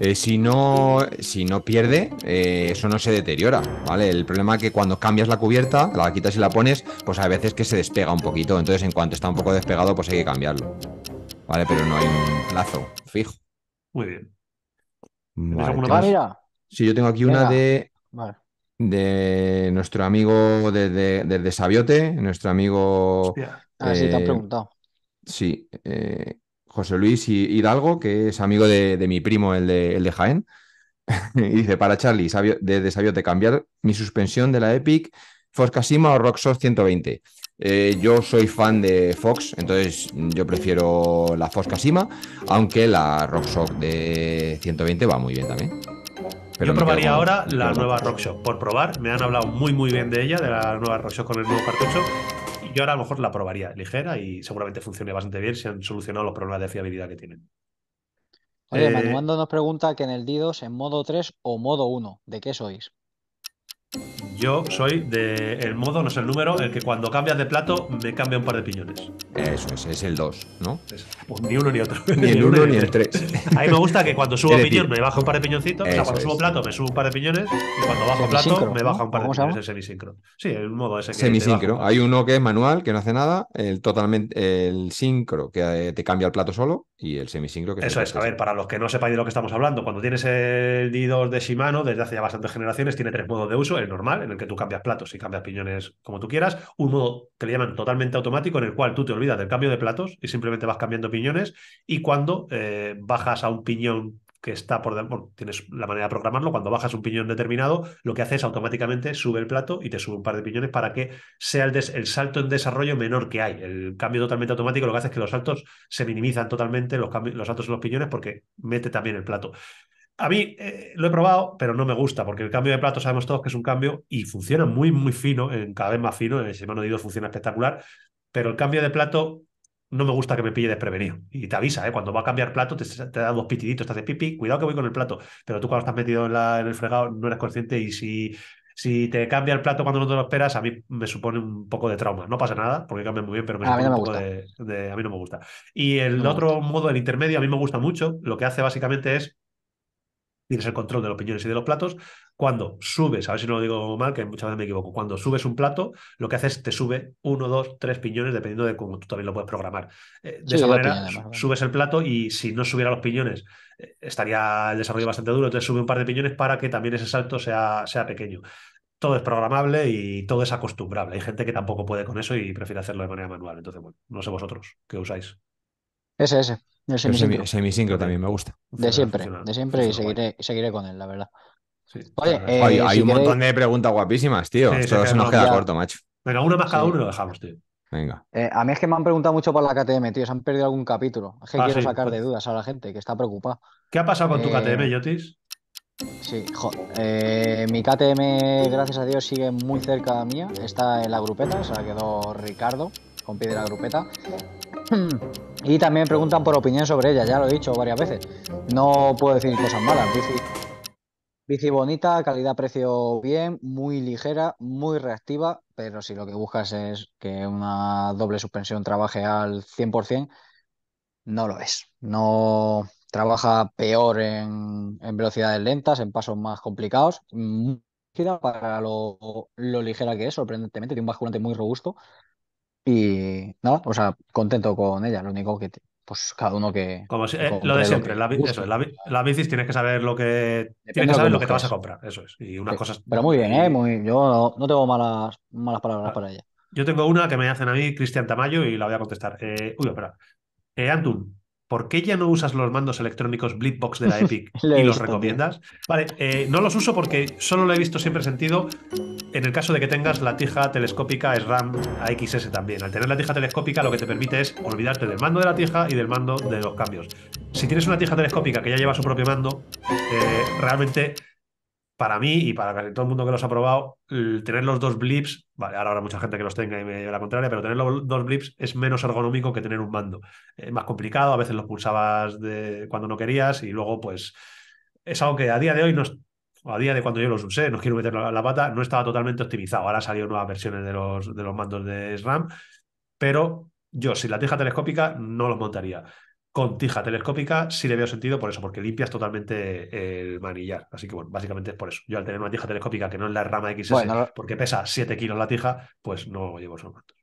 Eh, si, no, si no pierde, eh, eso no se deteriora, ¿vale? El problema es que cuando cambias la cubierta, la quitas y la pones, pues a veces que se despega un poquito. Entonces, en cuanto está un poco despegado, pues hay que cambiarlo. ¿Vale? Pero no hay un plazo fijo. Muy bien. alguna manera? Sí, yo tengo aquí una de... De nuestro amigo desde, Sabiote, nuestro amigo... Hostia. Ah, si sí, te eh, preguntado. Sí, José Luis Hidalgo, que es amigo de, mi primo, el de, el de Jaén, y dice, para Charlie, sabio, de, Sabiote, cambiar mi suspensión de la Epic, Fox Casima o Rockshox eh, 120. yo soy fan de Fox, entonces yo prefiero la Fox Casima, aunque la RockShox de 120 va muy bien también. yo probaría ahora la nueva RockShox, por probar. Me han hablado muy muy bien de ella, de la nueva RockShox con el nuevo cartucho yo ahora a lo mejor la probaría ligera y seguramente funcione bastante bien si han solucionado los problemas de fiabilidad que tienen. Oye, eh, Manuando nos pregunta que en el Didos, en modo 3 o modo 1, ¿de qué sois? Yo soy del modo, no sé el número, el que cuando cambias de plato me cambia un par de piñones. Eso es, es el 2, ¿no? Pues ni uno ni otro. Ni el 1 ni el 3. A mí me gusta que cuando subo piñón me baja un par de piñoncitos, o sea, cuando subo plato me subo un par de piñones y cuando bajo plato me baja un par de piñones el semisincro. Sí, el modo ese que Semisincro. Hay uno que es manual, que no hace nada, el totalmente el sincro que eh, te cambia el plato solo y el semisincro que Eso es, a ver, para los que no sepáis de lo que estamos hablando, cuando tienes el D2 de Shimano desde hace ya bastantes generaciones tiene tres modos de uso el normal, en el que tú cambias platos y cambias piñones como tú quieras. Un modo que le llaman totalmente automático, en el cual tú te olvidas del cambio de platos y simplemente vas cambiando piñones. Y cuando eh, bajas a un piñón que está por bueno, tienes la manera de programarlo, cuando bajas un piñón determinado, lo que hace es automáticamente sube el plato y te sube un par de piñones para que sea el, el salto en desarrollo menor que hay. El cambio totalmente automático lo que hace es que los saltos se minimizan totalmente, los, los saltos en los piñones, porque mete también el plato a mí eh, lo he probado, pero no me gusta, porque el cambio de plato sabemos todos que es un cambio y funciona muy, muy fino, en, eh, cada vez más fino, en el han de funciona espectacular, pero el cambio de plato no me gusta que me pille desprevenido. Y te avisa, ¿eh? cuando va a cambiar plato, te, da dos pitiditos, te hace pipi, cuidado que voy con el plato. Pero tú cuando estás metido en, el fregado no eres consciente y si, si te cambia el plato cuando no te lo esperas, a mí me supone un poco de trauma. No pasa nada, porque cambia muy bien, pero a mí no me de, A mí no me gusta. Y el otro modo, el intermedio, a mí me gusta mucho. Lo que hace básicamente es tienes el control de los piñones y de los platos. Cuando subes, a ver si no lo digo mal, que muchas veces me equivoco, cuando subes un plato, lo que haces es te sube uno, dos, tres piñones, dependiendo de cómo tú también lo puedes programar. Eh, de esa manera, subes el plato y si no subiera los piñones, eh, estaría el desarrollo bastante duro. Entonces, sube un par de piñones para que también ese salto sea, sea pequeño. Todo es programable y todo es acostumbrable. Hay gente que tampoco puede con eso y prefiere hacerlo de manera manual. Entonces, bueno, no sé vosotros qué usáis. Ese, ese. El semisincro. también me gusta. De siempre, de siempre y seguiré, seguiré con él, la verdad. Oye, eh, hay un montón de preguntas guapísimas, tío. Sí, se nos queda corto, macho. Venga, uno más cada uno lo dejamos, tío. Venga. Eh, a mí es que me han preguntado mucho por la KTM, tío. Se han perdido algún capítulo. Es que ah, quiero sacar de pues. dudas a la gente que está preocupada. ¿Qué ha pasado con tu eh, KTM, Yotis? Sí, mi KTM, gracias a Dios, sigue muy cerca de mía. Está en la grupeta, se la quedó Ricardo con pie de la grupeta. Y también preguntan por opinión sobre ella, ya lo he dicho varias veces. No puedo decir cosas malas. Bici, bonita, calidad-precio bien, muy ligera, muy reactiva, pero si lo que buscas es que una doble suspensión trabaje al 100%, no lo es. No trabaja peor en, velocidades lentas, en pasos más complicados. para lo, lo ligera que es, sorprendentemente, tiene un basculante muy robusto y no, o sea, contento con ella. Lo único que, pues cada uno que. Como eh, lo de siempre, la, bicis tienes que saber lo que. tienes que saber lo que, te vas a comprar, eso es. Y unas cosas. Pero muy bien, ¿eh? yo no, tengo malas, malas palabras ah, para ella. Yo tengo una que me hacen a mí Cristian Tamayo y la voy a contestar. Eh, uy, espera. Eh, Antun, ¿por qué ya no usas los mandos electrónicos Blitbox de la Epic y los recomiendas? Vale, eh, no los uso porque solo lo he visto siempre sentido en el caso de que tengas la tija telescópica SRAM AXS también. Al tener la tija telescópica lo que te permite es olvidarte del mando de la tija y del mando de los cambios. Si tienes una tija telescópica que ya lleva su propio mando, eh, realmente para mí y para todo el mundo que los ha probado, tener los dos blips, vale, ahora habrá mucha gente que los tenga y me lleva la contraria, pero tener los dos blips es menos ergonómico que tener un mando. Es más complicado, a veces los pulsabas de cuando no querías y luego pues es algo que a día de hoy no a día de cuando yo los usé, no quiero meter la, pata, no estaba totalmente optimizado. Ahora salió nuevas versiones de los, de los mandos de SRAM, pero yo, sin la teja telescópica, no los montaría con tija telescópica sí le veo sentido por eso, porque limpias totalmente el manillar. Así que bueno, básicamente es por eso. Yo al tener una tija telescópica que no es la rama XS, porque pesa 7 kilos la tija, pues no llevo esos mantos.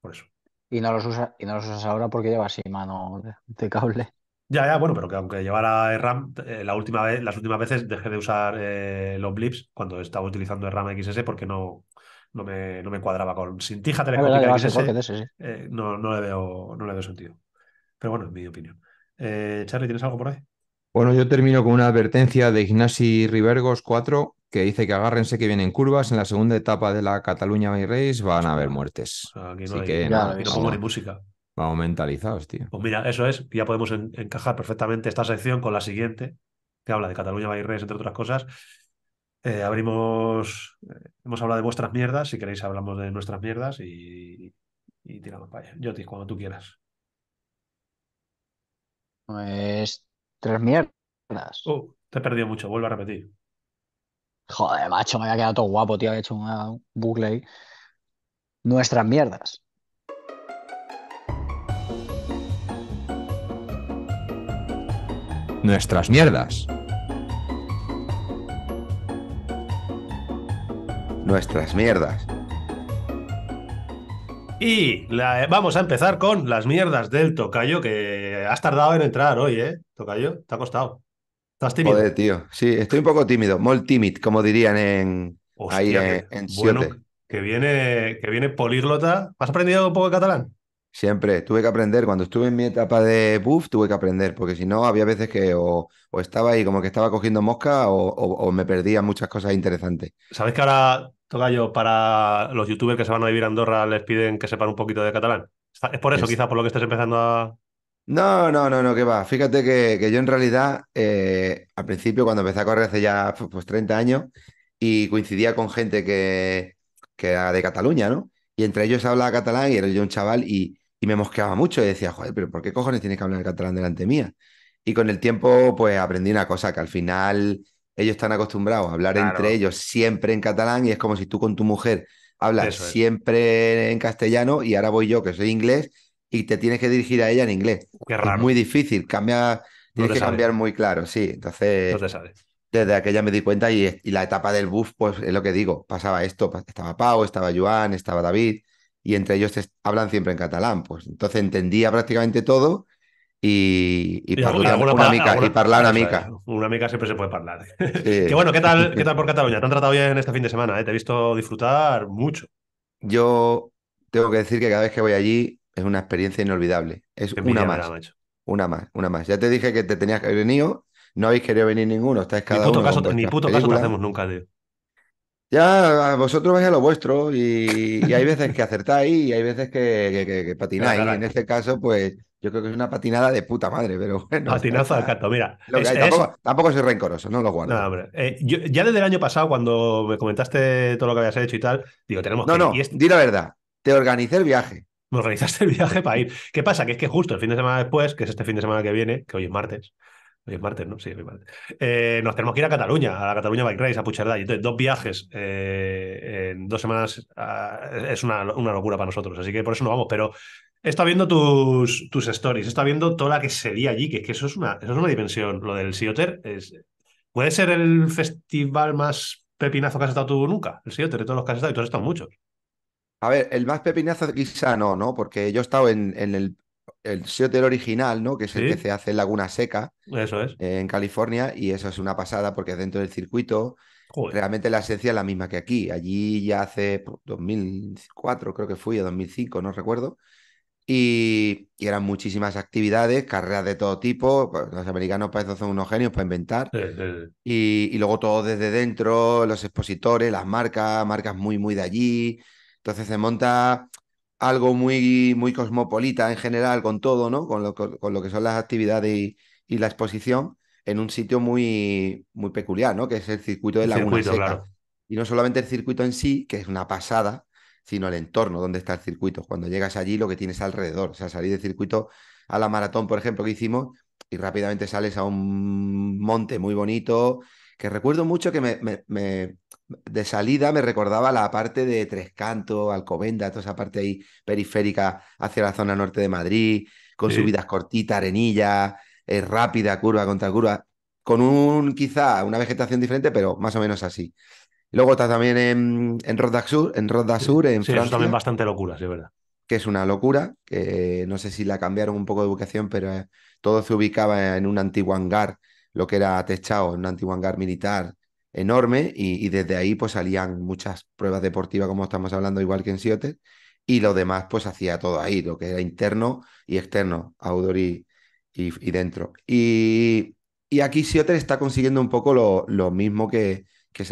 Por eso. Y no los usas, y no los usas ahora porque llevas así mano de cable. Ya, ya, bueno, pero que aunque llevara RAM, eh, la última vez, las últimas veces dejé de usar eh, los blips cuando estaba utilizando RAM XS porque no, no me, no me cuadraba con. Sin tija telescópica eh, no, no, le veo, no le veo sentido. Pero bueno, es mi opinión. Eh, Charlie, ¿tienes algo por ahí? Bueno, yo termino con una advertencia de Ignasi Rivergos 4, que dice que agárrense que vienen curvas. En la segunda etapa de la Cataluña Bay Race van a haber muertes. Así que nada, no pongo ni música. Vamos mentalizados, tío. Pues mira, eso es. Ya podemos encajar perfectamente esta sección con la siguiente, que habla de Cataluña Bay Race, entre otras cosas. Eh, abrimos. Eh, hemos hablado de vuestras mierdas. Si queréis, hablamos de nuestras mierdas y, tiramos para allá. Jotis, cuando tú quieras. Es tres mierdas. Oh, te he perdido mucho, vuelvo a repetir. Joder, macho, me había quedado todo guapo, tío. Había hecho un bucle ahí. Nuestras mierdas. Nuestras mierdas. Nuestras mierdas. Y la, vamos a empezar con las mierdas del tocayo, que has tardado en entrar hoy, ¿eh? Tocayo, te ha costado. ¿Estás tímido? Joder, tío. Sí, estoy un poco tímido. Molt timid, como dirían en, ahí en, que, bueno, que viene, que viene políglota. ¿Has aprendido un poco de catalán? Siempre, tuve que aprender. Cuando estuve en mi etapa de buff, tuve que aprender, porque si no, había veces que o, estaba ahí como que estaba cogiendo mosca o, me perdía muchas cosas interesantes. ¿Sabes que ahora, yo para los youtubers que se van a vivir a Andorra les piden que sepan un poquito de catalán? ¿Es por eso quizás por lo que estás empezando a...? No, no, no, no, que va. Fíjate que, yo en realidad, eh, al principio, cuando empecé a correr hace ya pues 30 años, y coincidía con gente que, que era de Cataluña, ¿no? Y entre ellos hablaba catalán y era yo un chaval y y me mosqueaba mucho y decía, joder, pero ¿por qué cojones tienes que hablar en catalán delante mía? Y con el tiempo, pues aprendí una cosa, que al final ellos están acostumbrados a hablar entre ellos siempre en catalán y es como si tú con tu mujer hablas siempre en castellano y ahora voy yo, que soy inglés, y te tienes que dirigir a ella en inglés. Qué muy difícil, cambia, tienes que cambiar muy claro, sí. Entonces, desde aquella me di cuenta y, y, la etapa del buff, pues es lo que digo, pasaba esto, estaba Pau, estaba Joan, estaba David, y entre ellos hablan siempre en catalán. Pues entonces entendía prácticamente todo y, y, una, mica, una mica. siempre se puede hablar. ¿eh? bueno, ¿qué tal, por Cataluña? Te han tratado bien este fin de semana, ¿eh? te he visto disfrutar mucho. Yo tengo que decir que cada vez que voy allí es una experiencia inolvidable. Es una más. una más, una más. Ya te dije que te tenías que haber venido. no habéis querido venir ninguno. Estáis ni puto caso, ni puto caso te hacemos nunca, tío. Ya, vosotros vais a lo vuestro y, hay veces que acertáis y hay veces que, patináis. en este caso, pues yo creo que es una patinada de puta madre, pero bueno. Patinazo al canto, mira. tampoco, soy rencoroso, no lo guardo. Eh, ya desde el año pasado, cuando me comentaste todo lo que habías hecho y tal, digo, tenemos no, que. No, no, di la verdad. Te organicé el viaje. Me organizaste el viaje para ir. ¿Qué pasa? Que es que justo el fin de semana después, que es este fin de semana que viene, que hoy es martes, Hoy martes, ¿no? Sí, martes. Eh, nos tenemos que ir a Cataluña, a la Cataluña Bike Race, a y Entonces, dos viajes eh, en dos semanas ah, es una, locura para nosotros. Así que por eso no vamos. Pero está viendo tus, tus stories, está viendo toda la que sería allí, que es que eso es una, es una dimensión. Lo del Sioter es, puede ser el festival más pepinazo que has estado tú nunca, el Sioter, de todos los que has estado, y tú has estado muchos. A ver, el más pepinazo quizá no, ¿no? Porque yo he estado en, en el el Seattle original, ¿no? Que es el que se hace en Laguna Seca. Eso es. Eh, en California. Y eso es una pasada porque dentro del circuito. Realmente la esencia es la misma que aquí. Allí ya hace 2004, pues, creo que fui, o 2005, no recuerdo. Y, eran muchísimas actividades, carreras de todo tipo. Pues, los americanos para pues, eso son unos genios para inventar. y, luego todo desde dentro, los expositores, las marcas, marcas muy, muy de allí. Entonces se monta algo muy, muy cosmopolita en general con todo, ¿no? Con lo, con lo que son las actividades y, la exposición en un sitio muy, muy peculiar, ¿no? Que es el circuito de la Laguna Y no solamente el circuito en sí, que es una pasada, sino el entorno donde está el circuito. Cuando llegas allí, lo que tienes alrededor. O sea, salir del circuito a la maratón, por ejemplo, que hicimos, y rápidamente sales a un monte muy bonito, que recuerdo mucho que me de salida me recordaba la parte de Tres Cantos, Alcobenda, toda esa parte ahí periférica hacia la zona norte de Madrid, con subidas cortitas, arenilla, eh, rápida, curva contra curva, con un quizá una vegetación diferente, pero más o menos así. Luego está también en, en Roda Sur, en Roda Sur, en sí, también bastante locuras, es verdad. Que es una locura, que no sé si la cambiaron un poco de ubicación, pero eh, todo se ubicaba en un antiguo hangar, lo que era techado, en un antiguo hangar militar, enorme y, desde ahí pues salían muchas pruebas deportivas como estamos hablando igual que en Seattle y lo demás pues hacía todo ahí, lo que era interno y externo, outdoor y, dentro. Y, aquí Seattle está consiguiendo un poco lo, mismo que, que,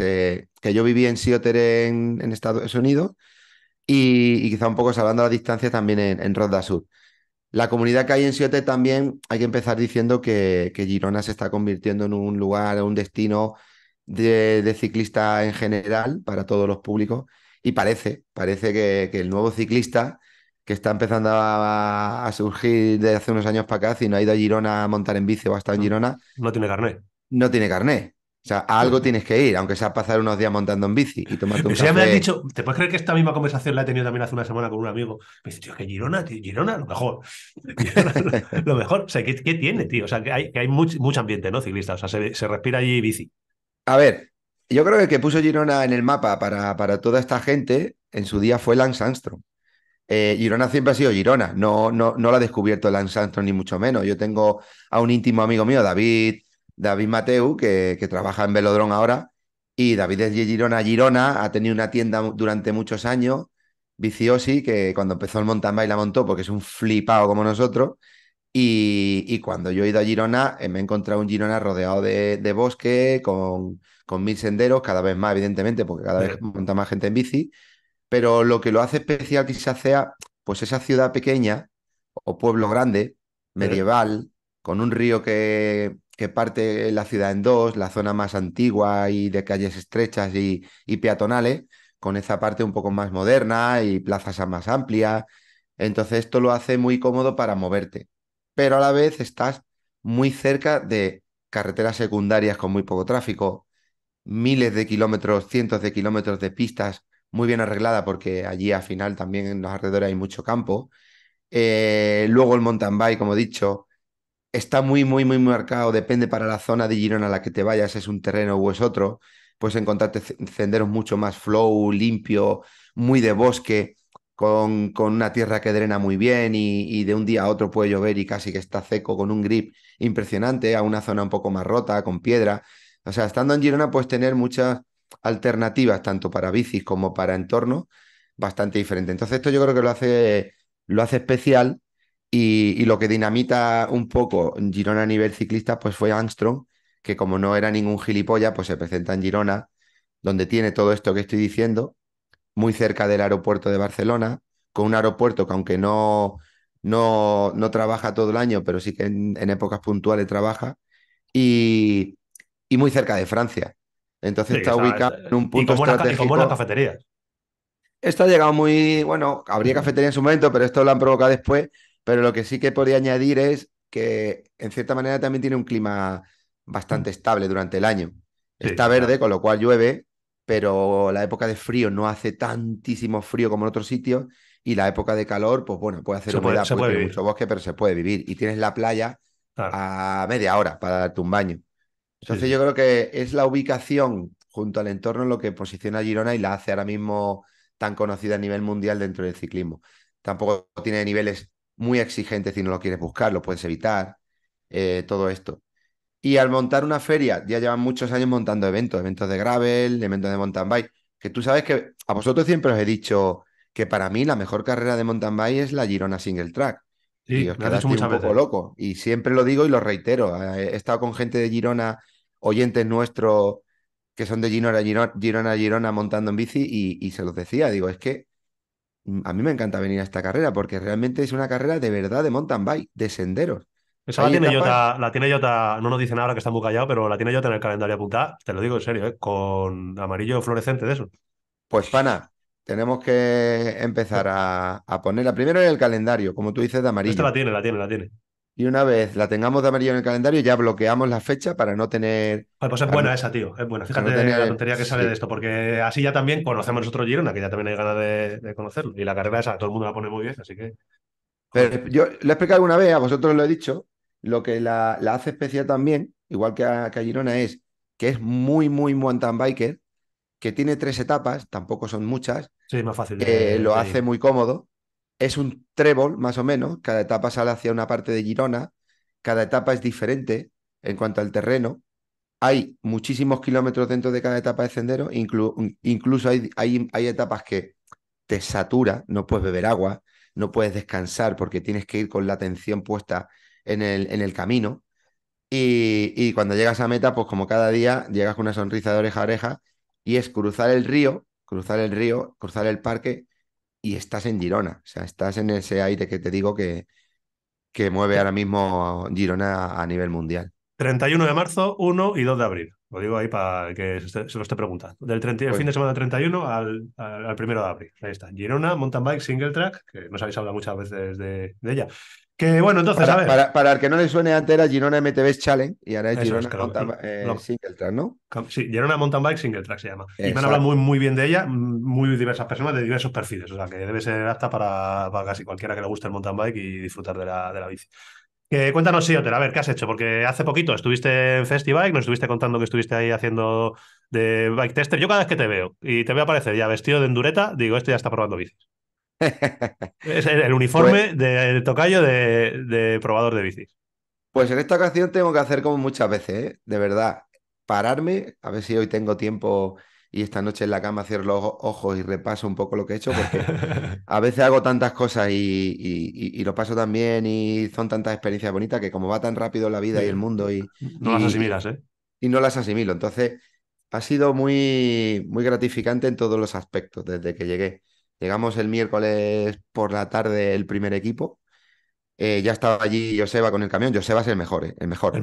yo viví en Seattle en, Estados Unidos y, quizá un poco salvando la distancia también en, en Sur. La comunidad que hay en Seattle también hay que empezar diciendo que, que Girona se está convirtiendo en un lugar, un destino de, ciclista en general para todos los públicos y parece, parece que, el nuevo ciclista que está empezando a, surgir desde hace unos años para acá, si no ha ido a Girona a montar en bici o ha estado en Girona. No tiene carnet. No tiene carnet. O sea, a algo tienes que ir, aunque sea pasar unos días montando en bici y tomarte un Ya me dicho, ¿te puedes creer que esta misma conversación la he tenido también hace una semana con un amigo? Me dice, tío, que Girona, Girona, lo mejor. lo, mejor. O sea, ¿qué, tiene, tío? O sea, que hay, que hay mucho ambiente, ¿no? Ciclista. O sea, se, se respira allí bici. A ver, yo creo que el que puso Girona en el mapa para, para toda esta gente en su día fue Lance Armstrong. Eh, Girona siempre ha sido Girona, no, no, no la ha descubierto Lance Armstrong ni mucho menos. Yo tengo a un íntimo amigo mío, David, David Mateu, que, trabaja en Velodrón ahora, y David es de Girona, Girona, ha tenido una tienda durante muchos años, Viciosi, que cuando empezó el mountain bike la montó porque es un flipado como nosotros, y, cuando yo he ido a Girona, eh, me he encontrado un Girona rodeado de, bosque, con, mil senderos, cada vez más, evidentemente, porque cada vez monta más gente en bici. Pero lo que lo hace especial quizás sea, pues esa ciudad pequeña o pueblo grande, medieval, con un río que, parte la ciudad en dos, la zona más antigua y de calles estrechas y, y peatonales, con esa parte un poco más moderna y plazas más amplias. Entonces esto lo hace muy cómodo para moverte pero a la vez estás muy cerca de carreteras secundarias con muy poco tráfico, miles de kilómetros, cientos de kilómetros de pistas muy bien arreglada porque allí al final también en los alrededores hay mucho campo. Eh, luego el mountain bike, como he dicho, está muy, muy, muy marcado, depende para la zona de Girona a la que te vayas, es un terreno o es otro, puedes encontrarte senderos mucho más flow, limpio, muy de bosque, con, una tierra que drena muy bien y, de un día a otro puede llover y casi que está seco con un grip impresionante a una zona un poco más rota, con piedra. O sea, estando en Girona puedes tener muchas alternativas, tanto para bicis como para entorno, bastante diferente. Entonces esto yo creo que lo hace, lo hace especial y, lo que dinamita un poco Girona a nivel ciclista pues fue Armstrong, que como no era ningún gilipollas, pues se presenta en Girona, donde tiene todo esto que estoy diciendo muy cerca del aeropuerto de Barcelona, con un aeropuerto que aunque no, no, no trabaja todo el año, pero sí que en, épocas puntuales trabaja, y, muy cerca de Francia. Entonces está ubicado en un punto estratégico. Y buenas cafeterías. Esto ha llegado muy, bueno, habría cafetería en su momento, pero esto lo han provocado después, pero lo que sí que podría añadir es que en cierta manera también tiene un clima bastante mm. estable durante el año. Está verde, con lo cual llueve, pero la época de frío no hace tantísimo frío como en otros sitios y la época de calor, pues bueno, puede hacer humedad, pues puede, mucho bosque, pero se puede vivir y tienes la playa a media hora para darte un baño. Entonces yo creo que es la ubicación junto al entorno lo que posiciona Girona y la hace ahora mismo tan conocida a nivel mundial dentro del ciclismo. Tampoco tiene niveles muy exigentes si no lo quieres buscar, lo puedes evitar, eh, todo esto. Y al montar una feria, ya llevan muchos años montando eventos, eventos de gravel, eventos de mountain bike, que tú sabes que a vosotros siempre os he dicho que para mí la mejor carrera de mountain bike es la Girona Single Track. Sí, y os quedáis un poco loco. Y siempre lo digo y lo reitero. Eh, he estado con gente de Girona, oyentes nuestros que son de Girona, Girona, Girona, Girona montando en bici y, y se los decía, digo, es que mm, a mí me encanta venir a esta carrera porque realmente es una carrera de verdad de mountain bike, de senderos. Esa pues. la tiene, Jota, la tiene no nos dicen ahora que está muy callado, pero la tiene Jota en el calendario apuntada, te lo digo en serio, ¿eh? con amarillo fluorescente de eso. Pues pana, tenemos que empezar a, a ponerla primero en el calendario, como tú dices, de amarillo. Esta la tiene, la tiene, la tiene. Y una vez la tengamos de amarillo en el calendario, ya bloqueamos la fecha para no tener. pues es buena esa, tío. Es buena. Fíjate la tontería que sale de esto, porque así ya también conocemos nosotros Girona, que ya también hay ganas de, conocerlo. Y la carrera esa, todo el mundo la pone muy bien, así que. Pero yo le he explicado alguna vez, a vosotros lo he dicho, lo que la, hace especial también, igual que a, Girona, es que es muy, muy mountain biker, que tiene tres etapas, tampoco son muchas. Sí, más fácil. Eh, lo hace muy cómodo. Es un trébol, más o menos. Cada etapa sale hacia una parte de Girona. Cada etapa es diferente en cuanto al terreno. Hay muchísimos kilómetros dentro de cada etapa de sendero. incluso hay, hay etapas que te satura, no puedes beber agua, no puedes descansar porque tienes que ir con la atención puesta en el, en el camino. Y, cuando llegas a meta, pues como cada día, llegas con una sonrisa de oreja a oreja y es cruzar el río, cruzar el río, cruzar el parque y estás en Girona. O sea, estás en ese aire que te digo que, que mueve ahora mismo Girona a nivel mundial. 31 de marzo, 1 y 2 de abril. Lo digo ahí para que se, lo esté preguntando. Del pues fin de semana 31 al, al, primero de abril. Ahí está. Girona, mountain bike, single track, que nos habéis hablado muchas veces de ella. Que bueno, entonces, para, a ver. Para, el que no le suene, antes era Girona MTB Challenge y ahora es Girona no. Eh, sí, Girona Mountain Bike Singletrack se llama. Y me han hablado muy, muy bien de ella, muy diversas personas de diversos perfiles, o sea que debe ser apta para, casi cualquiera que le guste el mountain bike y disfrutar de la, de la bici. cuéntanos, sí, a ver, ¿qué has hecho? Porque hace poquito estuviste en festival nos estuviste contando que estuviste ahí haciendo de bike tester. Yo cada vez que te veo y te veo aparecer ya vestido de endureta, digo, este ya está probando bicis es el, uniforme pues- del de, tocayo de, probador de bicis. Pues en esta ocasión tengo que hacer como muchas veces, ¿eh? de verdad, pararme, a ver si hoy tengo tiempo y esta noche en la cama cierro los ojos y repaso un poco lo que he hecho, porque a veces hago tantas cosas y, lo paso tan bien y son tantas experiencias bonitas que como va tan rápido la vida y el mundo y... No las asimilas, ¿eh? Y no las asimilo. Entonces, ha sido muy, muy gratificante en todos los aspectos desde que llegué. Llegamos el miércoles por la tarde el primer equipo. Eh, ya estaba allí Joseba con el camión. Joseba es el mejor, eh, el mejor.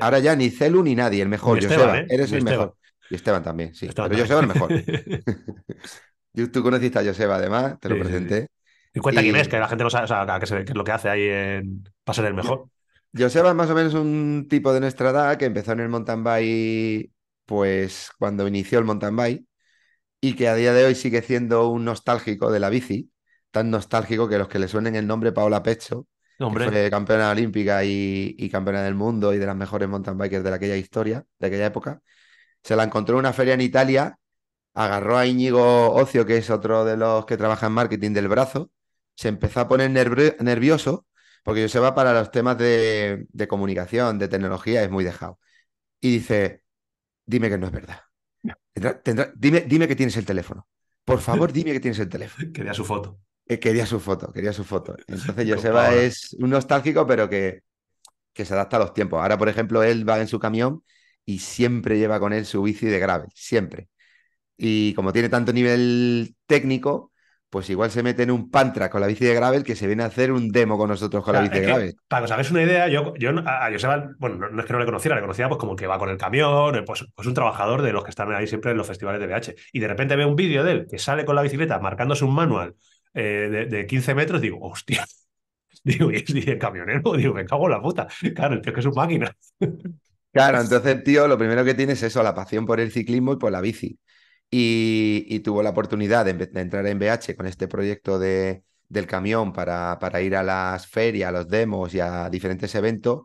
ahora, ya, ni Celu ni nadie, el mejor. Joseba, ¿eh? eres el mejor. Y Esteban también, sí. pero Joseba es el mejor. Tú conociste a Joseba, además, te lo presenté. Y cuenta quién es, que la gente no sabe, o sea, es lo que hace ahí en... para el mejor. Joseba es más o menos un tipo de nuestra edad que empezó en el mountain bike, pues cuando inició el mountain bike y que a día de hoy sigue siendo un nostálgico de la bici, tan nostálgico que los que le suenen el nombre Paola Pecho, campeona olímpica y, campeona del mundo y de las mejores mountain bikers de aquella historia, de aquella época. Se la encontró en una feria en Italia, agarró a Íñigo Ocio, que es otro de los que trabaja en marketing del brazo, se empezó a poner nervioso, porque yo se va para los temas de, de comunicación, de tecnología, es muy dejado. Y dice, dime que no es verdad dime, dime que tienes el teléfono. Por favor, dime que tienes el teléfono. Eh, quería su foto. quería su foto, quería su foto. Entonces, Joseba es un nostálgico, pero que, que se adapta a los tiempos. Ahora, por ejemplo, él va en su camión y siempre lleva con él su bici de gravel, siempre. Y como tiene tanto nivel técnico, pues igual se mete en un pantra con la bici de gravel que se viene a hacer un demo con nosotros con la bici de gravel. para que os hagáis una idea, yo, yo a Joseba, bueno, no es que no le conociera, le conocía pues, como que va con el camión, eh, pues, pues, un trabajador de los que están ahí siempre en los festivales de BH. Y de repente veo un vídeo de él que sale con la bicicleta marcándose un manual eh, de, 15 metros, digo, hostia. Digo, y es el camionero, digo, me cago en la puta. Claro, el tío que es un máquina. Claro, entonces, tío, lo primero que tienes es eso, la pasión por el ciclismo y por la bici. Y, tuvo la oportunidad de, entrar en BH con este proyecto de, del camión para, para ir a las ferias, a los demos y a diferentes eventos.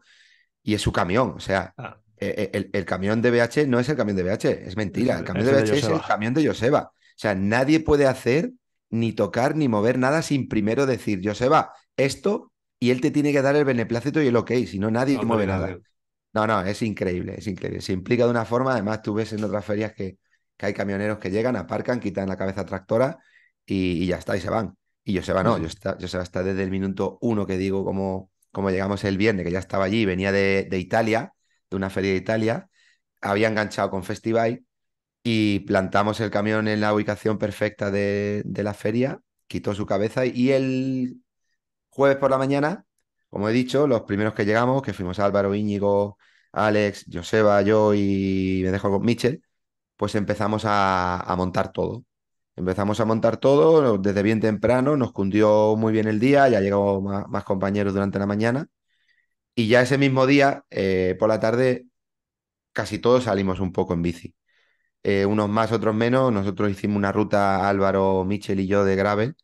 Y es su camión, o sea, ah. e-, e-, el, camión de BH no es el camión de BH, es mentira. El camión de BH es el camión de Joseba. O sea, nadie puede hacer ni tocar ni mover nada sin primero decir, Joseba, esto, y él te tiene que dar el beneplácito y el ok, si no nadie mueve nada. No, no, es increíble, es increíble. Se implica de una forma, además tú ves en otras ferias que que hay camioneros que llegan, aparcan, quitan la cabeza tractora y, ya está, y se van. Y Joseba no, yo se va está desde el minuto uno que digo, como, llegamos el viernes, que ya estaba allí, venía de, Italia, de una feria de Italia, había enganchado con Festival y plantamos el camión en la ubicación perfecta de, de la feria, quitó su cabeza y el jueves por la mañana, como he dicho, los primeros que llegamos, que fuimos Álvaro, Íñigo, Alex, Joseba, yo y me dejo con Michel, pues empezamos a, montar todo. Empezamos a montar todo desde bien temprano, nos cundió muy bien el día, ya llegó más, compañeros durante la mañana y ya ese mismo día, eh, por la tarde, casi todos salimos un poco en bici. Eh, unos más, otros menos. Nosotros hicimos una ruta, Álvaro, Michel y yo, de gravel,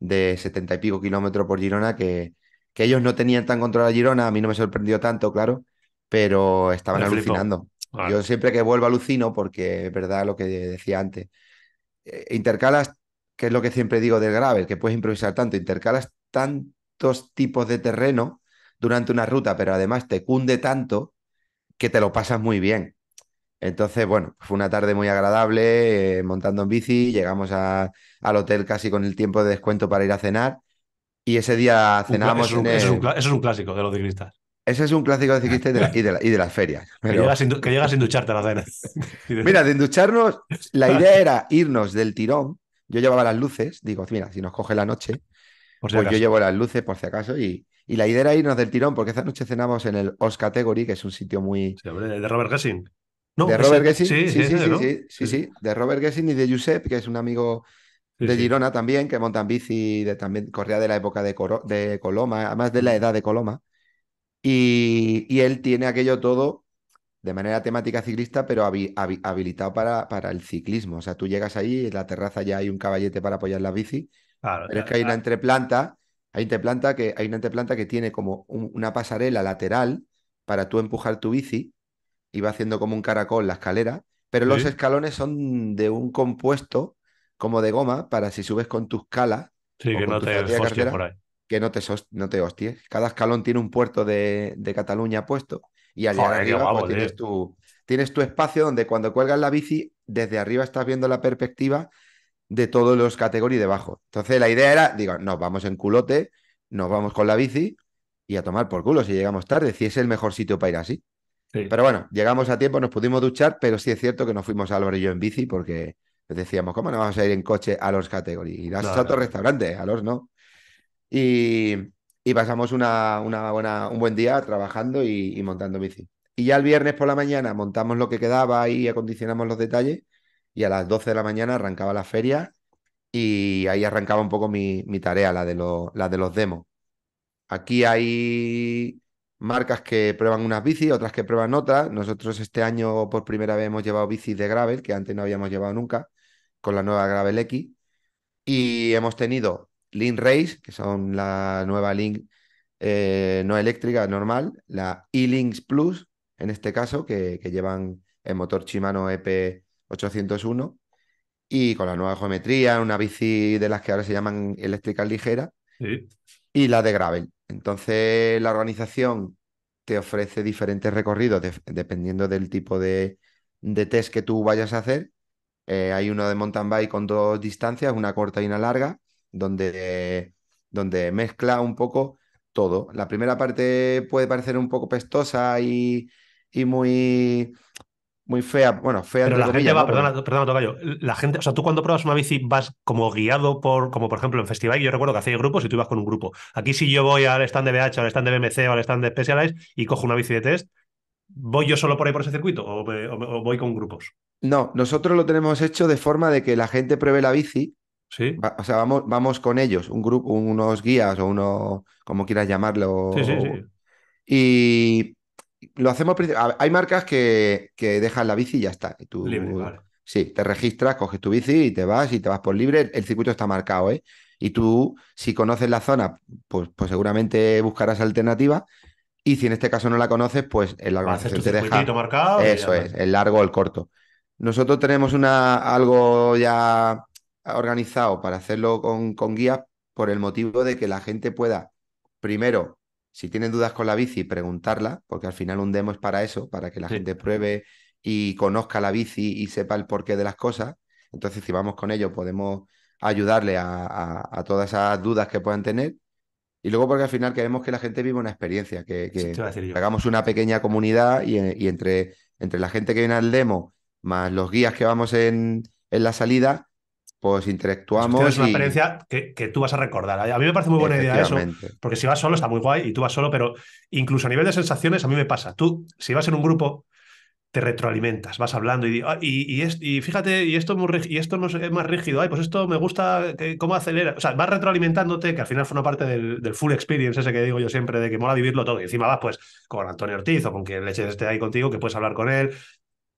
de setenta y pico kilómetros por Girona, que, que ellos no tenían tan control controlada Girona, a mí no me sorprendió tanto, claro, pero estaban alucinando. Yo siempre que vuelvo alucino porque es verdad lo que decía antes. Eh, intercalas, que es lo que siempre digo del gravel, que puedes improvisar tanto, intercalas tantos tipos de terreno durante una ruta, pero además te cunde tanto que te lo pasas muy bien. Entonces, bueno, pues fue una tarde muy agradable, eh, montando en bici, llegamos al hotel casi con el tiempo de descuento para ir a cenar y ese día cenamos es, un, es un clásico de los ciclistas. Ese es un clásico de ciclista y de, la, las ferias. Que, llegas sin, ducharte a la cena. mira, de ducharnos, la idea era irnos del tirón. Yo llevaba las luces, digo, mira, si nos coge la noche, pues yo llevo las luces por si acaso. Y, la idea era irnos del tirón, porque esa noche cenamos en el Os Category, que es un sitio muy. de Robert Gessing. de Robert Gessing, sí, sí, sí, de Robert Gessing y de Josep, que es un amigo de Girona también, que montan bici, de, también corría de la época de Coloma, además de la mm. edad de Coloma. Y, él tiene aquello todo de manera temática ciclista, pero habilitado para, el ciclismo. O sea, tú llegas ahí, en la terraza ya hay un caballete para apoyar la bici, claro, pero es que hay una entreplanta, hay que, hay una entreplanta que tiene como una pasarela lateral para tú empujar tu bici y va haciendo como un caracol la escalera, pero los escalones son de un compuesto como de goma para si subes con tus calas. Sí, que no te por ahí que no te, no te hosties. Cada escalón tiene un puerto de, Cataluña puesto y al arriba pues, tienes, tu, tienes tu espacio donde cuando cuelgas la bici, desde arriba estás viendo la perspectiva de todos los categorías debajo. Entonces la idea era, digo, nos vamos en culote, nos vamos con la bici y a tomar por culo si llegamos tarde, si es el mejor sitio para ir así. Pero bueno, llegamos a tiempo, nos pudimos duchar, pero sí es cierto que nos fuimos Álvaro y yo en bici porque decíamos, ¿cómo no vamos a ir en coche a los categorías? Y a otro restaurante restaurantes, a los no. Y, pasamos una, buena, un buen día trabajando y, montando bici. Y ya el viernes por la mañana montamos lo que quedaba y acondicionamos los detalles. Y a las 12 de la mañana arrancaba la feria y ahí arrancaba un poco mi, tarea, la de, la de los demos. Aquí hay marcas que prueban unas bicis, otras que prueban otras. Nosotros este año por primera vez hemos llevado bicis de gravel, que antes no habíamos llevado nunca, con la nueva Gravel X. Y hemos tenido Link Race, que son la nueva Link eh, no eléctrica normal, la E-Links Plus, en este caso, que, llevan el motor Shimano EP801, y con la nueva geometría, una bici de las que ahora se llaman eléctricas ligeras, y la de gravel. Entonces, la organización te ofrece diferentes recorridos dependiendo del tipo de, test que tú vayas a hacer. Eh, hay uno de mountain bike con dos distancias, una corta y una larga, donde, donde mezcla un poco todo. La primera parte puede parecer un poco pestosa y, muy, muy fea. Bueno, fea. Pero la gente va, perdona, perdona Tocayo. La gente, o sea, tú cuando pruebas una bici vas como guiado por, como por ejemplo en Festival, yo recuerdo que hacía grupos y tú ibas con un grupo. Aquí si yo voy al stand de BH, al stand de BMC o al stand de Specialized y cojo una bici de test, ¿voy yo solo por ahí por ese circuito o voy con grupos? No, nosotros lo tenemos hecho de forma de que la gente pruebe la bici Sí. o sea, vamos, vamos con ellos, un grupo, unos guías o uno, como quieras llamarlo. Sí, sí, sí. Y lo hacemos. Hay marcas que, dejan la bici y ya está. libre, Sí, te registras, coges tu bici y te vas y te vas por libre. El circuito está marcado, ¿eh? Y tú, si conoces la zona, pues, pues seguramente buscarás alternativa. Y si en este caso no la conoces, pues el largo te deja. Marcado eso es, el largo o el corto. Nosotros tenemos una, algo ya organizado para hacerlo con, con guías por el motivo de que la gente pueda, primero, si tienen dudas con la bici, preguntarla, porque al final un demo es para eso, para que la gente pruebe y conozca la bici y sepa el porqué de las cosas. Entonces, si vamos con ello, podemos ayudarle a, todas esas dudas que puedan tener. Y luego porque al final queremos que la gente viva una experiencia, que, hagamos una pequeña comunidad y, entre, entre la gente que viene al demo, más los guías que vamos en, en la salida, pues interactuamos. Es una experiencia que, tú vas a recordar. A mí me parece muy buena idea eso, porque si vas solo está muy guay y tú vas solo, pero incluso a nivel de sensaciones a mí me pasa. Tú, si vas en un grupo, te retroalimentas, vas hablando y, ah, y, y, fíjate, y esto, es y esto es, más rígido, ay, pues esto me gusta, cómo acelera, o sea, vas retroalimentándote, que al final forma parte del, full experience ese que digo yo siempre, de que mola vivirlo todo, y encima vas pues con Antonio Ortiz o con quien eches este ahí contigo, que puedes hablar con él,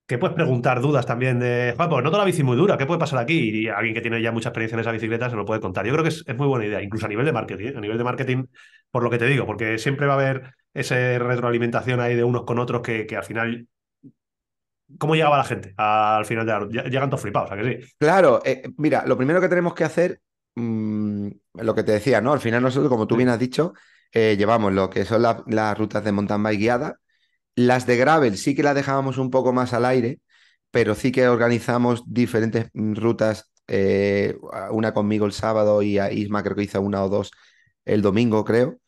que puedes preguntar dudas también de, pues No no no la bici muy dura, ¿qué puede pasar aquí? Y alguien que tiene ya mucha experiencia en esa bicicleta se lo puede contar. Yo creo que es, muy buena idea, incluso a nivel de marketing, ¿eh? a nivel de marketing, por lo que te digo, porque siempre va a haber esa retroalimentación ahí de unos con otros que, que al final... ¿Cómo llegaba la gente al final de la ruta? Llegan todos flipados, ¿a que sí? Claro, eh, mira, lo primero que tenemos que hacer, mm, lo que te decía, ¿no? Al final nosotros, como tú bien has dicho, eh, llevamos lo que son las rutas de mountain bike guiadas, las de gravel sí que las dejábamos un poco más al aire, pero sí que organizamos diferentes rutas, eh, una conmigo el sábado y a Isma creo que hizo una o dos el domingo, creo,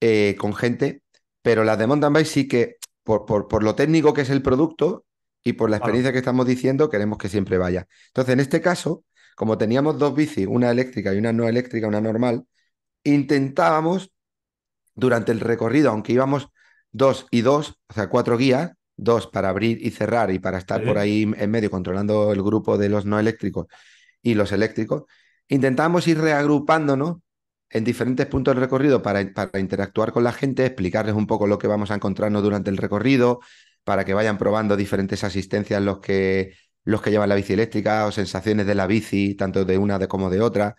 eh, con gente, pero las de mountain bike sí que, por, por, por lo técnico que es el producto y por la experiencia que estamos diciendo, queremos que siempre vaya. Entonces, en este caso, como teníamos dos bicis, una eléctrica y una no eléctrica, una normal, intentábamos durante el recorrido, aunque íbamos dos y dos, o sea, cuatro guías, dos para abrir y cerrar y para estar por ahí en medio controlando el grupo de los no eléctricos y los eléctricos, intentamos ir reagrupándonos en diferentes puntos del recorrido para, interactuar con la gente, explicarles un poco lo que vamos a encontrarnos durante el recorrido, para que vayan probando diferentes asistencias los que, los que llevan la bici eléctrica o sensaciones de la bici, tanto de una como de otra.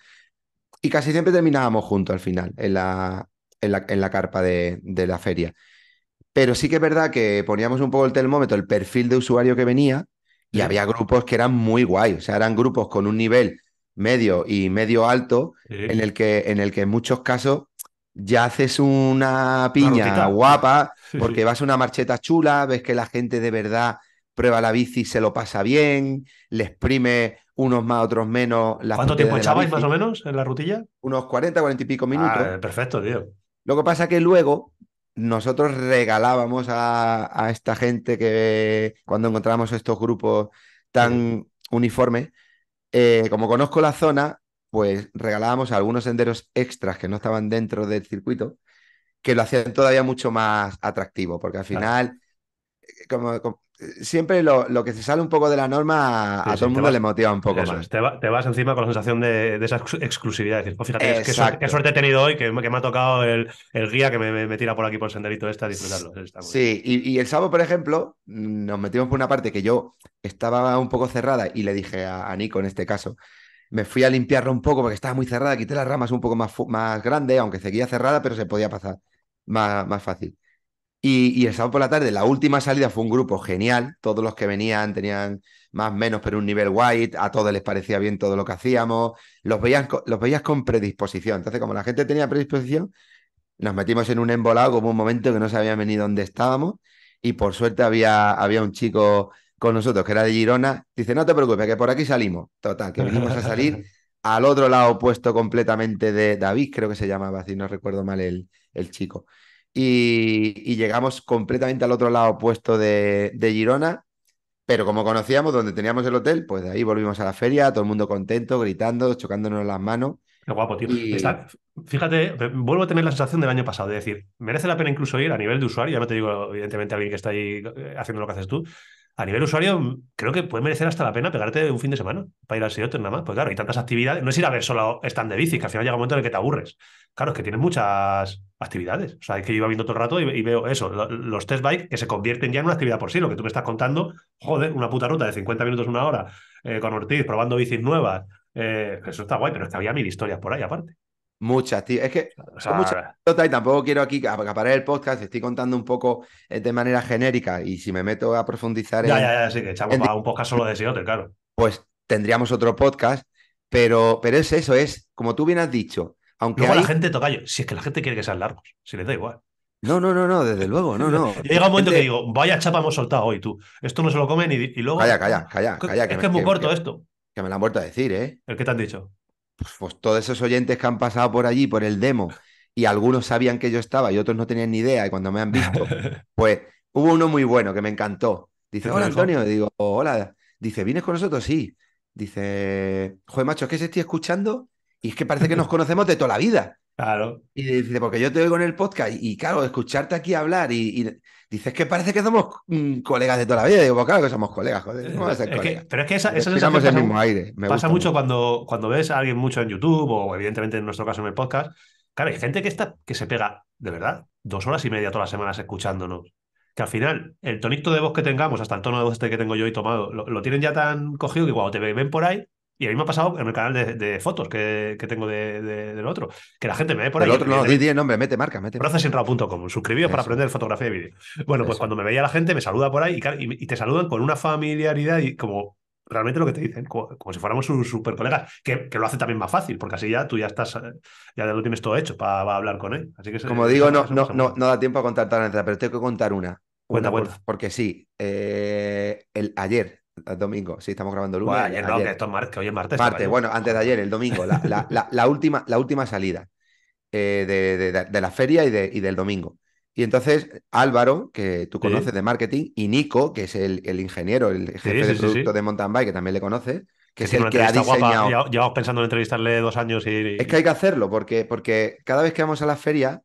Y casi siempre terminábamos juntos al final, en la, en la, en la carpa de la feria. Pero sí que es verdad que poníamos un poco el termómetro, el perfil de usuario que venía, y había grupos que eran muy guay. O sea, eran grupos con un nivel medio y medio alto, en, el que, en el que en muchos casos ya haces una piña guapa, porque vas a una marcheta chula, ves que la gente de verdad prueba la bici, se lo pasa bien, le exprime unos más, otros menos. ¿Cuánto tiempo echabais más o menos en la rutilla? Unos 40, 40 y pico ah, minutos. perfecto, tío. Lo que pasa que luego nosotros regalábamos a, esta gente que cuando encontramos estos grupos tan uniformes, eh, como conozco la zona, pues regalábamos algunos senderos extras que no estaban dentro del circuito, que lo hacían todavía mucho más atractivo, porque al final, como, siempre lo, que se sale un poco de la norma a, todo el mundo le motiva un poco más. Te, vas encima con la sensación de, esa exclusividad. Oh, fíjate, qué, suerte, he tenido hoy, que, que me ha tocado el, guía que me, tira por aquí por el senderito este a disfrutarlo. sí, y, el sábado, por ejemplo, nos metimos por una parte que yo estaba un poco cerrada y le dije a, Nico en este caso, me fui a limpiarlo un poco porque estaba muy cerrada, quité las ramas un poco más, más grande, aunque seguía cerrada, pero se podía pasar más fácil. Y, el sábado por la tarde, la última salida fue un grupo genial. Todos los que venían tenían más o menos, pero un nivel white. A todos les parecía bien todo lo que hacíamos. Los veías, los veías con predisposición. Entonces, como la gente tenía predisposición, nos metimos en un embolado como un momento que no sabían ni dónde estábamos. Y por suerte había, había un chico con nosotros que era de Girona. Dice: No te preocupes, que por aquí salimos. Total, que vinimos a salir al otro lado opuesto completamente de David, creo que se llamaba, si no recuerdo mal el, el chico y, llegamos completamente al otro lado opuesto de, Girona, pero como conocíamos donde teníamos el hotel, pues de ahí volvimos a la feria, todo el mundo contento, gritando, chocándonos las manos. Qué guapo, tío. fíjate, vuelvo a tener la sensación del año pasado, de decir, merece la pena incluso ir a nivel de usuario, ya no te digo, evidentemente, a alguien que está ahí eh, haciendo lo que haces tú, a nivel usuario, mm, creo que puede merecer hasta la pena pegarte un fin de semana para ir al Seattle nada más. Pues claro, hay tantas actividades. No es ir a ver solo stand de bici, que al final llega un momento en el que te aburres. Claro, es que tienes muchas actividades. O sea, es que yo iba viendo todo el rato y, veo eso, los test bike que se convierten ya en una actividad por sí. Lo que tú me estás contando, joder, una puta ruta de 50 minutos, una hora, eh, con Ortiz, probando bicis nuevas. Eh, eso está guay, pero es que había mil historias por ahí aparte. Muchas, tío. Es que o sea, muchas tampoco quiero aquí acaparar el podcast. Estoy contando un poco eh, de manera genérica y si me meto a profundizar. en, ya, ya, sí, que echamos para un podcast solo de otro, claro. Pues tendríamos otro podcast, pero, pero es eso, es como tú bien has dicho. Aunque la gente toca yo, si es que la gente quiere que sean largos, si les da igual. No, no, no, no, desde luego, no, no. Llega un momento que digo, vaya chapa hemos soltado hoy, tú. Esto no se lo comen y, luego. Calla, calla, calla, es que, es muy corto esto. Que me lo han vuelto a decir, ¿eh? ¿El qué te han dicho? Pues, pues todos esos oyentes que han pasado por allí, por el demo, y algunos sabían que yo estaba y otros no tenían ni idea, y cuando me han visto, pues hubo uno muy bueno que me encantó. Dice, hola Antonio, digo, hola. Dice, ¿vienes con nosotros? Sí. Dice, joder, macho, es que se estoy escuchando y es que parece que nos conocemos de toda la vida. Claro. Y dice, porque yo te oigo en el podcast y, claro, escucharte aquí hablar y, dices que parece que somos mm, colegas de toda la vida. digo, pues claro que somos colegas, joder. es que, pero es que esa, el mismo aire. pasa mucho, cuando, cuando ves a alguien mucho en YouTube o evidentemente en nuestro caso en el podcast. Claro, hay gente que, está, que se pega, de verdad, dos horas y media todas las semanas escuchándonos. Que al final, el tonito de voz que tengamos, hasta el tono de voz este que tengo yo y tomado, lo, lo tienen ya tan cogido que cuando te ven por ahí, y a mí me ha pasado en el canal de, fotos que, tengo del otro, que la gente me ve por ahí. El otro no, di, el nombre, mete marca, mete. Procesinrao.com, suscribíos para aprender fotografía y vídeo. Bueno, pues cuando me veía la gente me saluda por ahí y, te saludan con una familiaridad y como realmente lo que te dicen, como, si fuéramos un super colega que, lo hace también más fácil, porque así ya tú ya estás, eh, ya lo tienes todo hecho para, hablar con él. Así que como digo, no, no, no, da tiempo a contar tanta pero tengo que contar una. Cuenta, cuenta. Porque sí, eh, el, ayer Domingo, sí, estamos grabando lunes. ayer, no, que esto es martes, hoy es martes. bueno, antes de ayer, el domingo, la, última, la última salida eh, de, la feria y, del domingo. Y entonces Álvaro, que tú conoces de marketing, y Nico, que es el, ingeniero, el jefe de producto de Mountain Bike, que también le conoces que es, el que ha diseñado. Llevamos pensando en entrevistarle dos años y. Es que hay que hacerlo, porque, porque cada vez que vamos a la feria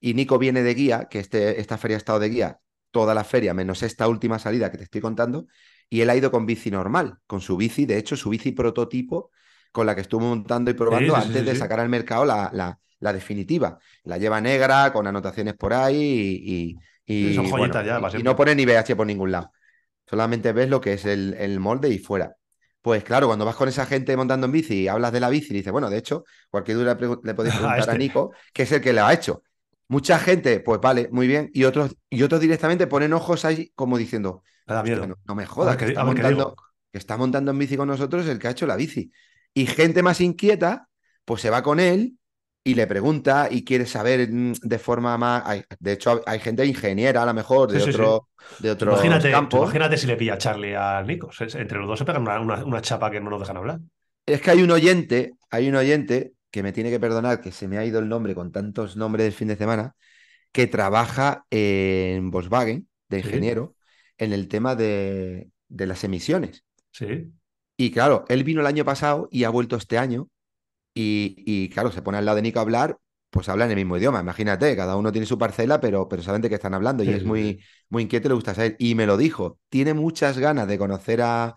y Nico viene de guía, que este, esta feria ha estado de guía, toda la feria, menos esta última salida que te estoy contando, y él ha ido con bici normal, con su bici, de hecho, su bici prototipo con la que estuvo montando y probando antes de sacar al mercado la, la, definitiva. La lleva negra, con anotaciones por ahí y, y, no pone ni BH por ningún lado. Solamente ves lo que es el, molde y fuera. Pues claro, cuando vas con esa gente montando en bici y hablas de la bici, y dices, bueno, de hecho, cualquier duda le podéis preguntar a, este. Nico, que es el que la ha hecho. Mucha gente, pues vale, muy bien, y otros, y otros directamente ponen ojos ahí como diciendo, no, me jodas, que, está montando, en bici con nosotros el que ha hecho la bici. Y gente más inquieta, pues se va con él y le pregunta y quiere saber mm, de forma más. de hecho, hay gente ingeniera, a lo mejor, de otro, De otro campo. Imagínate si le pilla Charlie a Nico. Entre los dos se pegan una, chapa que no nos dejan hablar. Es que hay un oyente, hay un oyente que me tiene que perdonar que se me ha ido el nombre con tantos nombres del fin de semana, que trabaja en Volkswagen de ingeniero en el tema de, las emisiones. Sí. Y claro, él vino el año pasado y ha vuelto este año. Y, claro, se pone al lado de Nico a hablar, pues hablan el mismo idioma. Imagínate, cada uno tiene su parcela, pero, pero saben de qué están hablando. y es muy, muy inquieto, le gusta saber. Y me lo dijo, tiene muchas ganas de conocer a,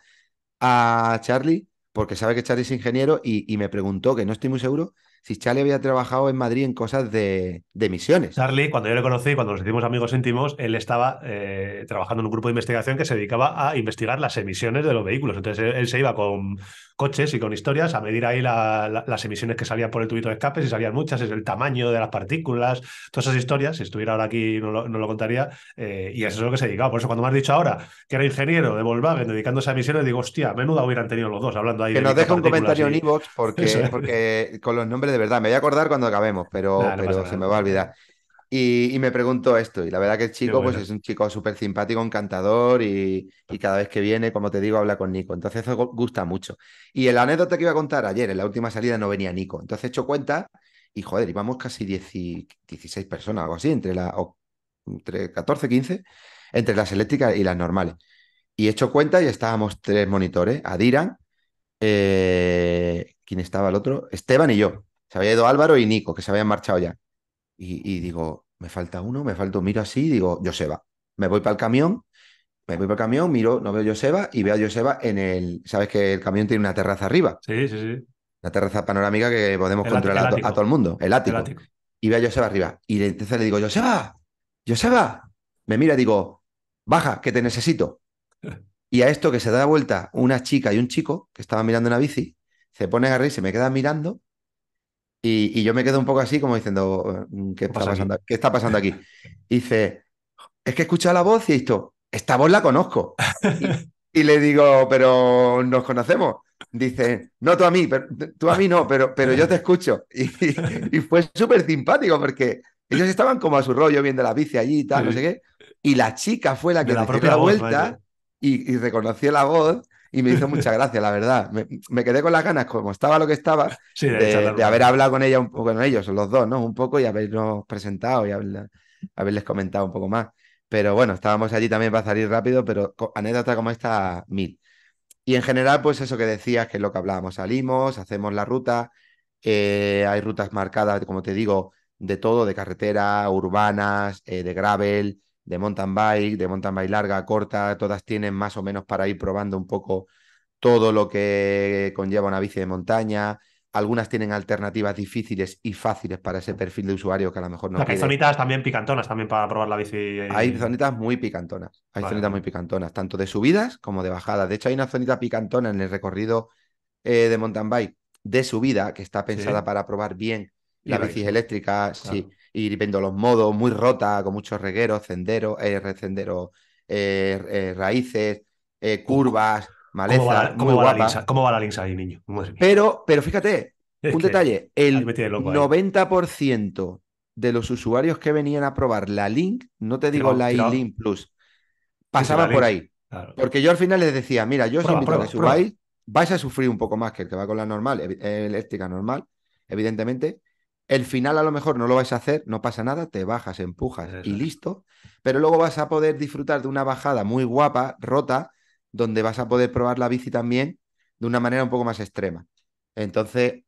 Charlie, porque sabe que Charlie es ingeniero. Y, y me preguntó, que no estoy muy seguro, si Charlie había trabajado en Madrid en cosas de, emisiones. Charlie, cuando yo le conocí, cuando nos hicimos amigos íntimos, él estaba eh, trabajando en un grupo de investigación que se dedicaba a investigar las emisiones de los vehículos. Entonces él se iba con coches y con historias, a medir ahí las emisiones que salían por el tubito de escape, si salían muchas, es el tamaño de las partículas, todas esas historias, si estuviera ahora aquí no lo, contaría, eh, y eso es lo que se dedicaba. Por eso cuando me has dicho ahora que era ingeniero de Volkswagen dedicándose a emisiones, digo, hostia, menuda hubieran tenido los dos hablando ahí. Que nos deje un comentario en Evox, porque, porque con los nombres de verdad, me voy a acordar cuando acabemos, pero, se me va a olvidar. Y, me pregunto esto, y la verdad que el chico pues es un chico súper simpático, encantador, y, cada vez que viene, como te digo, habla con Nico. Entonces eso gusta mucho. Y el anécdota que iba a contar ayer, en la última salida no venía Nico. Entonces he hecho cuenta y joder, íbamos casi 16 personas, algo así, entre, la, entre 14, 15, entre las eléctricas y las normales. Y he hecho cuenta y estábamos tres monitores, Adiran, eh, ¿quién estaba el otro? Esteban y yo. Se había ido Álvaro y Nico, que se habían marchado ya. Y, digo, me falta uno, me falta, miro así, digo, Joseba. Me voy para el camión, me voy para el camión, miro, no veo a Joseba y veo a Joseba en el. Sabes que el camión tiene una terraza arriba. Sí, sí, sí. Una terraza panorámica que podemos controlar a, todo el mundo, el ático. Y veo a Joseba arriba. Y entonces le digo, Joseba, Joseba. Me mira y digo, baja, que te necesito. Y a esto que se da la vuelta una chica y un chico que estaban mirando una bici, se pone a reír, se me quedan mirando y, yo me quedo un poco así como diciendo, mm, ¿qué está pasando, aquí? ¿qué está pasando aquí? dice, es que he escuchado la voz y esto, esta voz la conozco. Y, le digo, pero nos conocemos. Dice, no tú a mí, pero, tú a mí no, pero, pero yo te escucho. Y, fue súper simpático porque ellos estaban como a su rollo viendo la bici allí y tal, no sé qué. Y la chica fue la que dio la, vuelta y reconoció la voz y me hizo mucha gracia, la verdad. Me, quedé con las ganas, como estaba lo que estaba, de, haber hablado con ella un poco, con ellos, los dos, ¿no? Un poco y habernos presentado y haberles comentado un poco más. Pero bueno, estábamos allí también para salir rápido, pero anécdota como esta, mil. Y en general, pues eso que decías, que es lo que hablábamos, salimos, hacemos la ruta, eh, hay rutas marcadas, como te digo, de todo, de carretera, urbanas, eh, de gravel, de mountain bike, de mountain bike larga, corta, todas tienen más o menos para ir probando un poco todo lo que conlleva una bici de montaña. Algunas tienen alternativas difíciles y fáciles para ese perfil de usuario que a lo mejor no. Hay zonitas también picantonas también para probar la bici. Hay zonitas muy picantonas. Hay zonitas muy picantonas, tanto de subidas como de bajadas. De hecho, hay una zonita picantona en el recorrido eh, de mountain bike de subida que está pensada para probar bien la bici eléctrica Sí y viendo los modos, muy rota, con muchos regueros, senderos, eh, eh, eh, raíces, eh, curvas, malezas. ¿Cómo va, la, cómo ¿Cómo va la ahí, niño? Pero, pero fíjate, un detalle, el 90% de los usuarios que venían a probar la Link, no te digo la link Plus, pasaba por ahí. Porque yo al final les decía, mira, yo os invito a que subáis, vais a sufrir un poco más que el que va con la normal, eléctrica normal, evidentemente, el final a lo mejor no lo vais a hacer, no pasa nada, te bajas, empujas y listo. Pero luego vas a poder disfrutar de una bajada muy guapa, rota, donde vas a poder probar la bici también de una manera un poco más extrema. Entonces,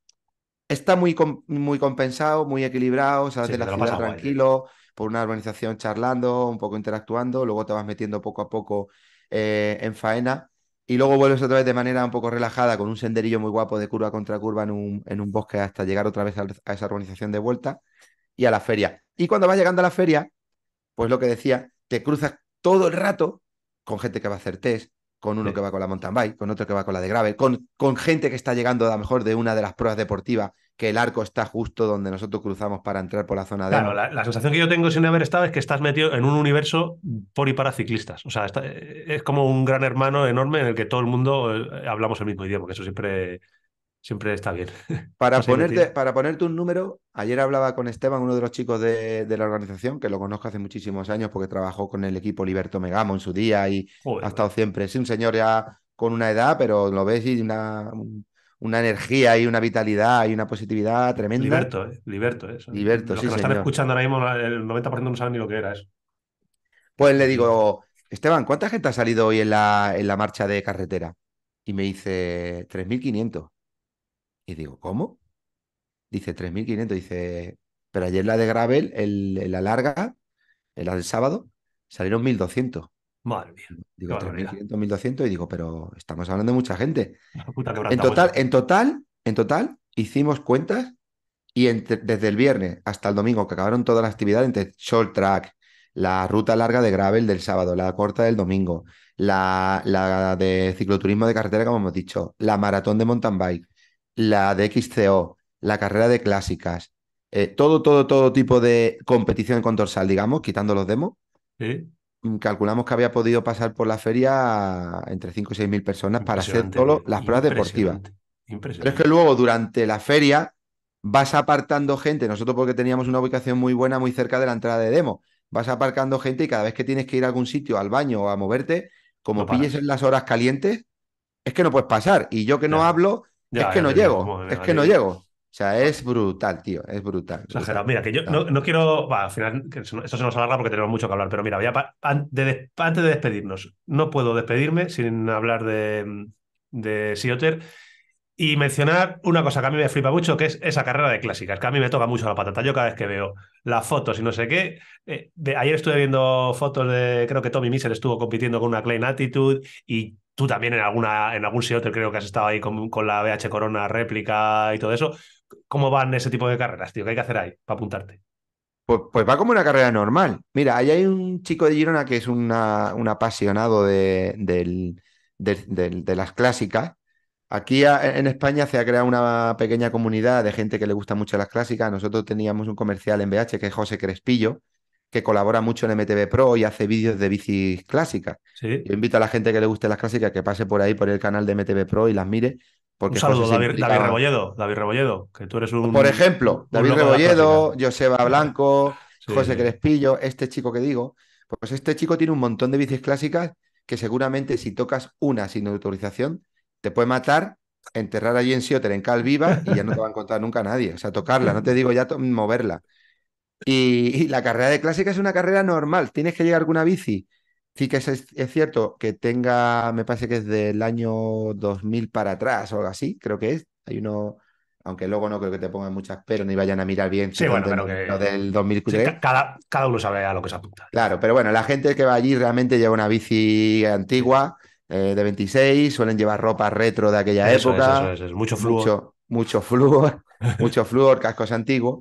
está muy, muy compensado, muy equilibrado, sales de la ciudad ¿eh? tranquilo, por una organización charlando, un poco interactuando, luego te vas metiendo poco a poco eh, en faena y luego vuelves otra vez de manera un poco relajada con un senderillo muy guapo de curva contra curva en un, en un bosque hasta llegar otra vez a, esa organización de vuelta y a la feria. Y cuando vas llegando a la feria, pues lo que decía, te cruzas todo el rato con gente que va a hacer test, con uno que va con la mountain bike, con otro que va con la de grave, con, con gente que está llegando a lo mejor de una de las pruebas deportivas que el arco está justo donde nosotros cruzamos para entrar por la zona de. Claro, la, sensación que yo tengo sin haber estado es que estás metido en un universo por y para ciclistas. O sea, eh, es como un gran hermano enorme en el que todo el mundo eh, hablamos el mismo idioma, que eso siempre, siempre está bien. Para, ponerte, para ponerte un número, ayer hablaba con Esteban, uno de los chicos de, la organización, que lo conozco hace muchísimos años porque trabajó con el equipo Liberto Megamo en su día y ha estado siempre. Es un señor ya con una edad, pero lo ves y una, una energía y una vitalidad y una positividad tremenda. Liberto, eh, liberto. Eh, eso. Liberto, están escuchando ahora mismo, el 90% no saben ni lo que era eso. Pues le digo, Esteban, ¿cuánta gente ha salido hoy en la, en la marcha de carretera? Y me dice, 3.500. Y digo, ¿cómo? Dice, 3.500. Dice, pero ayer la de Gravel, el, la larga, la del sábado, salieron 1.200. Madre mía. Digo, 3.500, 1.200 y digo, pero estamos hablando de mucha gente. en total, en total, en total, hicimos cuentas y desde el viernes hasta el domingo que acabaron todas las actividades entre short track, la ruta larga de gravel del sábado, la corta del domingo, la, la de cicloturismo de carretera, como hemos dicho, la maratón de mountain bike, la de XCO, la carrera de clásicas, eh, todo, todo, todo tipo de competición con dorsal, digamos, quitando los demos. ¿Sí? Mm, calculamos que había podido pasar por la feria entre 5 y 6 mil personas para hacer solo las pruebas deportivas. Pero es que luego durante la feria vas apartando gente, nosotros porque teníamos una ubicación muy buena muy cerca de la entrada de demo, vas aparcando gente y cada vez que tienes que ir a algún sitio, al baño o a moverte, como pilles en las horas calientes, es que no puedes pasar. Y yo que no hablo, es que no llego, es que no llego. O sea, es brutal, tío, es brutal. Mira, que yo no, quiero. al final, esto se nos alarga porque tenemos mucho que hablar, pero mira, voy antes de despedirnos, no puedo despedirme sin hablar de, de y mencionar una cosa que a mí me flipa mucho, que es esa carrera de clásicas, que a mí me toca mucho la patata. Yo cada vez que veo las fotos y no sé qué, eh, ayer estuve viendo fotos de, creo que Tommy Miser estuvo compitiendo con una Klein Attitude y tú también en, alguna, en algún Seattle creo que has estado ahí con, con la BH Corona réplica y todo eso cómo van ese tipo de carreras, tío? ¿Qué hay que hacer ahí para apuntarte? Pues, pues va como una carrera normal. Mira, ahí hay un chico de Girona que es un apasionado de, las clásicas Aquí en España se ha creado una pequeña comunidad de gente que le gusta mucho las clásicas. Nosotros teníamos un comercial en BH que es José Crespillo, que colabora mucho en MTV Pro y hace vídeos de bicis clásicas. Yo invito a la gente que le guste las clásicas que pase por ahí, por el canal de MTV Pro y las mire, porque saludo, David, Rebolledo, David Rebolledo, que tú eres un. Por ejemplo, David Rebolledo, ¿eh? Joseba Blanco, José Crespillo, este chico que digo. Pues este chico tiene un montón de bicis clásicas que seguramente si tocas una sin autorización, te puede matar, enterrar allí en Sioter, en Calviva, y ya no te va a encontrar nunca nadie. O sea, tocarla, no te digo ya moverla. Y, la carrera de clásica es una carrera normal. Tienes que llegar con una bici Sí que es, cierto que tenga, me parece que es del año 2000 para atrás o algo así, creo que es. Hay uno, aunque luego no creo que te pongan muchas pero ni vayan a mirar bien. Sí, bueno, pero del cada, cada uno sabe a lo que se apunta. Claro, pero bueno, la gente que va allí realmente lleva una bici antigua eh, de 26, suelen llevar ropa retro de aquella época. mucho flujo Mucho, mucho mucho flúor, cascos antiguos.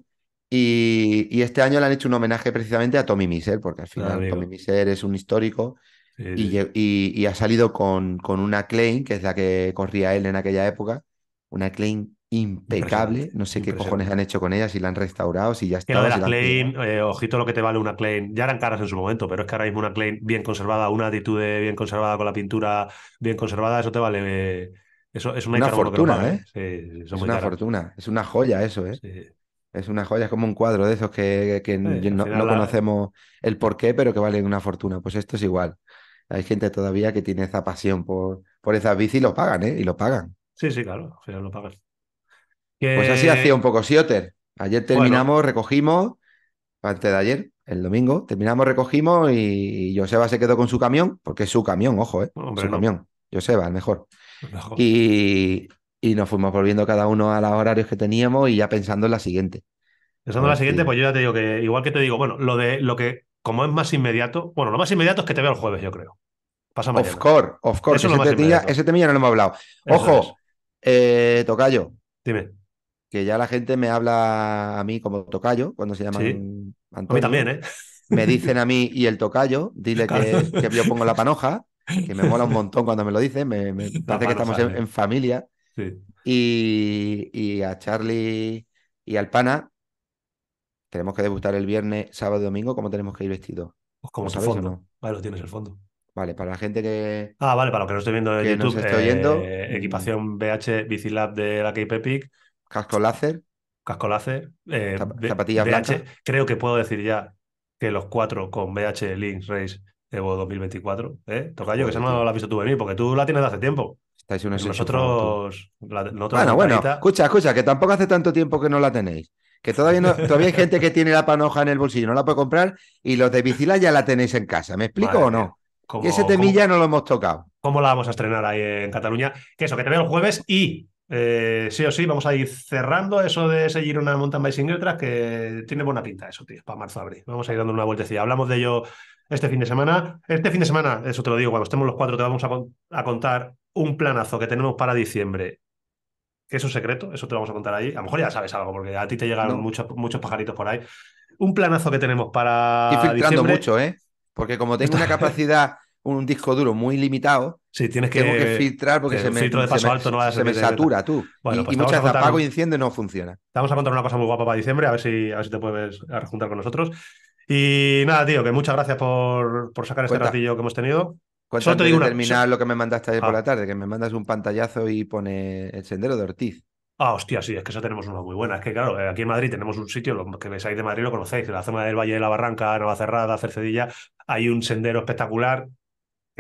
Y, este año le han hecho un homenaje precisamente a Tommy Miser, porque al final Tommy Miser es un histórico y, ha salido con, una Klein, que es la que corría él en aquella época, una Klein impecable. No sé qué cojones han hecho con ella, si la han restaurado, si ya está. La de la Klein, eh, ojito lo que te vale una Klein. Ya eran caras en su momento, pero es que ahora mismo una Klein bien conservada, una actitud bien conservada con la pintura bien conservada, eso te vale. eso ¿eh? es una, fortuna, es una fortuna, es una joya eso, ¿eh? Sí. Es una joya, es como un cuadro de esos que, no, conocemos el porqué, pero que valen una fortuna. Pues esto es igual. Hay gente todavía que tiene esa pasión por, por esas bicis y lo pagan, ¿eh? Y lo pagan. Sí, sí, claro, al final lo pagas. Pues así hacía un poco Sioter. Ayer terminamos, recogimos, antes de ayer, el domingo, terminamos, recogimos y Joseba se quedó con su camión, porque es su camión, ojo, ¿eh? su camión. Joseba, El mejor. Y, y nos fuimos volviendo cada uno a los horarios que teníamos y ya pensando en la siguiente. Pensando en la siguiente, pues yo ya te digo que, igual que te digo, bueno, lo de lo que, como es más inmediato, bueno, lo más inmediato es que te veo el jueves, yo creo. Pasa Of course, of course. ese, tema, ya no lo hemos hablado. Ojo, eh, Tocayo. Dime. Que ya la gente me habla a mí como Tocayo, cuando se llama Antonio. A mí también, ¿eh? Me dicen a mí y el Tocayo, dile que, yo pongo la panoja, que me mola un montón cuando me lo dicen, me, parece que estamos eh. en familia. Y, a Charlie y al Pana tenemos que debutar el viernes, sábado y domingo. ¿Cómo tenemos que ir vestidos? Pues como el fondo. Vale, lo tienes el fondo. Vale, para la gente que. Ah, vale, para los que no estoy viendo en YouTube. estoy oyendo. Eh, equipación BH Bicilab de la Cape Casco láser. Casco láser. Eh, zapatillas BH, Creo que puedo decir ya que los cuatro con BH Links Race Evo 2024. ¿eh? yo que esa no la has visto tú venir porque tú la tienes de hace tiempo. Nosotros, bueno, bueno, escucha, escucha, que tampoco hace tanto tiempo que no la tenéis. Que todavía, todavía hay gente que tiene la panoja en el bolsillo, no la puede comprar, y los de Vicila ya la tenéis en casa. ¿Me explico o no? y ese temilla no lo hemos tocado. ¿Cómo la vamos a estrenar ahí en Cataluña? Que eso, que te veo el jueves y eh, sí o sí, vamos a ir cerrando eso de seguir una mountain bike single que tiene buena pinta eso, tío, para marzo-abril. Vamos a ir dando una vueltecilla. Hablamos de ello este fin de semana. Este fin de semana, eso te lo digo, cuando estemos los cuatro te vamos a contar un planazo que tenemos para diciembre, que es un secreto, eso te lo vamos a contar ahí. A lo mejor ya sabes algo, porque a ti te llegaron muchos, muchos pajaritos por ahí. Un planazo que tenemos para. Y filtrando mucho, ¿eh? Porque como tengo una capacidad, un disco duro muy limitado. tienes que. Tengo que filtrar porque se me, se, satura tú. y, pues muchas veces apago y enciende y no funciona. Te vamos a contar una cosa muy guapa para diciembre, a ver si, a te puedes juntar con nosotros. Y nada, tío, que muchas gracias por, por sacar este ratillo que hemos tenido eso te terminar lo que me mandaste ayer por ah. la tarde, que me mandas un pantallazo y pone el sendero de Ortiz. Ah, hostia, sí, es que esa tenemos una muy buena. Es que, claro, eh, aquí en Madrid tenemos un sitio, los que ahí de Madrid lo conocéis, la zona del Valle de la Barranca, Cerrada, Cercedilla, hay un sendero espectacular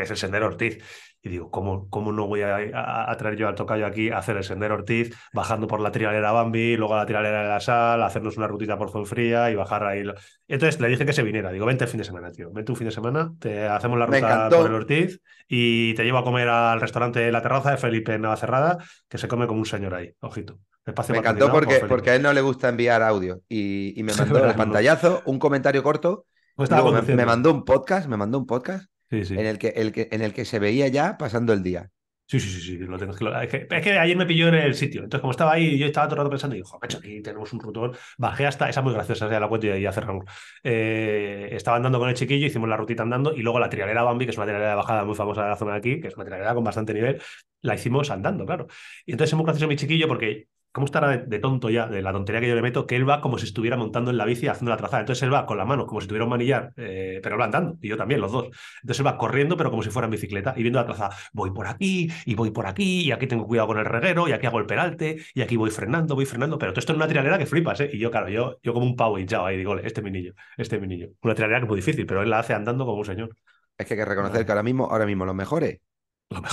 es el Sendero Ortiz. Y digo, ¿cómo, cómo no voy a, traer yo al tocayo aquí a hacer el Sendero Ortiz, bajando por la trialera Bambi, luego a la trialera de la Sal, hacernos una rutita por Zonfría y bajar ahí? Entonces le dije que se viniera. Digo, vente el fin de semana, tío. Vente un fin de semana, te hacemos la ruta por el Ortiz y te llevo a comer al restaurante de La Terraza de Felipe Cerrada, que se come como un señor ahí. Ojito. me encantó porque, pues porque a él no le gusta enviar audio y, me mandó el pantallazo, un comentario corto. Pues me, mandó un podcast, me mandó un podcast en, el que, el que, en el que se veía ya pasando el día. Sí, sí, sí, sí, lo tengo es, que, ayer me pilló en el sitio. Entonces, como estaba ahí, yo estaba todo el rato pensando, y dijo, macho, aquí tenemos un rutón. Bajé hasta, esa muy graciosa, ya la cuenta y ya cerramos. Eh, estaba andando con el chiquillo, hicimos la rutita andando, y luego la trialera Bambi, que es una trialera de bajada muy famosa de la zona de aquí, que es una trialera con bastante nivel, la hicimos andando, claro. Y entonces es muy gracioso mi chiquillo porque ¿Cómo estará de, tonto ya, de la tontería que yo le meto, que él va como si estuviera montando en la bici haciendo la traza Entonces él va con la mano, como si tuviera un manillar, eh, pero él va andando, y yo también, los dos. Entonces él va corriendo, pero como si fuera en bicicleta, y viendo la traza voy por aquí, y voy por aquí, y aquí tengo cuidado con el reguero, y aquí hago el peralte, y aquí voy frenando, voy frenando, pero todo esto es una trialera que flipas, ¿eh? Y yo, claro, yo, yo como un pavo ya ahí, digo, este es mi niño, este es mi niño. Una trialera que es muy difícil, pero él la hace andando como un señor. Es que hay que reconocer que ahora mismo, ahora mismo los mejores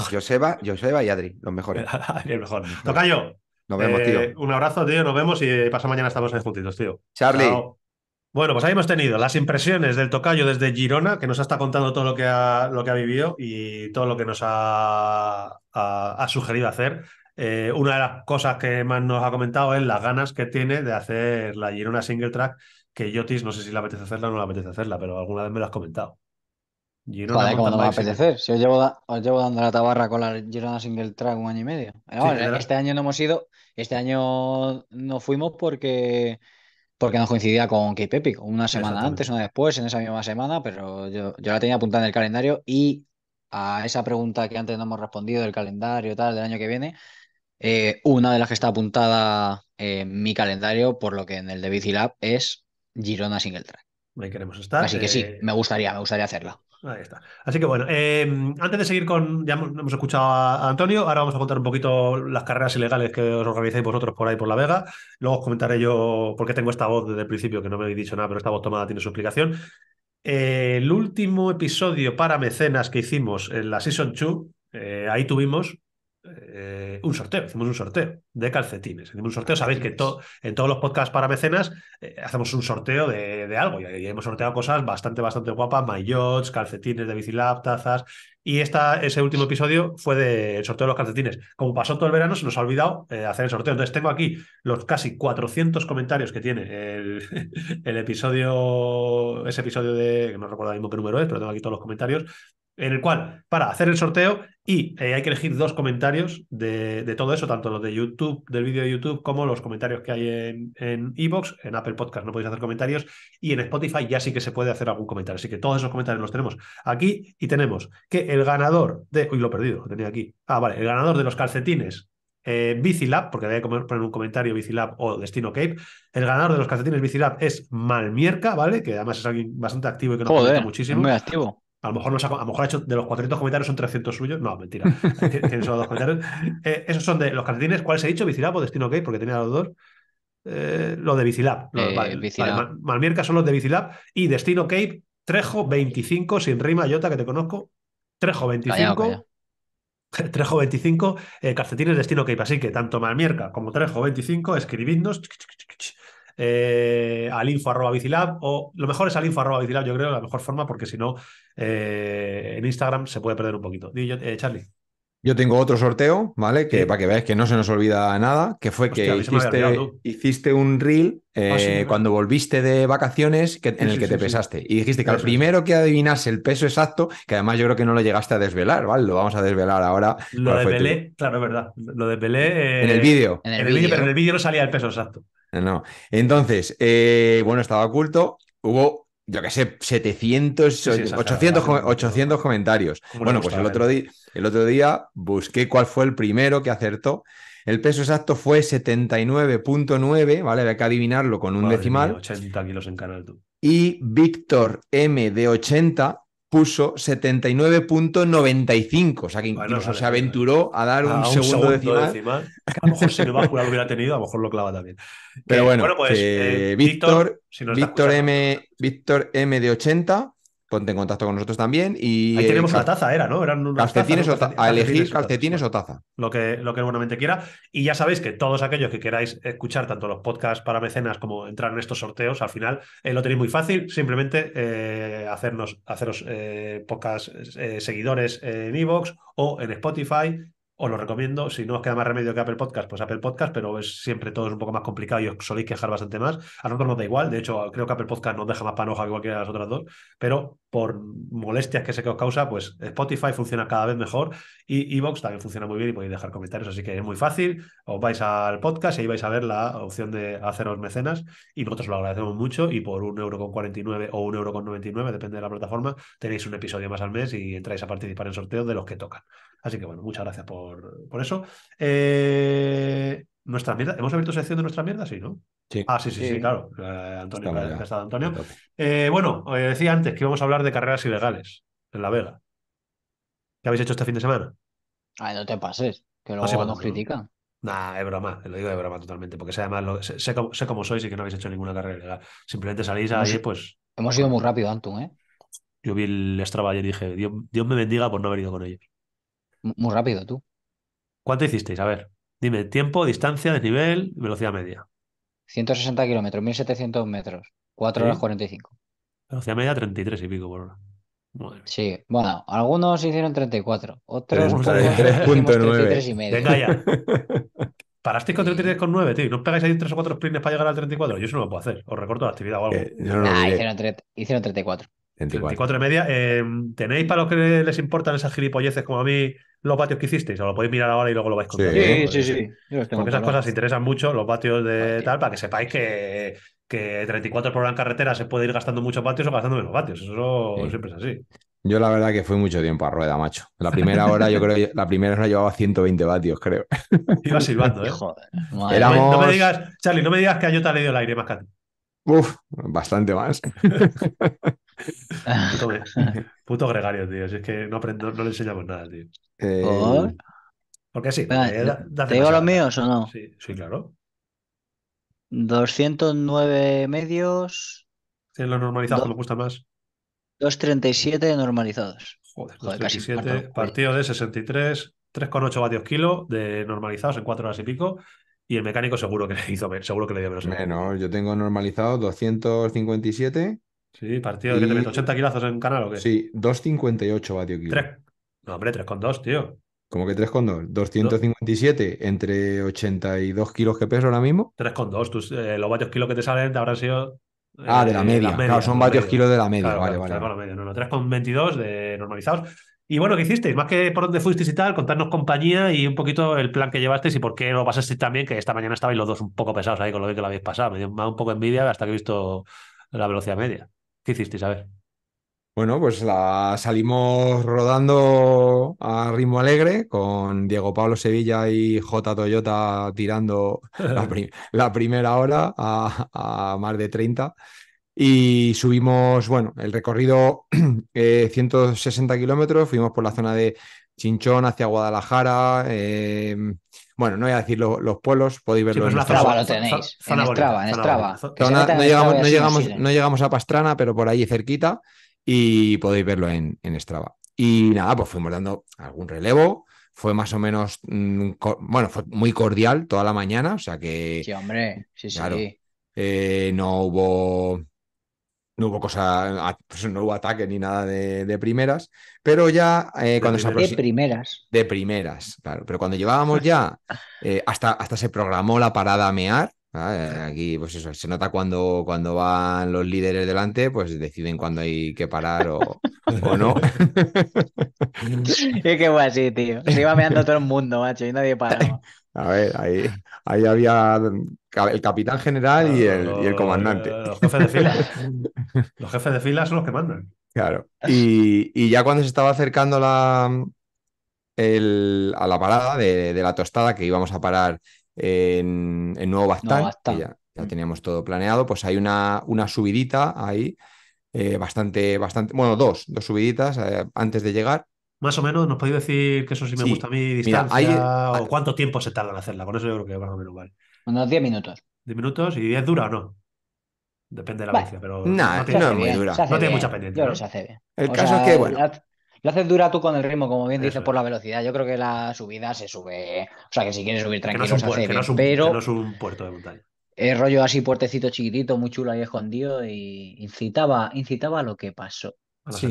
Joseba, Joseba y Adri, los mejores. el mejor. Tocayo, nos vemos, tío. Eh, un abrazo, tío. Nos vemos y pasa mañana estamos en juntitos, tío. Charlie. Bueno, pues ahí hemos tenido las impresiones del tocayo desde Girona, que nos está contando todo lo que ha, lo que ha vivido y todo lo que nos ha, ha, sugerido hacer. Eh, una de las cosas que más nos ha comentado es las ganas que tiene de hacer la Girona Single Track, que Yotis no sé si le apetece hacerla o no le apetece hacerla, pero alguna vez me lo has comentado. Girona no me apetece. os llevo, dando la tabarra con la Girona Single Track un año y medio. Eh, este año no hemos ido este año no fuimos porque, porque nos coincidía con Cape Epic, una semana antes, una después, en esa misma semana, pero yo, la tenía apuntada en el calendario y a esa pregunta que antes no hemos respondido del calendario tal del año que viene, eh, una de las que está apuntada en mi calendario, por lo que en el de Bicilab es Girona Single Track. Ahí queremos estar. Así que sí, eh, me gustaría, me gustaría hacerla. Ahí está. Así que bueno, em, antes de seguir con, ya hemos escuchado a Antonio, ahora vamos a contar un poquito las carreras ilegales que os organizáis vosotros por ahí por La Vega. Luego os comentaré yo por qué tengo esta voz desde el principio, que no me habéis dicho nada, pero esta voz tomada tiene su explicación. Eh, el último episodio para mecenas que hicimos en la Season 2, eh, ahí tuvimos eh, un sorteo, hicimos un sorteo de calcetines. Hicimos un sorteo, sabéis que en todos los podcasts para mecenas eh, hacemos un sorteo de, algo y, hemos sorteado cosas bastante, bastante guapas, maillots, calcetines de Bicilab, tazas. Y esta, ese último episodio fue del de, sorteo de los calcetines. Como pasó todo el verano, se nos ha olvidado eh, hacer el sorteo. Entonces tengo aquí los casi 400 comentarios que tiene el, episodio, ese episodio de, que no recuerdo mismo qué número es, pero tengo aquí todos los comentarios en el cual, para hacer el sorteo, y eh, hay que elegir dos comentarios de, todo eso, tanto los de YouTube, del vídeo de YouTube, como los comentarios que hay en Evox. En, Apple Podcast no podéis hacer comentarios y en Spotify ya sí que se puede hacer algún comentario. Así que todos esos comentarios los tenemos aquí y tenemos que el ganador de. Uy, lo he perdido, lo tenía aquí. Ah, vale, el ganador de los calcetines. Eh, Bicilab, porque había que poner un comentario Bicilab o Destino Cape. El ganador de los calcetines Bicilab es Malmierca, ¿vale? Que además es alguien bastante activo y que nos gusta muchísimo. Muy activo. A lo mejor, ha, a lo mejor hecho de los 400 comentarios son 300 suyos. No, mentira. Tiene solo dos comentarios. Eh, esos son de los calcetines. se ha dicho? Vicilab o Destino Cape? porque tenía los dos. Eh, lo de Vicilab. Eh, Malmierca son los de Vicilab. Y Destino Cape, Trejo 25, sin rima, Yota, que te conozco. Trejo 25. Trejo 25, calcetines Destino Cape. Así que tanto Malmierca como Trejo 25, escribidnos eh, al info arroba bicilab, o lo mejor es al info arroba yo creo, la mejor forma, porque si no, eh, en Instagram se puede perder un poquito. Yo, eh, Charlie. Yo tengo otro sorteo, ¿vale? Que para que veáis que no se nos olvida nada, que fue que hiciste, un reel ah, cuando volviste de vacaciones en el que te pesaste. Y dijiste que al primero que adivinase el peso exacto, que además yo creo que no lo llegaste a desvelar, ¿vale? Lo vamos a desvelar ahora. Lo desvelé, claro, es verdad. Lo desvelé. en el vídeo. En el vídeo, pero en el vídeo no salía el peso exacto. No. Entonces, eh, bueno, estaba oculto. Hubo, yo qué sé, 700, 800, comentarios. Bueno, pues el otro, día, el otro día busqué cuál fue el primero que acertó. El peso exacto fue 79.9, ¿vale? Había que adivinarlo con un decimal. en canal tú. Y Víctor M de 80 puso 79.95, o sea que incluso se aventuró a dar un, segundo, decimal. a lo mejor si no va a jugar hubiera tenido, a lo mejor lo clava también. Pero eh, bueno, pues, eh, Víctor, Víctor, M, Víctor M de 80 Ponte en contacto con nosotros también. Y, Ahí tenemos la taza, era, ¿no? Eran calcetines o a elegir calcetines o taza. Lo que, lo que quiera. Y ya sabéis que todos aquellos que queráis escuchar tanto los podcasts para mecenas como entrar en estos sorteos, al final eh, lo tenéis muy fácil. Simplemente eh, hacernos, haceros eh, podcast seguidores en Evox o en Spotify os lo recomiendo. Si no os queda más remedio que Apple Podcast, pues Apple Podcast, pero es siempre todo es un poco más complicado y os soléis quejar bastante más. A nosotros nos da igual, de hecho, creo que Apple Podcast nos deja más panoja que cualquiera de las otras dos, pero por molestias que sé que os causa, pues Spotify funciona cada vez mejor y Evox también funciona muy bien y podéis dejar comentarios, así que es muy fácil. Os vais al podcast y ahí vais a ver la opción de haceros mecenas y nosotros lo agradecemos mucho y por 1,49€ o 1,99€, depende de la plataforma, tenéis un episodio más al mes y entráis a participar en sorteos de los que tocan. Así que bueno, muchas gracias por, por eso. Eh, nuestra mierda, ¿hemos abierto sección de nuestra mierda? Sí, ¿no? Sí. Ah, sí, sí, sí, claro. Eh, Antonio, ha Antonio. Eh, bueno, decía antes que íbamos a hablar de carreras ilegales en La Vega. ¿Qué habéis hecho este fin de semana? Ay, ah, no te pases, que luego ah, nos critican. Nah, es broma, lo digo de broma totalmente, porque sé además, sé, cómo, sois y que no habéis hecho ninguna carrera ilegal. Simplemente salís ahí ahí, pues. Hemos ido muy rápido, Antum, ¿eh? Yo vi el Strava y dije, Dios, Dios me bendiga por no haber ido con ellos. Muy rápido tú. ¿Cuánto hicisteis? A ver, dime, tiempo, distancia, desnivel, velocidad media. 160 kilómetros, 1700 metros, 4 horas 45. Velocidad media 33 y pico por hora. sí, bueno, algunos hicieron 34, otros 33 pues, y medio. Venga ya. Parasteis con 33,9, tío. ¿No os pegáis ahí 3 o 4 sprints para llegar al 34? Yo eso no lo puedo hacer. Os recorto la actividad o algo. Eh, no eh. hicieron, 34. 34. y media. Eh, ¿Tenéis para los que les importan esas gilipolleces como a mí los vatios que hicisteis? O lo podéis mirar ahora y luego lo vais contando. Sí, sí, sí. sí. Porque esas cosas interesan mucho, los vatios de tal, para que sepáis que, que 34 por en carretera se puede ir gastando muchos vatios o gastando menos vatios. Eso siempre es así. Yo la verdad que fui mucho tiempo a rueda, macho. La primera hora, yo creo, la primera hora llevaba 120 vatios, creo. Iba silbando, ¿eh? Joder. No, me, digas, Charlie, no me digas que a te ha leído el aire más que Uf, bastante más. puto, gregario, tío. Si es que no, aprendo, no le enseñamos nada, tío. Porque sí. Ah, eh, ¿Te digo los míos o no? Sí, sí, claro. 209 medios. Tienen los normalizados me gusta más? 237 normalizados. Joder, 237, partido de 63, 3,8 vatios kilo de normalizados en 4 horas y pico. Y el mecánico seguro que le hizo seguro que le dio menos. Menos, yo tengo normalizado 257 Sí, partido que te meto 80 kilazos en canal o qué. Sí, 2,58 vatios kilo. No, hombre, 3,2, tío. ¿Cómo que 3,2? 257 entre 82 kilos que peso ahora mismo. 3,2. Eh, los vatios kilos que te salen te habrán sido. Eh, ah, de la media. claro, son vatios kilos de la media. vale, vale. 3,22 de normalizados. Y bueno, ¿qué hicisteis? Más que por dónde fuisteis y tal, contarnos compañía y un poquito el plan que llevasteis y por qué lo pasasteis también, que esta mañana estabais los dos un poco pesados ahí con lo que lo habéis pasado. Me dio un poco envidia hasta que he visto la velocidad media. ¿Qué hicisteis? A ver. Bueno, pues la salimos rodando a ritmo alegre con Diego Pablo Sevilla y J Toyota tirando la, primera hora a, más de 30 y subimos, bueno, el recorrido 160 eh, kilómetros, fuimos por la zona de Chinchón hacia Guadalajara, em, bueno, no voy a decir los pueblos, podéis verlo pues en, en Strava. lo tenéis. En Estrava, en No llegamos, no, llegamos, a Pastrana, pero por ahí cerquita y podéis verlo en, en Y nada, pues fuimos dando algún relevo. Fue más o menos, mm, bueno, fue muy cordial toda la mañana, o sea que... Sí, hombre, sí, sí. Eh, no hubo no hubo cosa, pues, no hubo ataque ni nada de, primeras, pero ya eh, cuando se De primeras. De primeras, claro. Pero cuando llevábamos ya, eh, hasta, hasta se programó la parada a mear, eh, aquí, pues eso, se nota cuando, cuando van los líderes delante, pues deciden cuándo hay que parar o, no. es que fue así, tío. Se iba mirando todo el mundo, macho, y nadie paraba. A ver, ahí, había el capitán general y, el, comandante. Eh, los jefes de fila. los jefes de fila son los que mandan. Claro. Y, ya cuando se estaba acercando la, a la parada de, de la tostada que íbamos a parar en, Nuevo Bastán, ya, mm. teníamos todo planeado, pues hay una, una subidita ahí, eh, bastante, bastante, bueno, dos, dos subiditas eh, antes de llegar. Más o menos, ¿nos podéis decir que eso sí me gusta a mí, distancia o cuánto tiempo se tarda en hacerla? por eso yo creo que más o menos vale. Unos 10 minutos. ¿10 minutos? ¿Y es dura o no? Depende de la vale. pero. no, tiene, no es muy dura. No tiene mucha pendiente. ¿eh? El caso es que, bueno. Lo haces dura tú con el ritmo, como bien dices, por la velocidad. Yo creo que la subida se sube. O sea, que si quieres subir tranquilo, no es un, pero... es puerto de montaña. El rollo así, puertecito chiquitito, muy chulo ahí escondido y incitaba, incitaba a lo que pasó. A las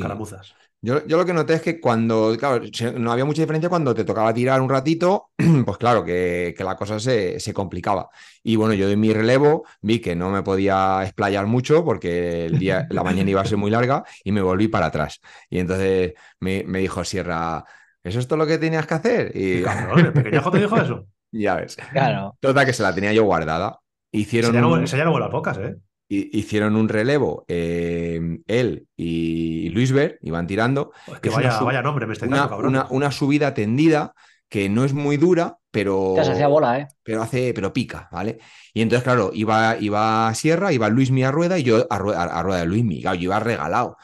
yo, lo que noté es que cuando, claro, no había mucha diferencia cuando te tocaba tirar un ratito, pues claro, que, la cosa se, complicaba. Y bueno, yo de mi relevo vi que no me podía explayar mucho porque el día, la mañana iba a ser muy larga y me volví para atrás. Y entonces me, dijo Sierra, ¿eso es todo lo que tenías que hacer? Y el te dijo eso. Ya ves. Claro. Toda que se la tenía yo guardada. Hicieron. ya no, pocas, ¿eh? hicieron un relevo em, él y Luis Ver, iban tirando. que, vaya, me una, Una, subida tendida que no es muy dura, pero. Hace bola, ¿eh? Pero hace, pero pica, ¿vale? Y entonces, claro, iba, iba a Sierra, iba Luis Mi a rueda y yo a rueda, a rueda de Luis Mi, iba regalado.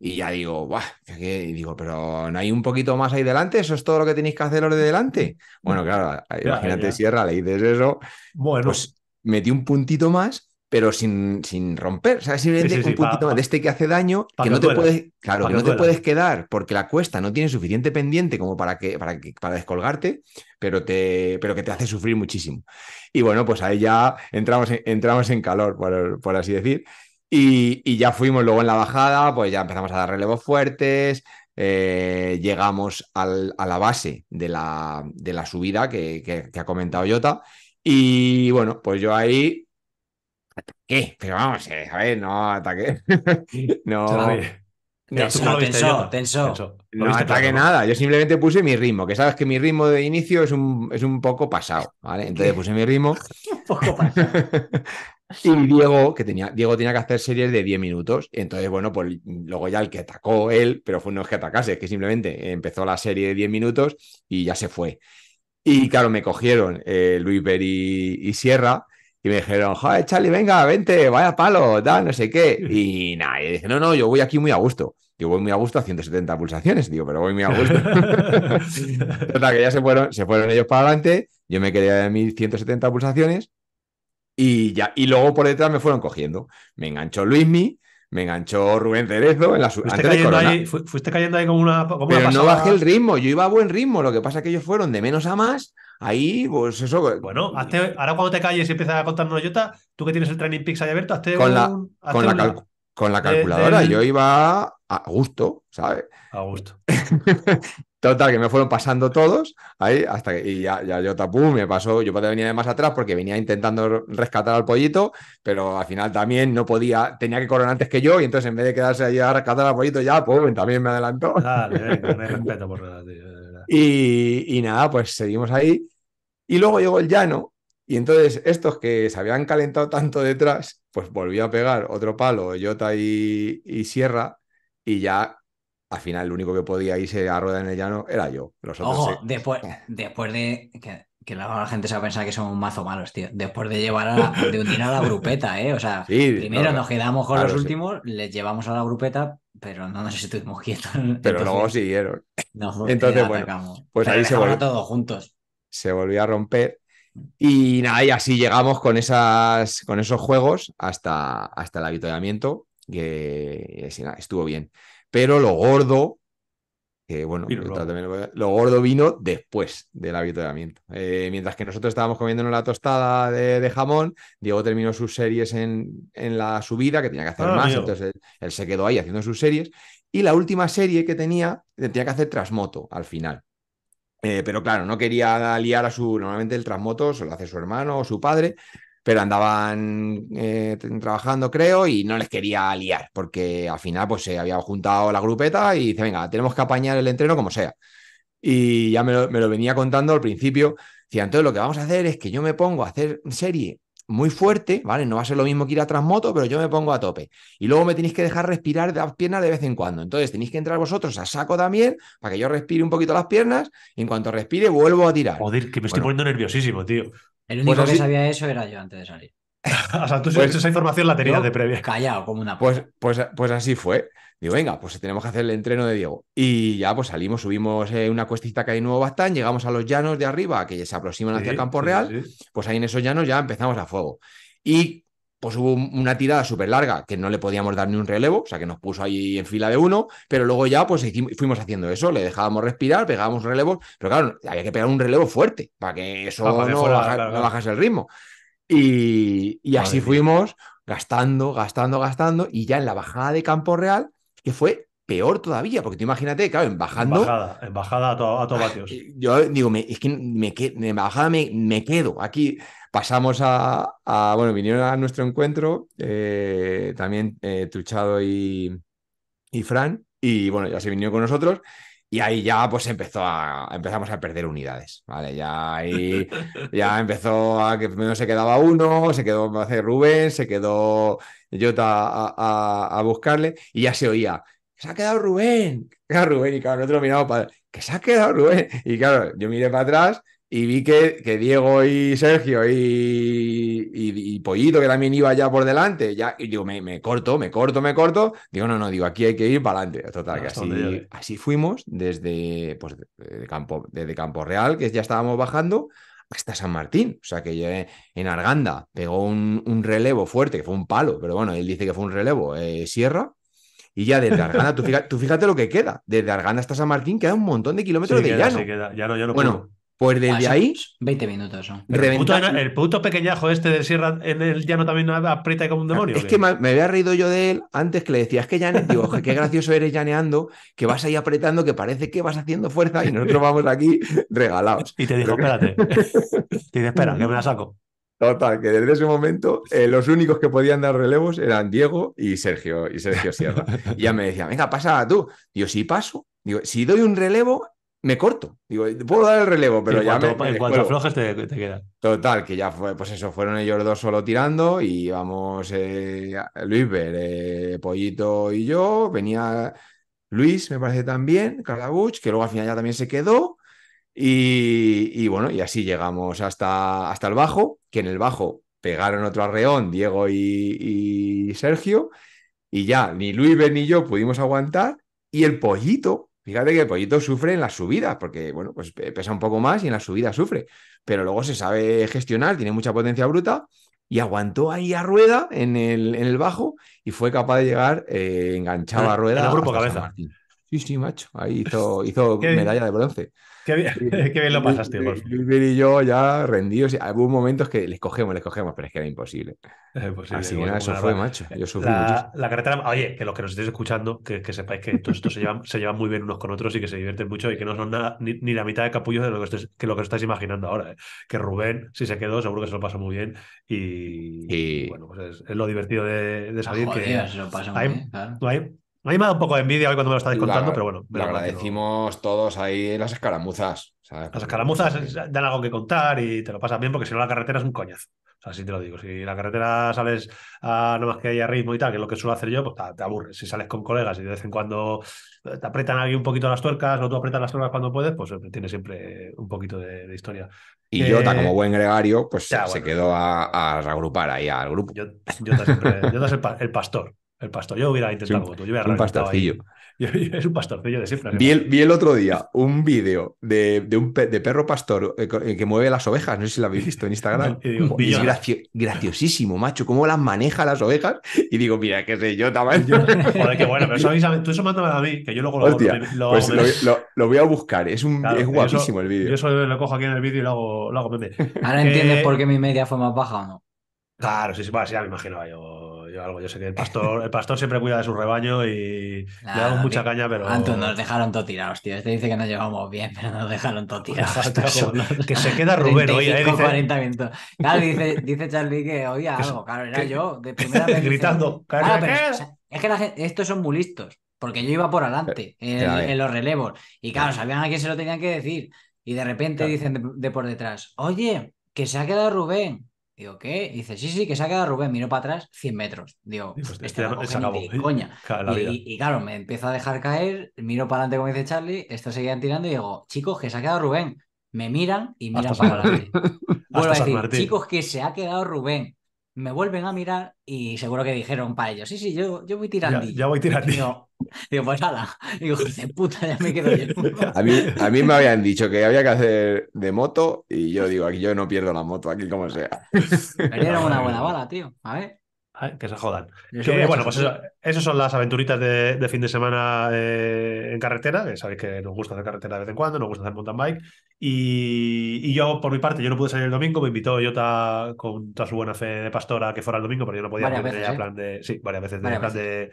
Y ya digo, Buah", y digo, pero ¿no hay un poquito más ahí delante? ¿Eso es todo lo que tenéis que hacer los de delante? Bueno, claro, imagínate Sierra, le dices eso. Bueno. Pues metí un puntito más pero sin, sin romper. O sea, simplemente un más de este que hace daño, que no, te puedes, claro, que no te puedes quedar porque la cuesta no tiene suficiente pendiente como para, que, para, que, para descolgarte, pero, te, pero que te hace sufrir muchísimo. Y bueno, pues ahí ya entramos, entramos en calor, por, así decir. Y, ya fuimos luego en la bajada, pues ya empezamos a dar relevos fuertes, eh, llegamos a la base de la, de la subida que, que, que ha comentado Jota. Y bueno, pues yo ahí Ataqué, pero vamos, eh, a ver, no ataqué. no. Tensó, tensó, No ataqué nada, yo simplemente puse mi ritmo, que sabes que mi ritmo de inicio es un, es un poco pasado, ¿vale? Entonces puse mi ritmo. un poco pasado. Y Diego, que tenía, Diego tenía que hacer series de 10 minutos. Entonces, bueno, pues luego ya el que atacó él, pero fue, no es que atacase, es que simplemente empezó la serie de 10 minutos y ya se fue. Y claro, me cogieron eh, Luis Ver y Sierra, y me dijeron, joder, Charlie, venga, vente, vaya palo, da, no sé qué. Y nada, y dije, no, no, yo voy aquí muy a gusto. Yo voy muy a gusto a 170 pulsaciones, digo, pero voy muy a gusto. sea, que ya se fueron, se fueron ellos para adelante, yo me quedé de mis 170 pulsaciones y ya, y luego por detrás me fueron cogiendo. Me enganchó Luismi, me enganchó Rubén Cerezo en fuiste cayendo ahí, Fuiste cayendo ahí como una. Pero una no bajé el ritmo, yo iba a buen ritmo. Lo que pasa es que ellos fueron de menos a más Ahí, pues eso. Eh, bueno, hazte, ahora cuando te calles y empiezas a contarnos Jota, tú que tienes el Training Picks ahí abierto, hazte con la, con, la calculadora. Yo iba a gusto, ¿sabes? A gusto. Total, que me fueron pasando todos ahí hasta que y ya, ya yo tapú, me pasó, yo podía venir de más atrás porque venía intentando rescatar al pollito, pero al final también no podía, tenía que correr antes que yo y entonces en vez de quedarse ahí a rescatar al pollito ya, pues también me adelantó. Dale, por y, y nada, pues seguimos ahí y luego llegó el llano y entonces estos que se habían calentado tanto detrás, pues volví a pegar otro palo, Jota y, y Sierra, y ya al final el único que podía irse a rueda en el llano era yo. Los otros Ojo, después, después de que, la gente se va a pensar que somos un mazo malos, tío. Después de llevar a la, la grupeta, ¿eh? O sea, primero nos quedamos con ah, los últimos, les llevamos a la grupeta, pero no nos estuvimos quietos. Pero luego siguieron. Entonces, bueno, pues ahí se volvió. todos juntos se volvió a romper. Y nada, y así llegamos con, esas, con esos juegos hasta, hasta el avituallamiento, que estuvo bien. Pero lo gordo, bueno, lo, gordo vino después del avituallamiento. Eh, mientras que nosotros estábamos comiéndonos la tostada de, jamón, Diego terminó sus series en, en, la subida, que tenía que hacer ah, más, entonces él, él, se quedó ahí haciendo sus series. Y la última serie que tenía, tenía que hacer trasmoto al final. Eh, pero claro, no quería liar a su. Normalmente el se lo hace su hermano o su padre, pero andaban eh, trabajando, creo, y no les quería liar, porque al final pues se había juntado la grupeta y dice: Venga, tenemos que apañar el entreno como sea. Y ya me lo, me lo venía contando al principio. Decía, entonces lo que vamos a hacer es que yo me pongo a hacer serie muy fuerte, ¿vale? No va a ser lo mismo que ir a Transmoto, pero yo me pongo a tope. Y luego me tenéis que dejar respirar las piernas de vez en cuando. Entonces tenéis que entrar vosotros a saco también para que yo respire un poquito las piernas. Y en cuanto respire, vuelvo a tirar. Joder, que me estoy poniendo nerviosísimo, tío. El pues único que sabía eso era yo antes de salir. o sea, tú pues esa información la tenías de previa. Callado como una. Pues, pues, pues así fue. Digo, venga, pues tenemos que hacer el entreno de Diego. Y ya pues salimos, subimos eh, una cuestita que hay nuevo Bastán, llegamos a los llanos de arriba que se aproximan hacia hacia Campo Real. Pues ahí en esos llanos ya empezamos a fuego. Y pues hubo una tirada súper larga que no le podíamos dar ni un relevo, o sea que nos puso ahí en fila de uno, pero luego ya pues fuimos haciendo eso, le dejábamos respirar, pegábamos relevos, pero claro, había que pegar un relevo fuerte para que eso ah, no bajase el ritmo. Y, así fuimos gastando, gastando, gastando, y ya en la bajada de Campo Real, que fue peor todavía, porque tú imagínate, claro, en bajando... Embajada, a todos vatios. Yo digo, es que me, en bajada me, me, quedo. Aquí pasamos a, Bueno, vinieron a nuestro encuentro eh, también eh, Truchado y, y Fran, y bueno, ya se vinieron con nosotros. Y ahí ya pues empezó a, empezamos a perder unidades, ¿vale? Ya ahí ya empezó a que primero se quedaba uno, se quedó hacer Rubén, se quedó Jota a, a, buscarle y ya se oía, se ha quedado Rubén, ¿Qué ha Rubén y claro, nosotros miramos para, que se ha quedado Rubén. Y claro, yo miré para atrás y vi que, que, Diego y Sergio y, y, Pollito, que también iba ya por delante, ya, y digo, me, corto, me corto, me corto. Digo, no, no, digo, aquí hay que ir para adelante. Total, así, fuimos desde, pues, Campo, desde Campo Real, que ya estábamos bajando, hasta San Martín. O sea, que en Arganda pegó un, relevo fuerte, que fue un palo, pero bueno, él dice que fue un relevo, eh, Sierra. Y ya desde Arganda, tú, fíjate, lo que queda. Desde Arganda hasta San Martín queda un montón de kilómetros de llano. Ya bueno, pues desde ahí. 20 minutos son. El, puto, pequeñajo este de Sierra en el llano también aprieta como un demonio. Es que me, había reído yo de él antes que le decía, es que ya digo, qué gracioso eres llaneando, que vas ahí apretando, que parece que vas haciendo fuerza y nosotros vamos aquí regalados. Y te dijo, espérate. te dice, espera, que me la saco. Total, que desde ese momento eh, los únicos que podían dar relevos eran Diego y Sergio, y Sergio Sierra. Y ya me decía, venga, pasa tú. Digo, si paso, digo, si doy un relevo, me corto. Digo, puedo dar el relevo, pero ya me, En te, te, Total, que ya fue, pues eso, fueron ellos dos solo tirando y vamos, eh, Luis Ver, eh, Pollito y yo. Venía Luis, me parece también, Carabuch que luego al final ya también se quedó. Y, bueno, y así llegamos hasta, hasta el bajo, que en el bajo pegaron otro arreón, Diego y, Sergio. Y ya ni Luis ni yo pudimos aguantar. Y el pollito, Fíjate que el pollito sufre en las subidas, porque bueno, pues pesa un poco más y en las subidas sufre, pero luego se sabe gestionar, tiene mucha potencia bruta y aguantó ahí a rueda en el, en el bajo y fue capaz de llegar eh, enganchado a rueda. Sí, sí, macho. Ahí hizo medalla de bronce. Qué bien, lo pasaste, Luis. y yo ya rendidos. Hubo momentos que les cogemos, les cogemos, pero es que era imposible. Así que nada, eso fue, macho. Yo sufrí la, la, carretera, oye, que los que nos estéis escuchando, que, sepáis que todos estos se llevan, muy bien unos con otros y que se divierten mucho y que no son nada, ni, la mitad de capullos de lo que, os estáis imaginando ahora. ¿eh? Que Rubén, si se quedó, seguro que se lo pasó muy bien. Y, bueno, pues es, lo divertido de, de salir. que se lo pasan bien, a mí me da un poco de envidia hoy cuando me lo estáis contando, pero bueno. Lo agradecimos todos ahí las escaramuzas. Las escaramuzas dan algo que contar y te lo pasas bien, porque si no la carretera es un coñazo. O sea, así te lo digo. Si la carretera sales a no más que haya ritmo y tal, que es lo que suelo hacer yo, pues te, aburres. Si sales con colegas y de vez en cuando eh, te aprietan ahí un poquito las tuercas, o tú apretas las tuercas cuando puedes, pues tiene siempre un poquito de, historia. Y Jota, como eh, buen gregario, pues se quedó a, reagrupar ahí al grupo. Jota es el pastor. El pastor, yo hubiera intentado Yo un pastorcillo. es un pastorcillo de siempre. Vi el, otro día un vídeo de, de, un de perro pastor eh, eh, que mueve las ovejas. No sé si lo habéis visto en Instagram. es graciosísimo, macho. Cómo las maneja las ovejas. Y digo, mira, qué sé yo, también. Joder, bueno. Pero eso, tú eso mándame a mí, que yo luego pues lo, lo, voy a buscar. Es, un, es guapísimo el vídeo. Yo eso lo cojo aquí en el vídeo y lo hago, lo hago Ahora entiendes eh, por qué mi media fue más baja o no. Claro, sí, sí, sí, ya me imaginaba yo yo sé que el pastor, siempre cuida de su rebaño y le ah, damos mucha caña, pero. nos dejaron todo tirados, tío. Este dice que nos llevamos bien, pero nos dejaron todo pues tirados. que se queda Rubén hoy. Eh, dice... Claro, dice, Charlie que oía algo. Claro, era yo, de primera Gritando, ah, es que estos son muy listos, porque yo iba por adelante eh, en, los relevos. Y claro, sabían a quién se lo tenían que decir. Y de repente dicen de por detrás, oye, que se ha quedado Rubén. Digo, ¿qué? dice, sí, sí, que se ha quedado Rubén. Miro para atrás, 100 metros. Digo, este, coña. Y, claro, me empiezo a dejar caer, miro para adelante como dice Charlie, estos seguían tirando y digo, chicos, que se ha quedado Rubén. Me miran y miran para adelante. Vuelvo a decir, chicos, que se ha quedado Rubén me vuelven a mirar y seguro que dijeron para ellos, sí, sí, yo, yo voy tirando. ya, voy tirando. Digo, pues nada. Digo, de puta, ya me quedo yo. A mí, me habían dicho que había que hacer de moto y yo digo, aquí yo no pierdo la moto, aquí como sea. dieron una buena bala, tío. A ver. que se jodan. bueno, pues eso, esas son las aventuritas de, fin de semana eh, en carretera, que sabéis que nos gusta hacer carretera de vez en cuando, nos gusta hacer mountain bike. Y, yo, por mi parte, yo no pude salir el domingo, me invitó Jota con toda su buena fe de pastora que fuera el domingo, pero yo no podía, varias veces, ¿eh? plan de... Sí, varias veces, de, plan de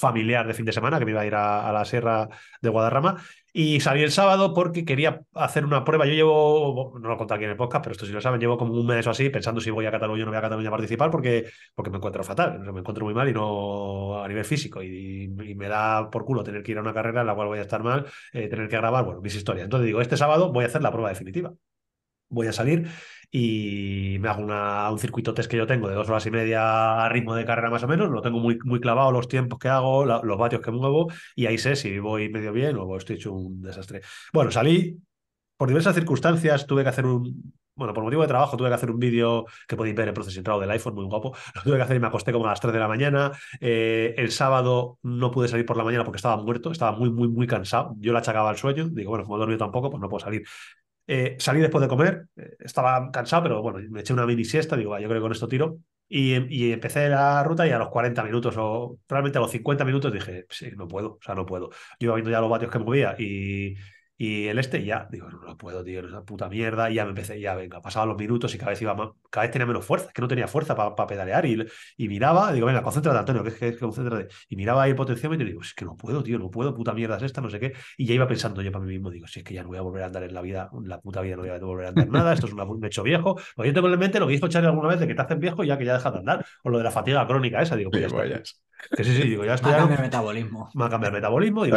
familiar de fin de semana, que me iba a ir a, la Sierra de Guadarrama. Y salí el sábado porque quería hacer una prueba. Yo llevo, no lo he contado aquí en el podcast, pero esto si lo saben, llevo como un mes o así pensando si voy a Cataluña o no voy a Cataluña a participar porque, porque me encuentro fatal, me encuentro muy mal y no a nivel físico. Y, me da por culo tener que ir a una carrera en la cual voy a estar mal, eh, tener que grabar, bueno, mis historias. Entonces digo, este sábado voy a hacer la prueba definitiva. Voy a salir y me hago una, un circuito test que yo tengo de dos horas y media a ritmo de carrera más o menos, lo tengo muy, muy clavado los tiempos que hago, los vatios que muevo y ahí sé si voy medio bien o estoy hecho un desastre. Bueno, salí por diversas circunstancias, tuve que hacer un, bueno, por motivo de trabajo tuve que hacer un vídeo que podéis ver el proceso entrado del iPhone, muy guapo. Lo tuve que hacer y me acosté como a las 3 de la mañana. Eh, el sábado no pude salir por la mañana porque estaba muerto, estaba muy, muy, muy cansado. Yo la achacaba al sueño. Digo, bueno, como he dormido tampoco, pues no puedo salir. Eh, salí después de comer, eh, estaba cansado, pero bueno, me eché una mini siesta, digo, yo creo que con esto tiro. Y, empecé la ruta y a los 40 minutos o realmente a los 50 minutos dije, sí, no puedo, o sea, no puedo. Yo iba viendo ya los vatios que movía y, y el este ya, digo, no, lo puedo, tío, es una puta mierda. Y ya me empecé, ya venga, pasaban los minutos y cada vez, iba cada vez tenía menos fuerza, es que no tenía fuerza para pedalear. Y, miraba, digo, venga, concéntrate, Antonio, que es que, concéntrate. Y miraba ahí el potenciómetro y digo, es que no puedo, tío, no puedo, puta mierda es esta, no sé qué. Y ya iba pensando yo para mí mismo, digo, si es que ya no voy a volver a andar en la vida, la puta vida no voy a volver a andar nada, esto es un hecho viejo. Lo yo tengo en mente, lo que hizo Charlie alguna vez de que te hacen viejo y ya que ya dejas de andar, o lo de la fatiga crónica esa, digo, pues ya que sí, sí, digo, ya Me ha cambiado el metabolismo. va a cambiar el metabolismo. Digo,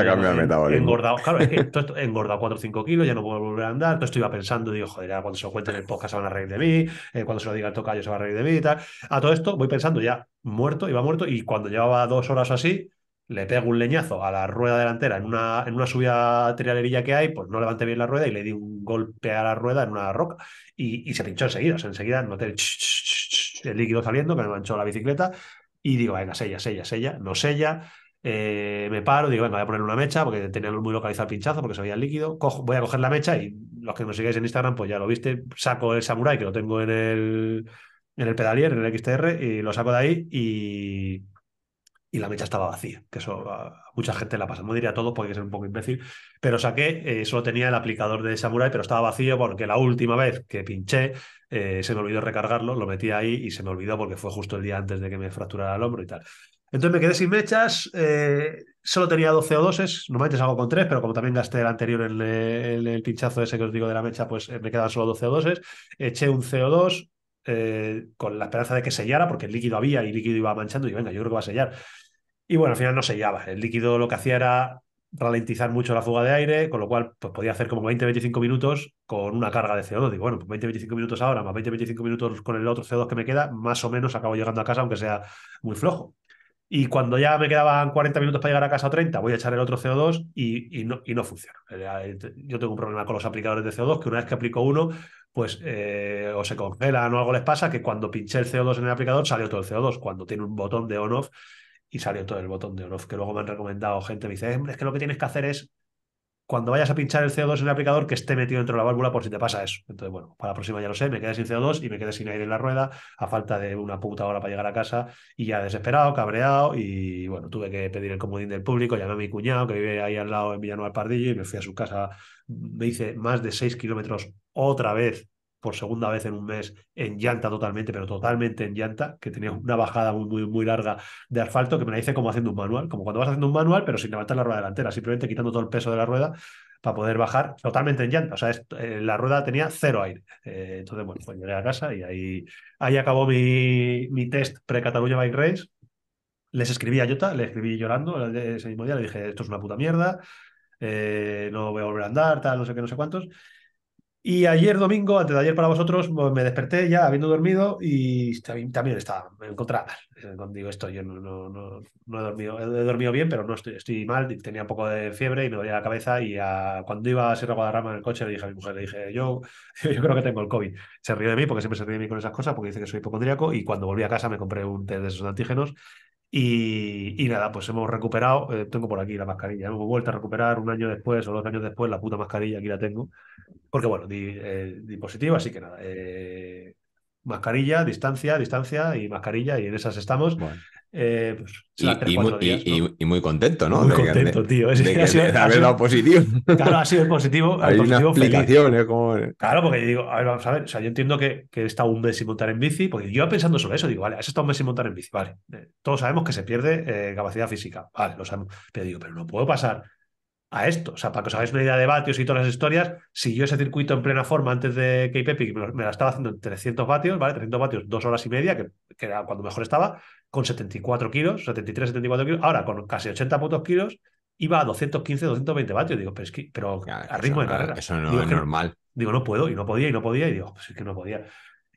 Engordado, claro, es que he engordado 4 o 5 kilos, ya no puedo volver a andar. Todo esto iba pensando, digo, joder, cuando se lo cuenten en el podcast se van a reír de mí, eh, cuando se lo diga el tocayo se va a reír de mí y tal. A todo esto voy pensando ya, muerto, iba muerto, y cuando llevaba dos horas así, le pego un leñazo a la rueda delantera en una, en una subida trialerilla que hay, pues no levanté bien la rueda y le di un golpe a la rueda en una roca y, se pinchó enseguida. O sea, enseguida noté el, el líquido saliendo que me manchó la bicicleta y digo, venga, sella, sella, sella, no sella. Eh, me paro, digo, venga, voy a poner una mecha porque tenía muy localizado el pinchazo porque se veía el líquido. Cojo, voy a coger la mecha y los que me sigáis en Instagram, pues ya lo viste. Saco el samurai que lo tengo en el, en el pedalier, en el XTR, y lo saco de ahí y, y la mecha estaba vacía. Que eso a mucha gente la pasa. No diría a todos porque es un poco imbécil, pero saqué, eh, solo tenía el aplicador de samurai, pero estaba vacío porque la última vez que pinché eh, se me olvidó recargarlo, lo metí ahí y se me olvidó porque fue justo el día antes de que me fracturara el hombro y tal. Entonces me quedé sin mechas, eh, solo tenía 12 co 2, normalmente salgo con tres, pero como también gasté el anterior en el, pinchazo ese que os digo de la mecha, pues eh, me quedan solo 12 co 2, eché un CO2 con la esperanza de que sellara, porque el líquido había y el líquido iba manchando y venga, yo creo que va a sellar. Y bueno, al final no sellaba, el líquido lo que hacía era ralentizar mucho la fuga de aire, con lo cual pues, podía hacer como 20-25 minutos con una carga de CO2. Digo, bueno, pues 20-25 minutos ahora, más 20-25 minutos con el otro CO2 que me queda, más o menos acabo llegando a casa, aunque sea muy flojo. Y cuando ya me quedaban 40 minutos para llegar a casa o 30, voy a echar el otro CO2 y, no, y no funciona. Yo tengo un problema con los aplicadores de CO2, que una vez que aplico uno, pues eh, o se congelan o algo les pasa, que cuando pinché el CO2 en el aplicador salió todo el CO2. Cuando tiene un botón de on-off, y salió todo el botón de on que luego me han recomendado gente, me dice, eh, es que lo que tienes que hacer es, cuando vayas a pinchar el CO2 en el aplicador, que esté metido dentro de la válvula por si te pasa eso. Entonces, bueno, para la próxima ya lo sé, me quedé sin CO2 y me quedé sin aire en la rueda, a falta de una puta hora para llegar a casa, y ya desesperado, cabreado, y bueno, tuve que pedir el comodín del público, llamé a mi cuñado que vive ahí al lado en Villanueva del Pardillo, y me fui a su casa, me hice más de 6 kilómetros otra vez por segunda vez en un mes en llanta totalmente, pero totalmente en llanta, que tenía una bajada muy, muy, muy larga de asfalto que me la hice como haciendo un manual, como cuando vas haciendo un manual, pero sin levantar la rueda delantera, simplemente quitando todo el peso de la rueda para poder bajar totalmente en llanta. O sea, eh, la rueda tenía cero aire. Eh, entonces, bueno, pues llegué a casa y ahí, ahí acabó mi, mi test pre-Cataluña Bike Race. Les escribí a Jota, le escribí llorando ese mismo día, le dije, esto es una puta mierda, eh, no voy a volver a andar, tal, no sé qué, no sé cuántos. Y ayer domingo, antes de ayer para vosotros, pues, me desperté ya habiendo dormido y también estaba, me encontraba eh, Digo esto, yo no, he, dormido, bien, pero no estoy, mal, tenía un poco de fiebre y me dolía la cabeza y cuando iba a Sierra Guadarrama en el coche le dije a mi mujer, le dije, yo, yo creo que tengo el COVID. Se ríe de mí porque siempre se ríe de mí con esas cosas porque dice que soy hipocondríaco y cuando volví a casa me compré un test de esos antígenos y, nada, pues hemos recuperado, eh, tengo por aquí la mascarilla, hemos vuelto a recuperar un año después o dos años después la puta mascarilla, aquí la tengo, porque bueno, di, eh, positivo, así que nada. Eh, mascarilla, distancia, distancia y mascarilla, y en esas estamos. y, muy, contento, ¿no? Muy contento, tío. positivo. Claro, ha sido positivo. Hay ¿eh? Claro, porque yo digo, a ver, vamos a ver. O sea, yo entiendo que, que he estado un mes sin montar en bici, porque yo pensando sobre eso, digo, vale, has estado un mes sin montar en bici, vale. todos sabemos que se pierde capacidad física, vale, lo sabemos. Pero digo, pero no puedo pasar a esto. O sea, para que os hagáis una idea de vatios y todas las historias, si yo ese circuito en plena forma antes de Cape Epic me la estaba haciendo en 300 vatios, ¿vale? 300 vatios, dos horas y media, que, era cuando mejor estaba, con 74 kilos, 73, 74 kilos. Ahora, con casi 80 kilos, iba a 215, 220 vatios. Digo, pero pero a ritmo de carrera. Eso no es normal. Digo, no puedo, y no podía, y no podía, y digo, pues es que no podía.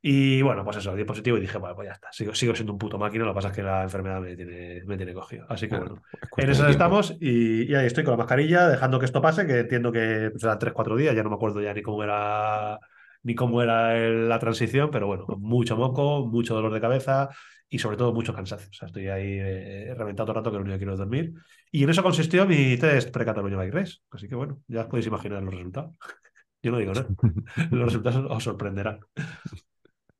Y bueno, pues eso, el positivo y dije, bueno, pues ya está, sigo, sigo siendo un puto máquina, lo que pasa es que la enfermedad me tiene, me tiene cogido. Así que bueno, en eso estamos y, ahí estoy con la mascarilla, dejando que esto pase, que entiendo que serán 3-4 días, ya no me acuerdo ya ni cómo era ni cómo era la transición, pero bueno, mucho moco, mucho dolor de cabeza y sobre todo mucho cansancio. O sea, estoy ahí eh, reventado todo el rato que lo único que quiero es dormir. Y en eso consistió mi test pre-Cataluña Bike Así que bueno, ya os podéis imaginar los resultados. Yo no digo nada. ¿no? los resultados os sorprenderán.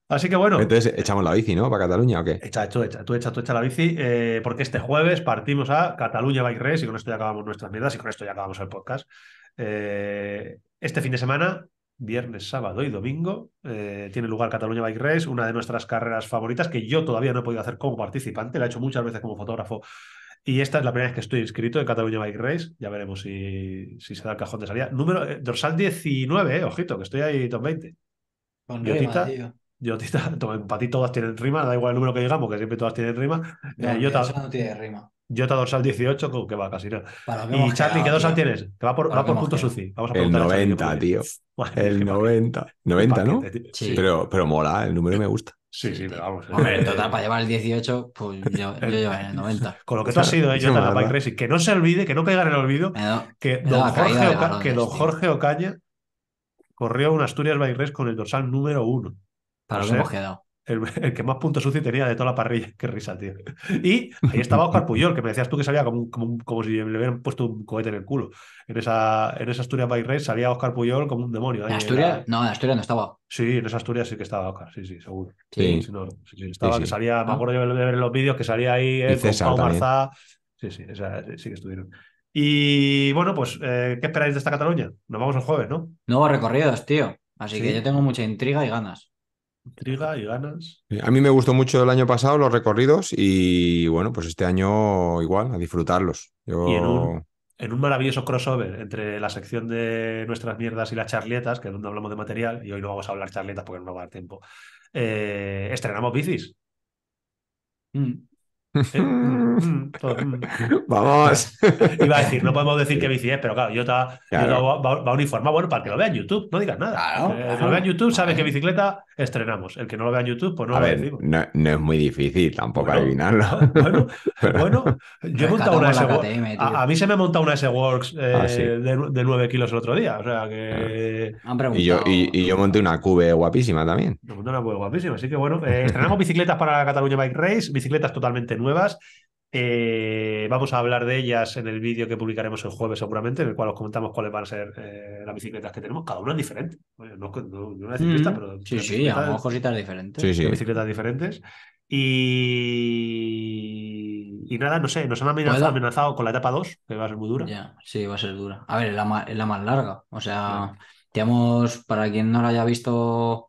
Así que bueno. Entonces, ¿echamos la bici, no? ¿Para Cataluña o qué? Echa, echa, tú echa, tú echa la bici, eh, porque este jueves partimos a Cataluña Bike Race y con esto ya acabamos nuestras mierdas y con esto ya acabamos el podcast. Eh, este fin de semana, viernes, sábado y domingo, eh, tiene lugar Cataluña Bike Race, una de nuestras carreras favoritas que yo todavía no he podido hacer como participante, la he hecho muchas veces como fotógrafo y esta es la primera vez que estoy inscrito en Cataluña Bike Race. Ya veremos si, si se da el cajón de salida. Número, dorsal 19, ojito, que estoy ahí top 20. Con yo para ti todas tienen rima, da igual el número que digamos, que siempre todas tienen rima. Eh, yo Jota, no tiene rima. dorsal 18, que va casi nada. No. Y Charlie, ¿qué dorsal tienes? Que va por, va por punto suci. Vamos a el 90, tío. el 90. 90, ¿no? Pero, pero mola, ¿eh? el número me gusta. Sí, sí, pero vamos. Eh. Hombre, en total, para llevar el 18, pues yo, yo llevo el 90. Con lo que tú has sido, yo Jota, la Bike y Que no se olvide, que no caiga en el olvido, que, don Jorge, que don Jorge Ocaña corrió un Asturias Bike Race con el dorsal número 1. Para hemos quedado. El, que más puntos sucio tenía de toda la parrilla. Qué risa, tío. Y ahí estaba Oscar Puyol, que me decías tú que salía como, como, si le hubieran puesto un cohete en el culo. En esa, en esa Asturias by salía Oscar Puyol como un demonio. ¿En eh, Asturias? No, en Asturias no estaba. Sí, en esa Asturias sí que estaba Oscar, sí, sí, seguro. Sí. sí, sí, me acuerdo de ver los vídeos que salía ahí eh, con Pau Sí, sí, sí que estuvieron. Y bueno, pues, eh, ¿qué esperáis de esta Cataluña? Nos vamos el jueves, ¿no? Nuevos recorridos, tío. Así que yo tengo mucha intriga y ganas intriga y ganas. Eh, a mí me gustó mucho el año pasado los recorridos y bueno, pues este año igual, a disfrutarlos. en un, maravilloso crossover entre la sección de nuestras mierdas y las charletas, que es donde hablamos de material, y hoy no vamos a hablar charletas porque no nos va a dar tiempo, eh, estrenamos bicis. Mm. Vamos. Iba a decir, no podemos decir que bici es, pero claro, yo estaba Va, uniformado. Bueno, para que lo vea en YouTube, no digas nada. el que lo vea en YouTube sabe que bicicleta estrenamos. El que no lo vea en YouTube, pues no lo decimos. No, es muy difícil tampoco adivinarlo. Bueno, bueno yo he montado una S-Works. A, mí se me ha montado una S-Works eh, ah, de, 9 kilos el otro día. O sea que. Y yo, monté una cube guapísima también. una guapísima. Así que bueno, eh, estrenamos bicicletas para la Cataluña Bike Race, bicicletas totalmente nuevas nuevas. Eh, vamos a hablar de ellas en el vídeo que publicaremos el jueves seguramente, en el cual os comentamos cuáles van a ser eh, las bicicletas que tenemos. Cada una es diferente. pero... Sí, sí, hagamos cositas diferentes. Bicicletas diferentes. Y... y... nada, no sé, nos han amenazado, con la etapa 2, que va a ser muy dura. sí, va a ser dura. A ver, la, más, la más larga. O sea, digamos, para quien no la haya visto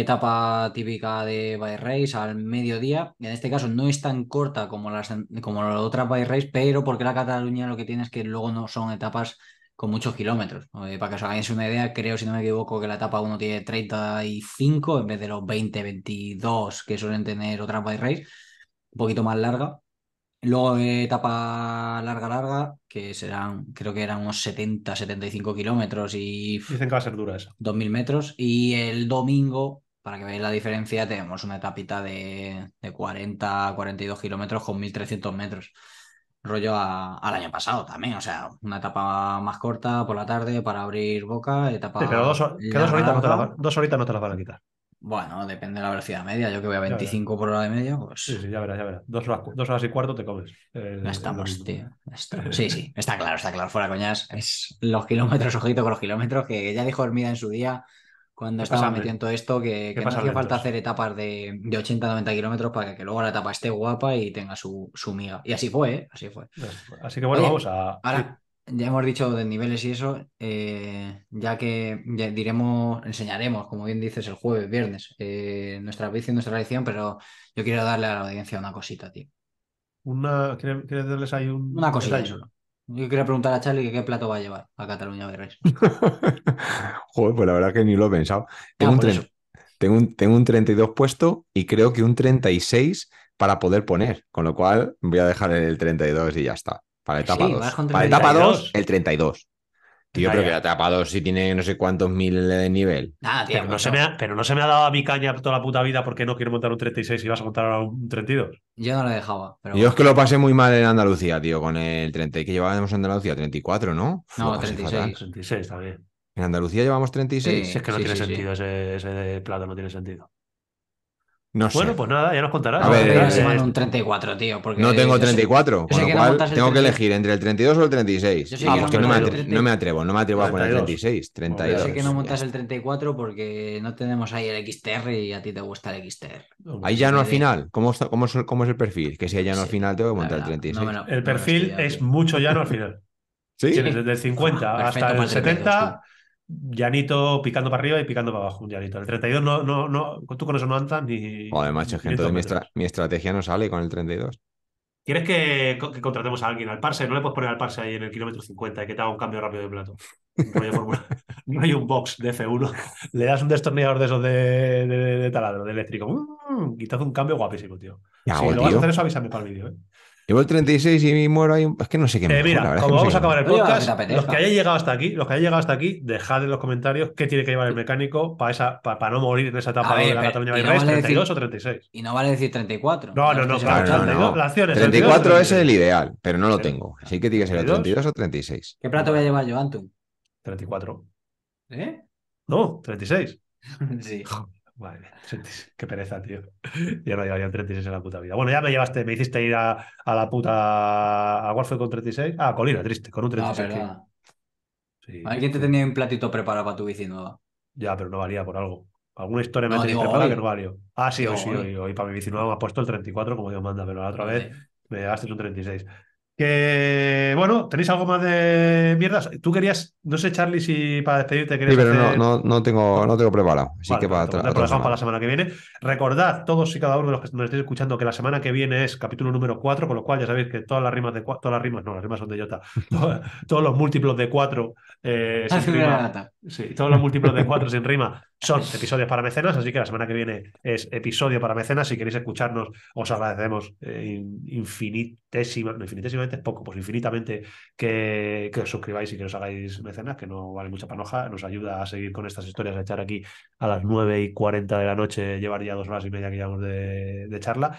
etapa típica de bike race al mediodía. En este caso no es tan corta como las, como la otras bike race, pero porque la Cataluña lo que tiene es que luego no son etapas con muchos kilómetros. Eh, para que os hagáis una idea, creo, si no me equivoco, que la etapa 1 tiene 35 en vez de los 20, 22 que suelen tener otras bike race, un poquito más larga. Luego eh, etapa larga, larga, que serán, creo que eran unos 70, 75 kilómetros y... Dicen que va a ser dura esa. 2.000 metros. Y el domingo para que veáis la diferencia, tenemos una etapita de, de 40 42 kilómetros con 1.300 metros. Rollo al año pasado también, o sea, una etapa más corta por la tarde para abrir boca, etapa... pero dos, horitas no te las van a quitar. Bueno, depende de la velocidad media. Yo que voy a 25 por hora de medio... Pues sí, sí, ya verás, ya verás. Dos horas, y cuarto te comes. Eh, ya estamos, tío. Sí, sí, está claro, está claro. Fuera coñas. Es los kilómetros, ojito con los kilómetros, que ya dijo dormida en su día cuando estaba metiendo esto, que, que hacía falta hacer etapas de, de 80-90 kilómetros para que luego la etapa esté guapa y tenga su, su miga. Y así fue, ¿eh? Así fue. Pues, pues, así que bueno, vamos a... Ahora, ya hemos dicho de niveles y eso, eh, ya que diremos, enseñaremos, como bien dices, el jueves, viernes, eh, nuestra bici, nuestra edición, pero yo quiero darle a la audiencia una cosita, tío. Una, ¿Quieres darles ahí un... Una cosita solo. Yo quería preguntar a Charlie qué plato va a llevar a Cataluña Berres. Joder, pues la verdad que ni lo he pensado. Ah, tengo, un, tengo, un, 32 puesto y creo que un 36 para poder poner, con lo cual voy a dejar el 32 y ya está. Para etapa para etapa 2, el 32. Tío, pero que ha atrapado si tiene no sé cuántos mil de nivel. Nada, Pero no, Se me ha, dado a mi caña toda la puta vida porque no quiero montar un 36 y vas a montar un 32. Yo no lo dejaba. Pero... Yo es que lo pasé muy mal en Andalucía, tío, con el 30. que llevábamos en Andalucía? 34, ¿no? no, 36. 36 está bien. ¿En Andalucía llevamos 36? Sí, es que no tiene sentido ese plato, no tiene sentido bueno, pues nada, ya nos contarás. A ver, un 34, tío. Porque no tengo 34, con lo cual tengo que elegir entre el 32 o el 36. Ah, no, me atrevo, no me atrevo, a poner el 36, 32. Yo sé que no montas el 34 porque no tenemos ahí el XTR y a ti te gusta el XTR. Ahí ya no al final. ¿Cómo, cómo, es, el perfil? Que si hay llano al final, tengo que montar el 36. No el perfil es mucho llano al final. ¿Sí? desde el 50 hasta el 70 llanito picando para arriba y picando para abajo, un llanito. El 32 no, no, no, tú con eso no andas ni... Joder, macho, mi, estrategia no sale con el 32. quieres que, contratemos a alguien, al parse, no le puedes poner al parse ahí en el kilómetro 50 y que te haga un cambio rápido de plato. no hay un box de F1. Le das un destornillador de esos de, taladro, de eléctrico. Mm, un cambio guapísimo, tío. si lo vas a hacer eso, avísame para el vídeo. ¿eh? Llevo el 36 y muero ahí. Es que no sé qué me eh, Mira, como vamos a acabar el podcast, los que hayan llegado hasta aquí, los que llegado hasta aquí, dejad en los comentarios qué tiene que llevar el mecánico para no morir en esa etapa de la Cataluña no vale 32 o 36. Y no vale decir 34. No, no, no, no, 34 es el ideal, pero no lo tengo. Así que tiene que ser el 32 o 36. ¿Qué plato voy a llevar yo, Antu? 34. ¿Eh? No, 36. sí. Madre Qué pereza, tío. ya no llevaría 36 en la puta vida. Bueno, ya me llevaste, me hiciste ir a, la puta. ¿A cuál con 36? Ah, Colina, triste, con un 36. Ah, Alguien te tenía un platito preparado para tu bici Ya, pero no valía por algo. Alguna historia me ha tenido preparada que no valió. Ah, sí, hoy sí, hoy, para mi bici me ha puesto el 34, como Dios manda, pero la otra vez me llevaste un 36. Que bueno, ¿tenéis algo más de mierdas? Tú querías, no sé, Charlie, si para despedirte querías. pero no, no, tengo, no tengo preparado. Así que para, pues para la semana que viene. Recordad, todos y cada uno de los que nos estéis escuchando, que la semana que viene es capítulo número 4, con lo cual ya sabéis que todas las rimas de todas las rimas, no, las rimas son de Jota. todos, los múltiplos de 4 eh, sin rima. Sí, todos los múltiplos de 4 sin rima son episodios para mecenas, así que la semana que viene es episodio para mecenas. Si queréis escucharnos, os agradecemos eh, no es poco, pues infinitamente que, que, os suscribáis y que os hagáis mecenas, que no vale mucha panoja, nos ayuda a seguir con estas historias, a echar aquí a las 9 y 40 de la noche, llevar ya dos horas y media que llevamos de charla.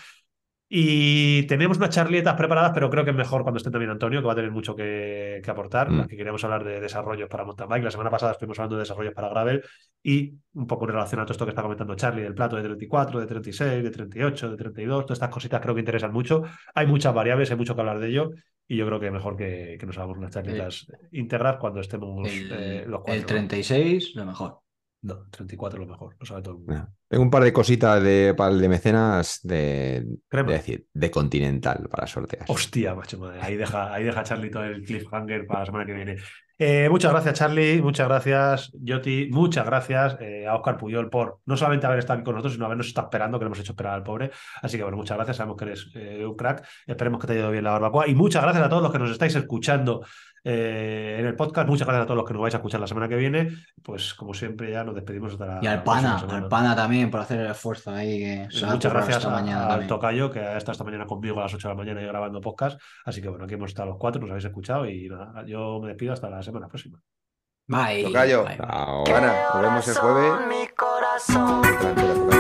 Y tenemos unas charletas preparadas, pero creo que es mejor cuando esté también Antonio, que va a tener mucho que, aportar, mm. que queríamos hablar de desarrollos para mountain bike. La semana pasada estuvimos hablando de desarrollos para gravel y un poco en relación a todo esto que está comentando Charlie, del plato de 34, de 36, de 38, de 32, todas estas cositas creo que interesan mucho. Hay muchas variables, hay mucho que hablar de ello y yo creo que es mejor que, nos hagamos unas charletas integrar cuando estemos eh, los cuatro. El 36, lo mejor. No, 34 lo mejor, lo sabe todo el Tengo un par de cositas de, de mecenas de, decir, de Continental para sortear. Hostia, macho madre. Ahí deja, ahí deja Charlie todo el cliffhanger para la semana que viene. Eh, muchas gracias, Charlie. Muchas gracias, Joti. Muchas gracias eh, a Oscar Puyol por no solamente haber estado con nosotros, sino habernos estado esperando, que le hemos hecho esperar al pobre. Así que, bueno, muchas gracias. Sabemos que eres eh, un crack. Esperemos que te haya ido bien la barbacoa. Y muchas gracias a todos los que nos estáis escuchando eh, en el podcast. Muchas gracias a todos los que nos vais a escuchar la semana que viene. Pues como siempre, ya nos despedimos hasta la Y al Pana, al Pana también por hacer el esfuerzo ahí. muchas gracias al Tocayo, que ha estado esta mañana conmigo a las 8 de la mañana y grabando podcast. Así que bueno, aquí hemos estado los cuatro, nos habéis escuchado y yo me despido hasta la semana próxima. Bye. Tocayo. nos vemos el jueves.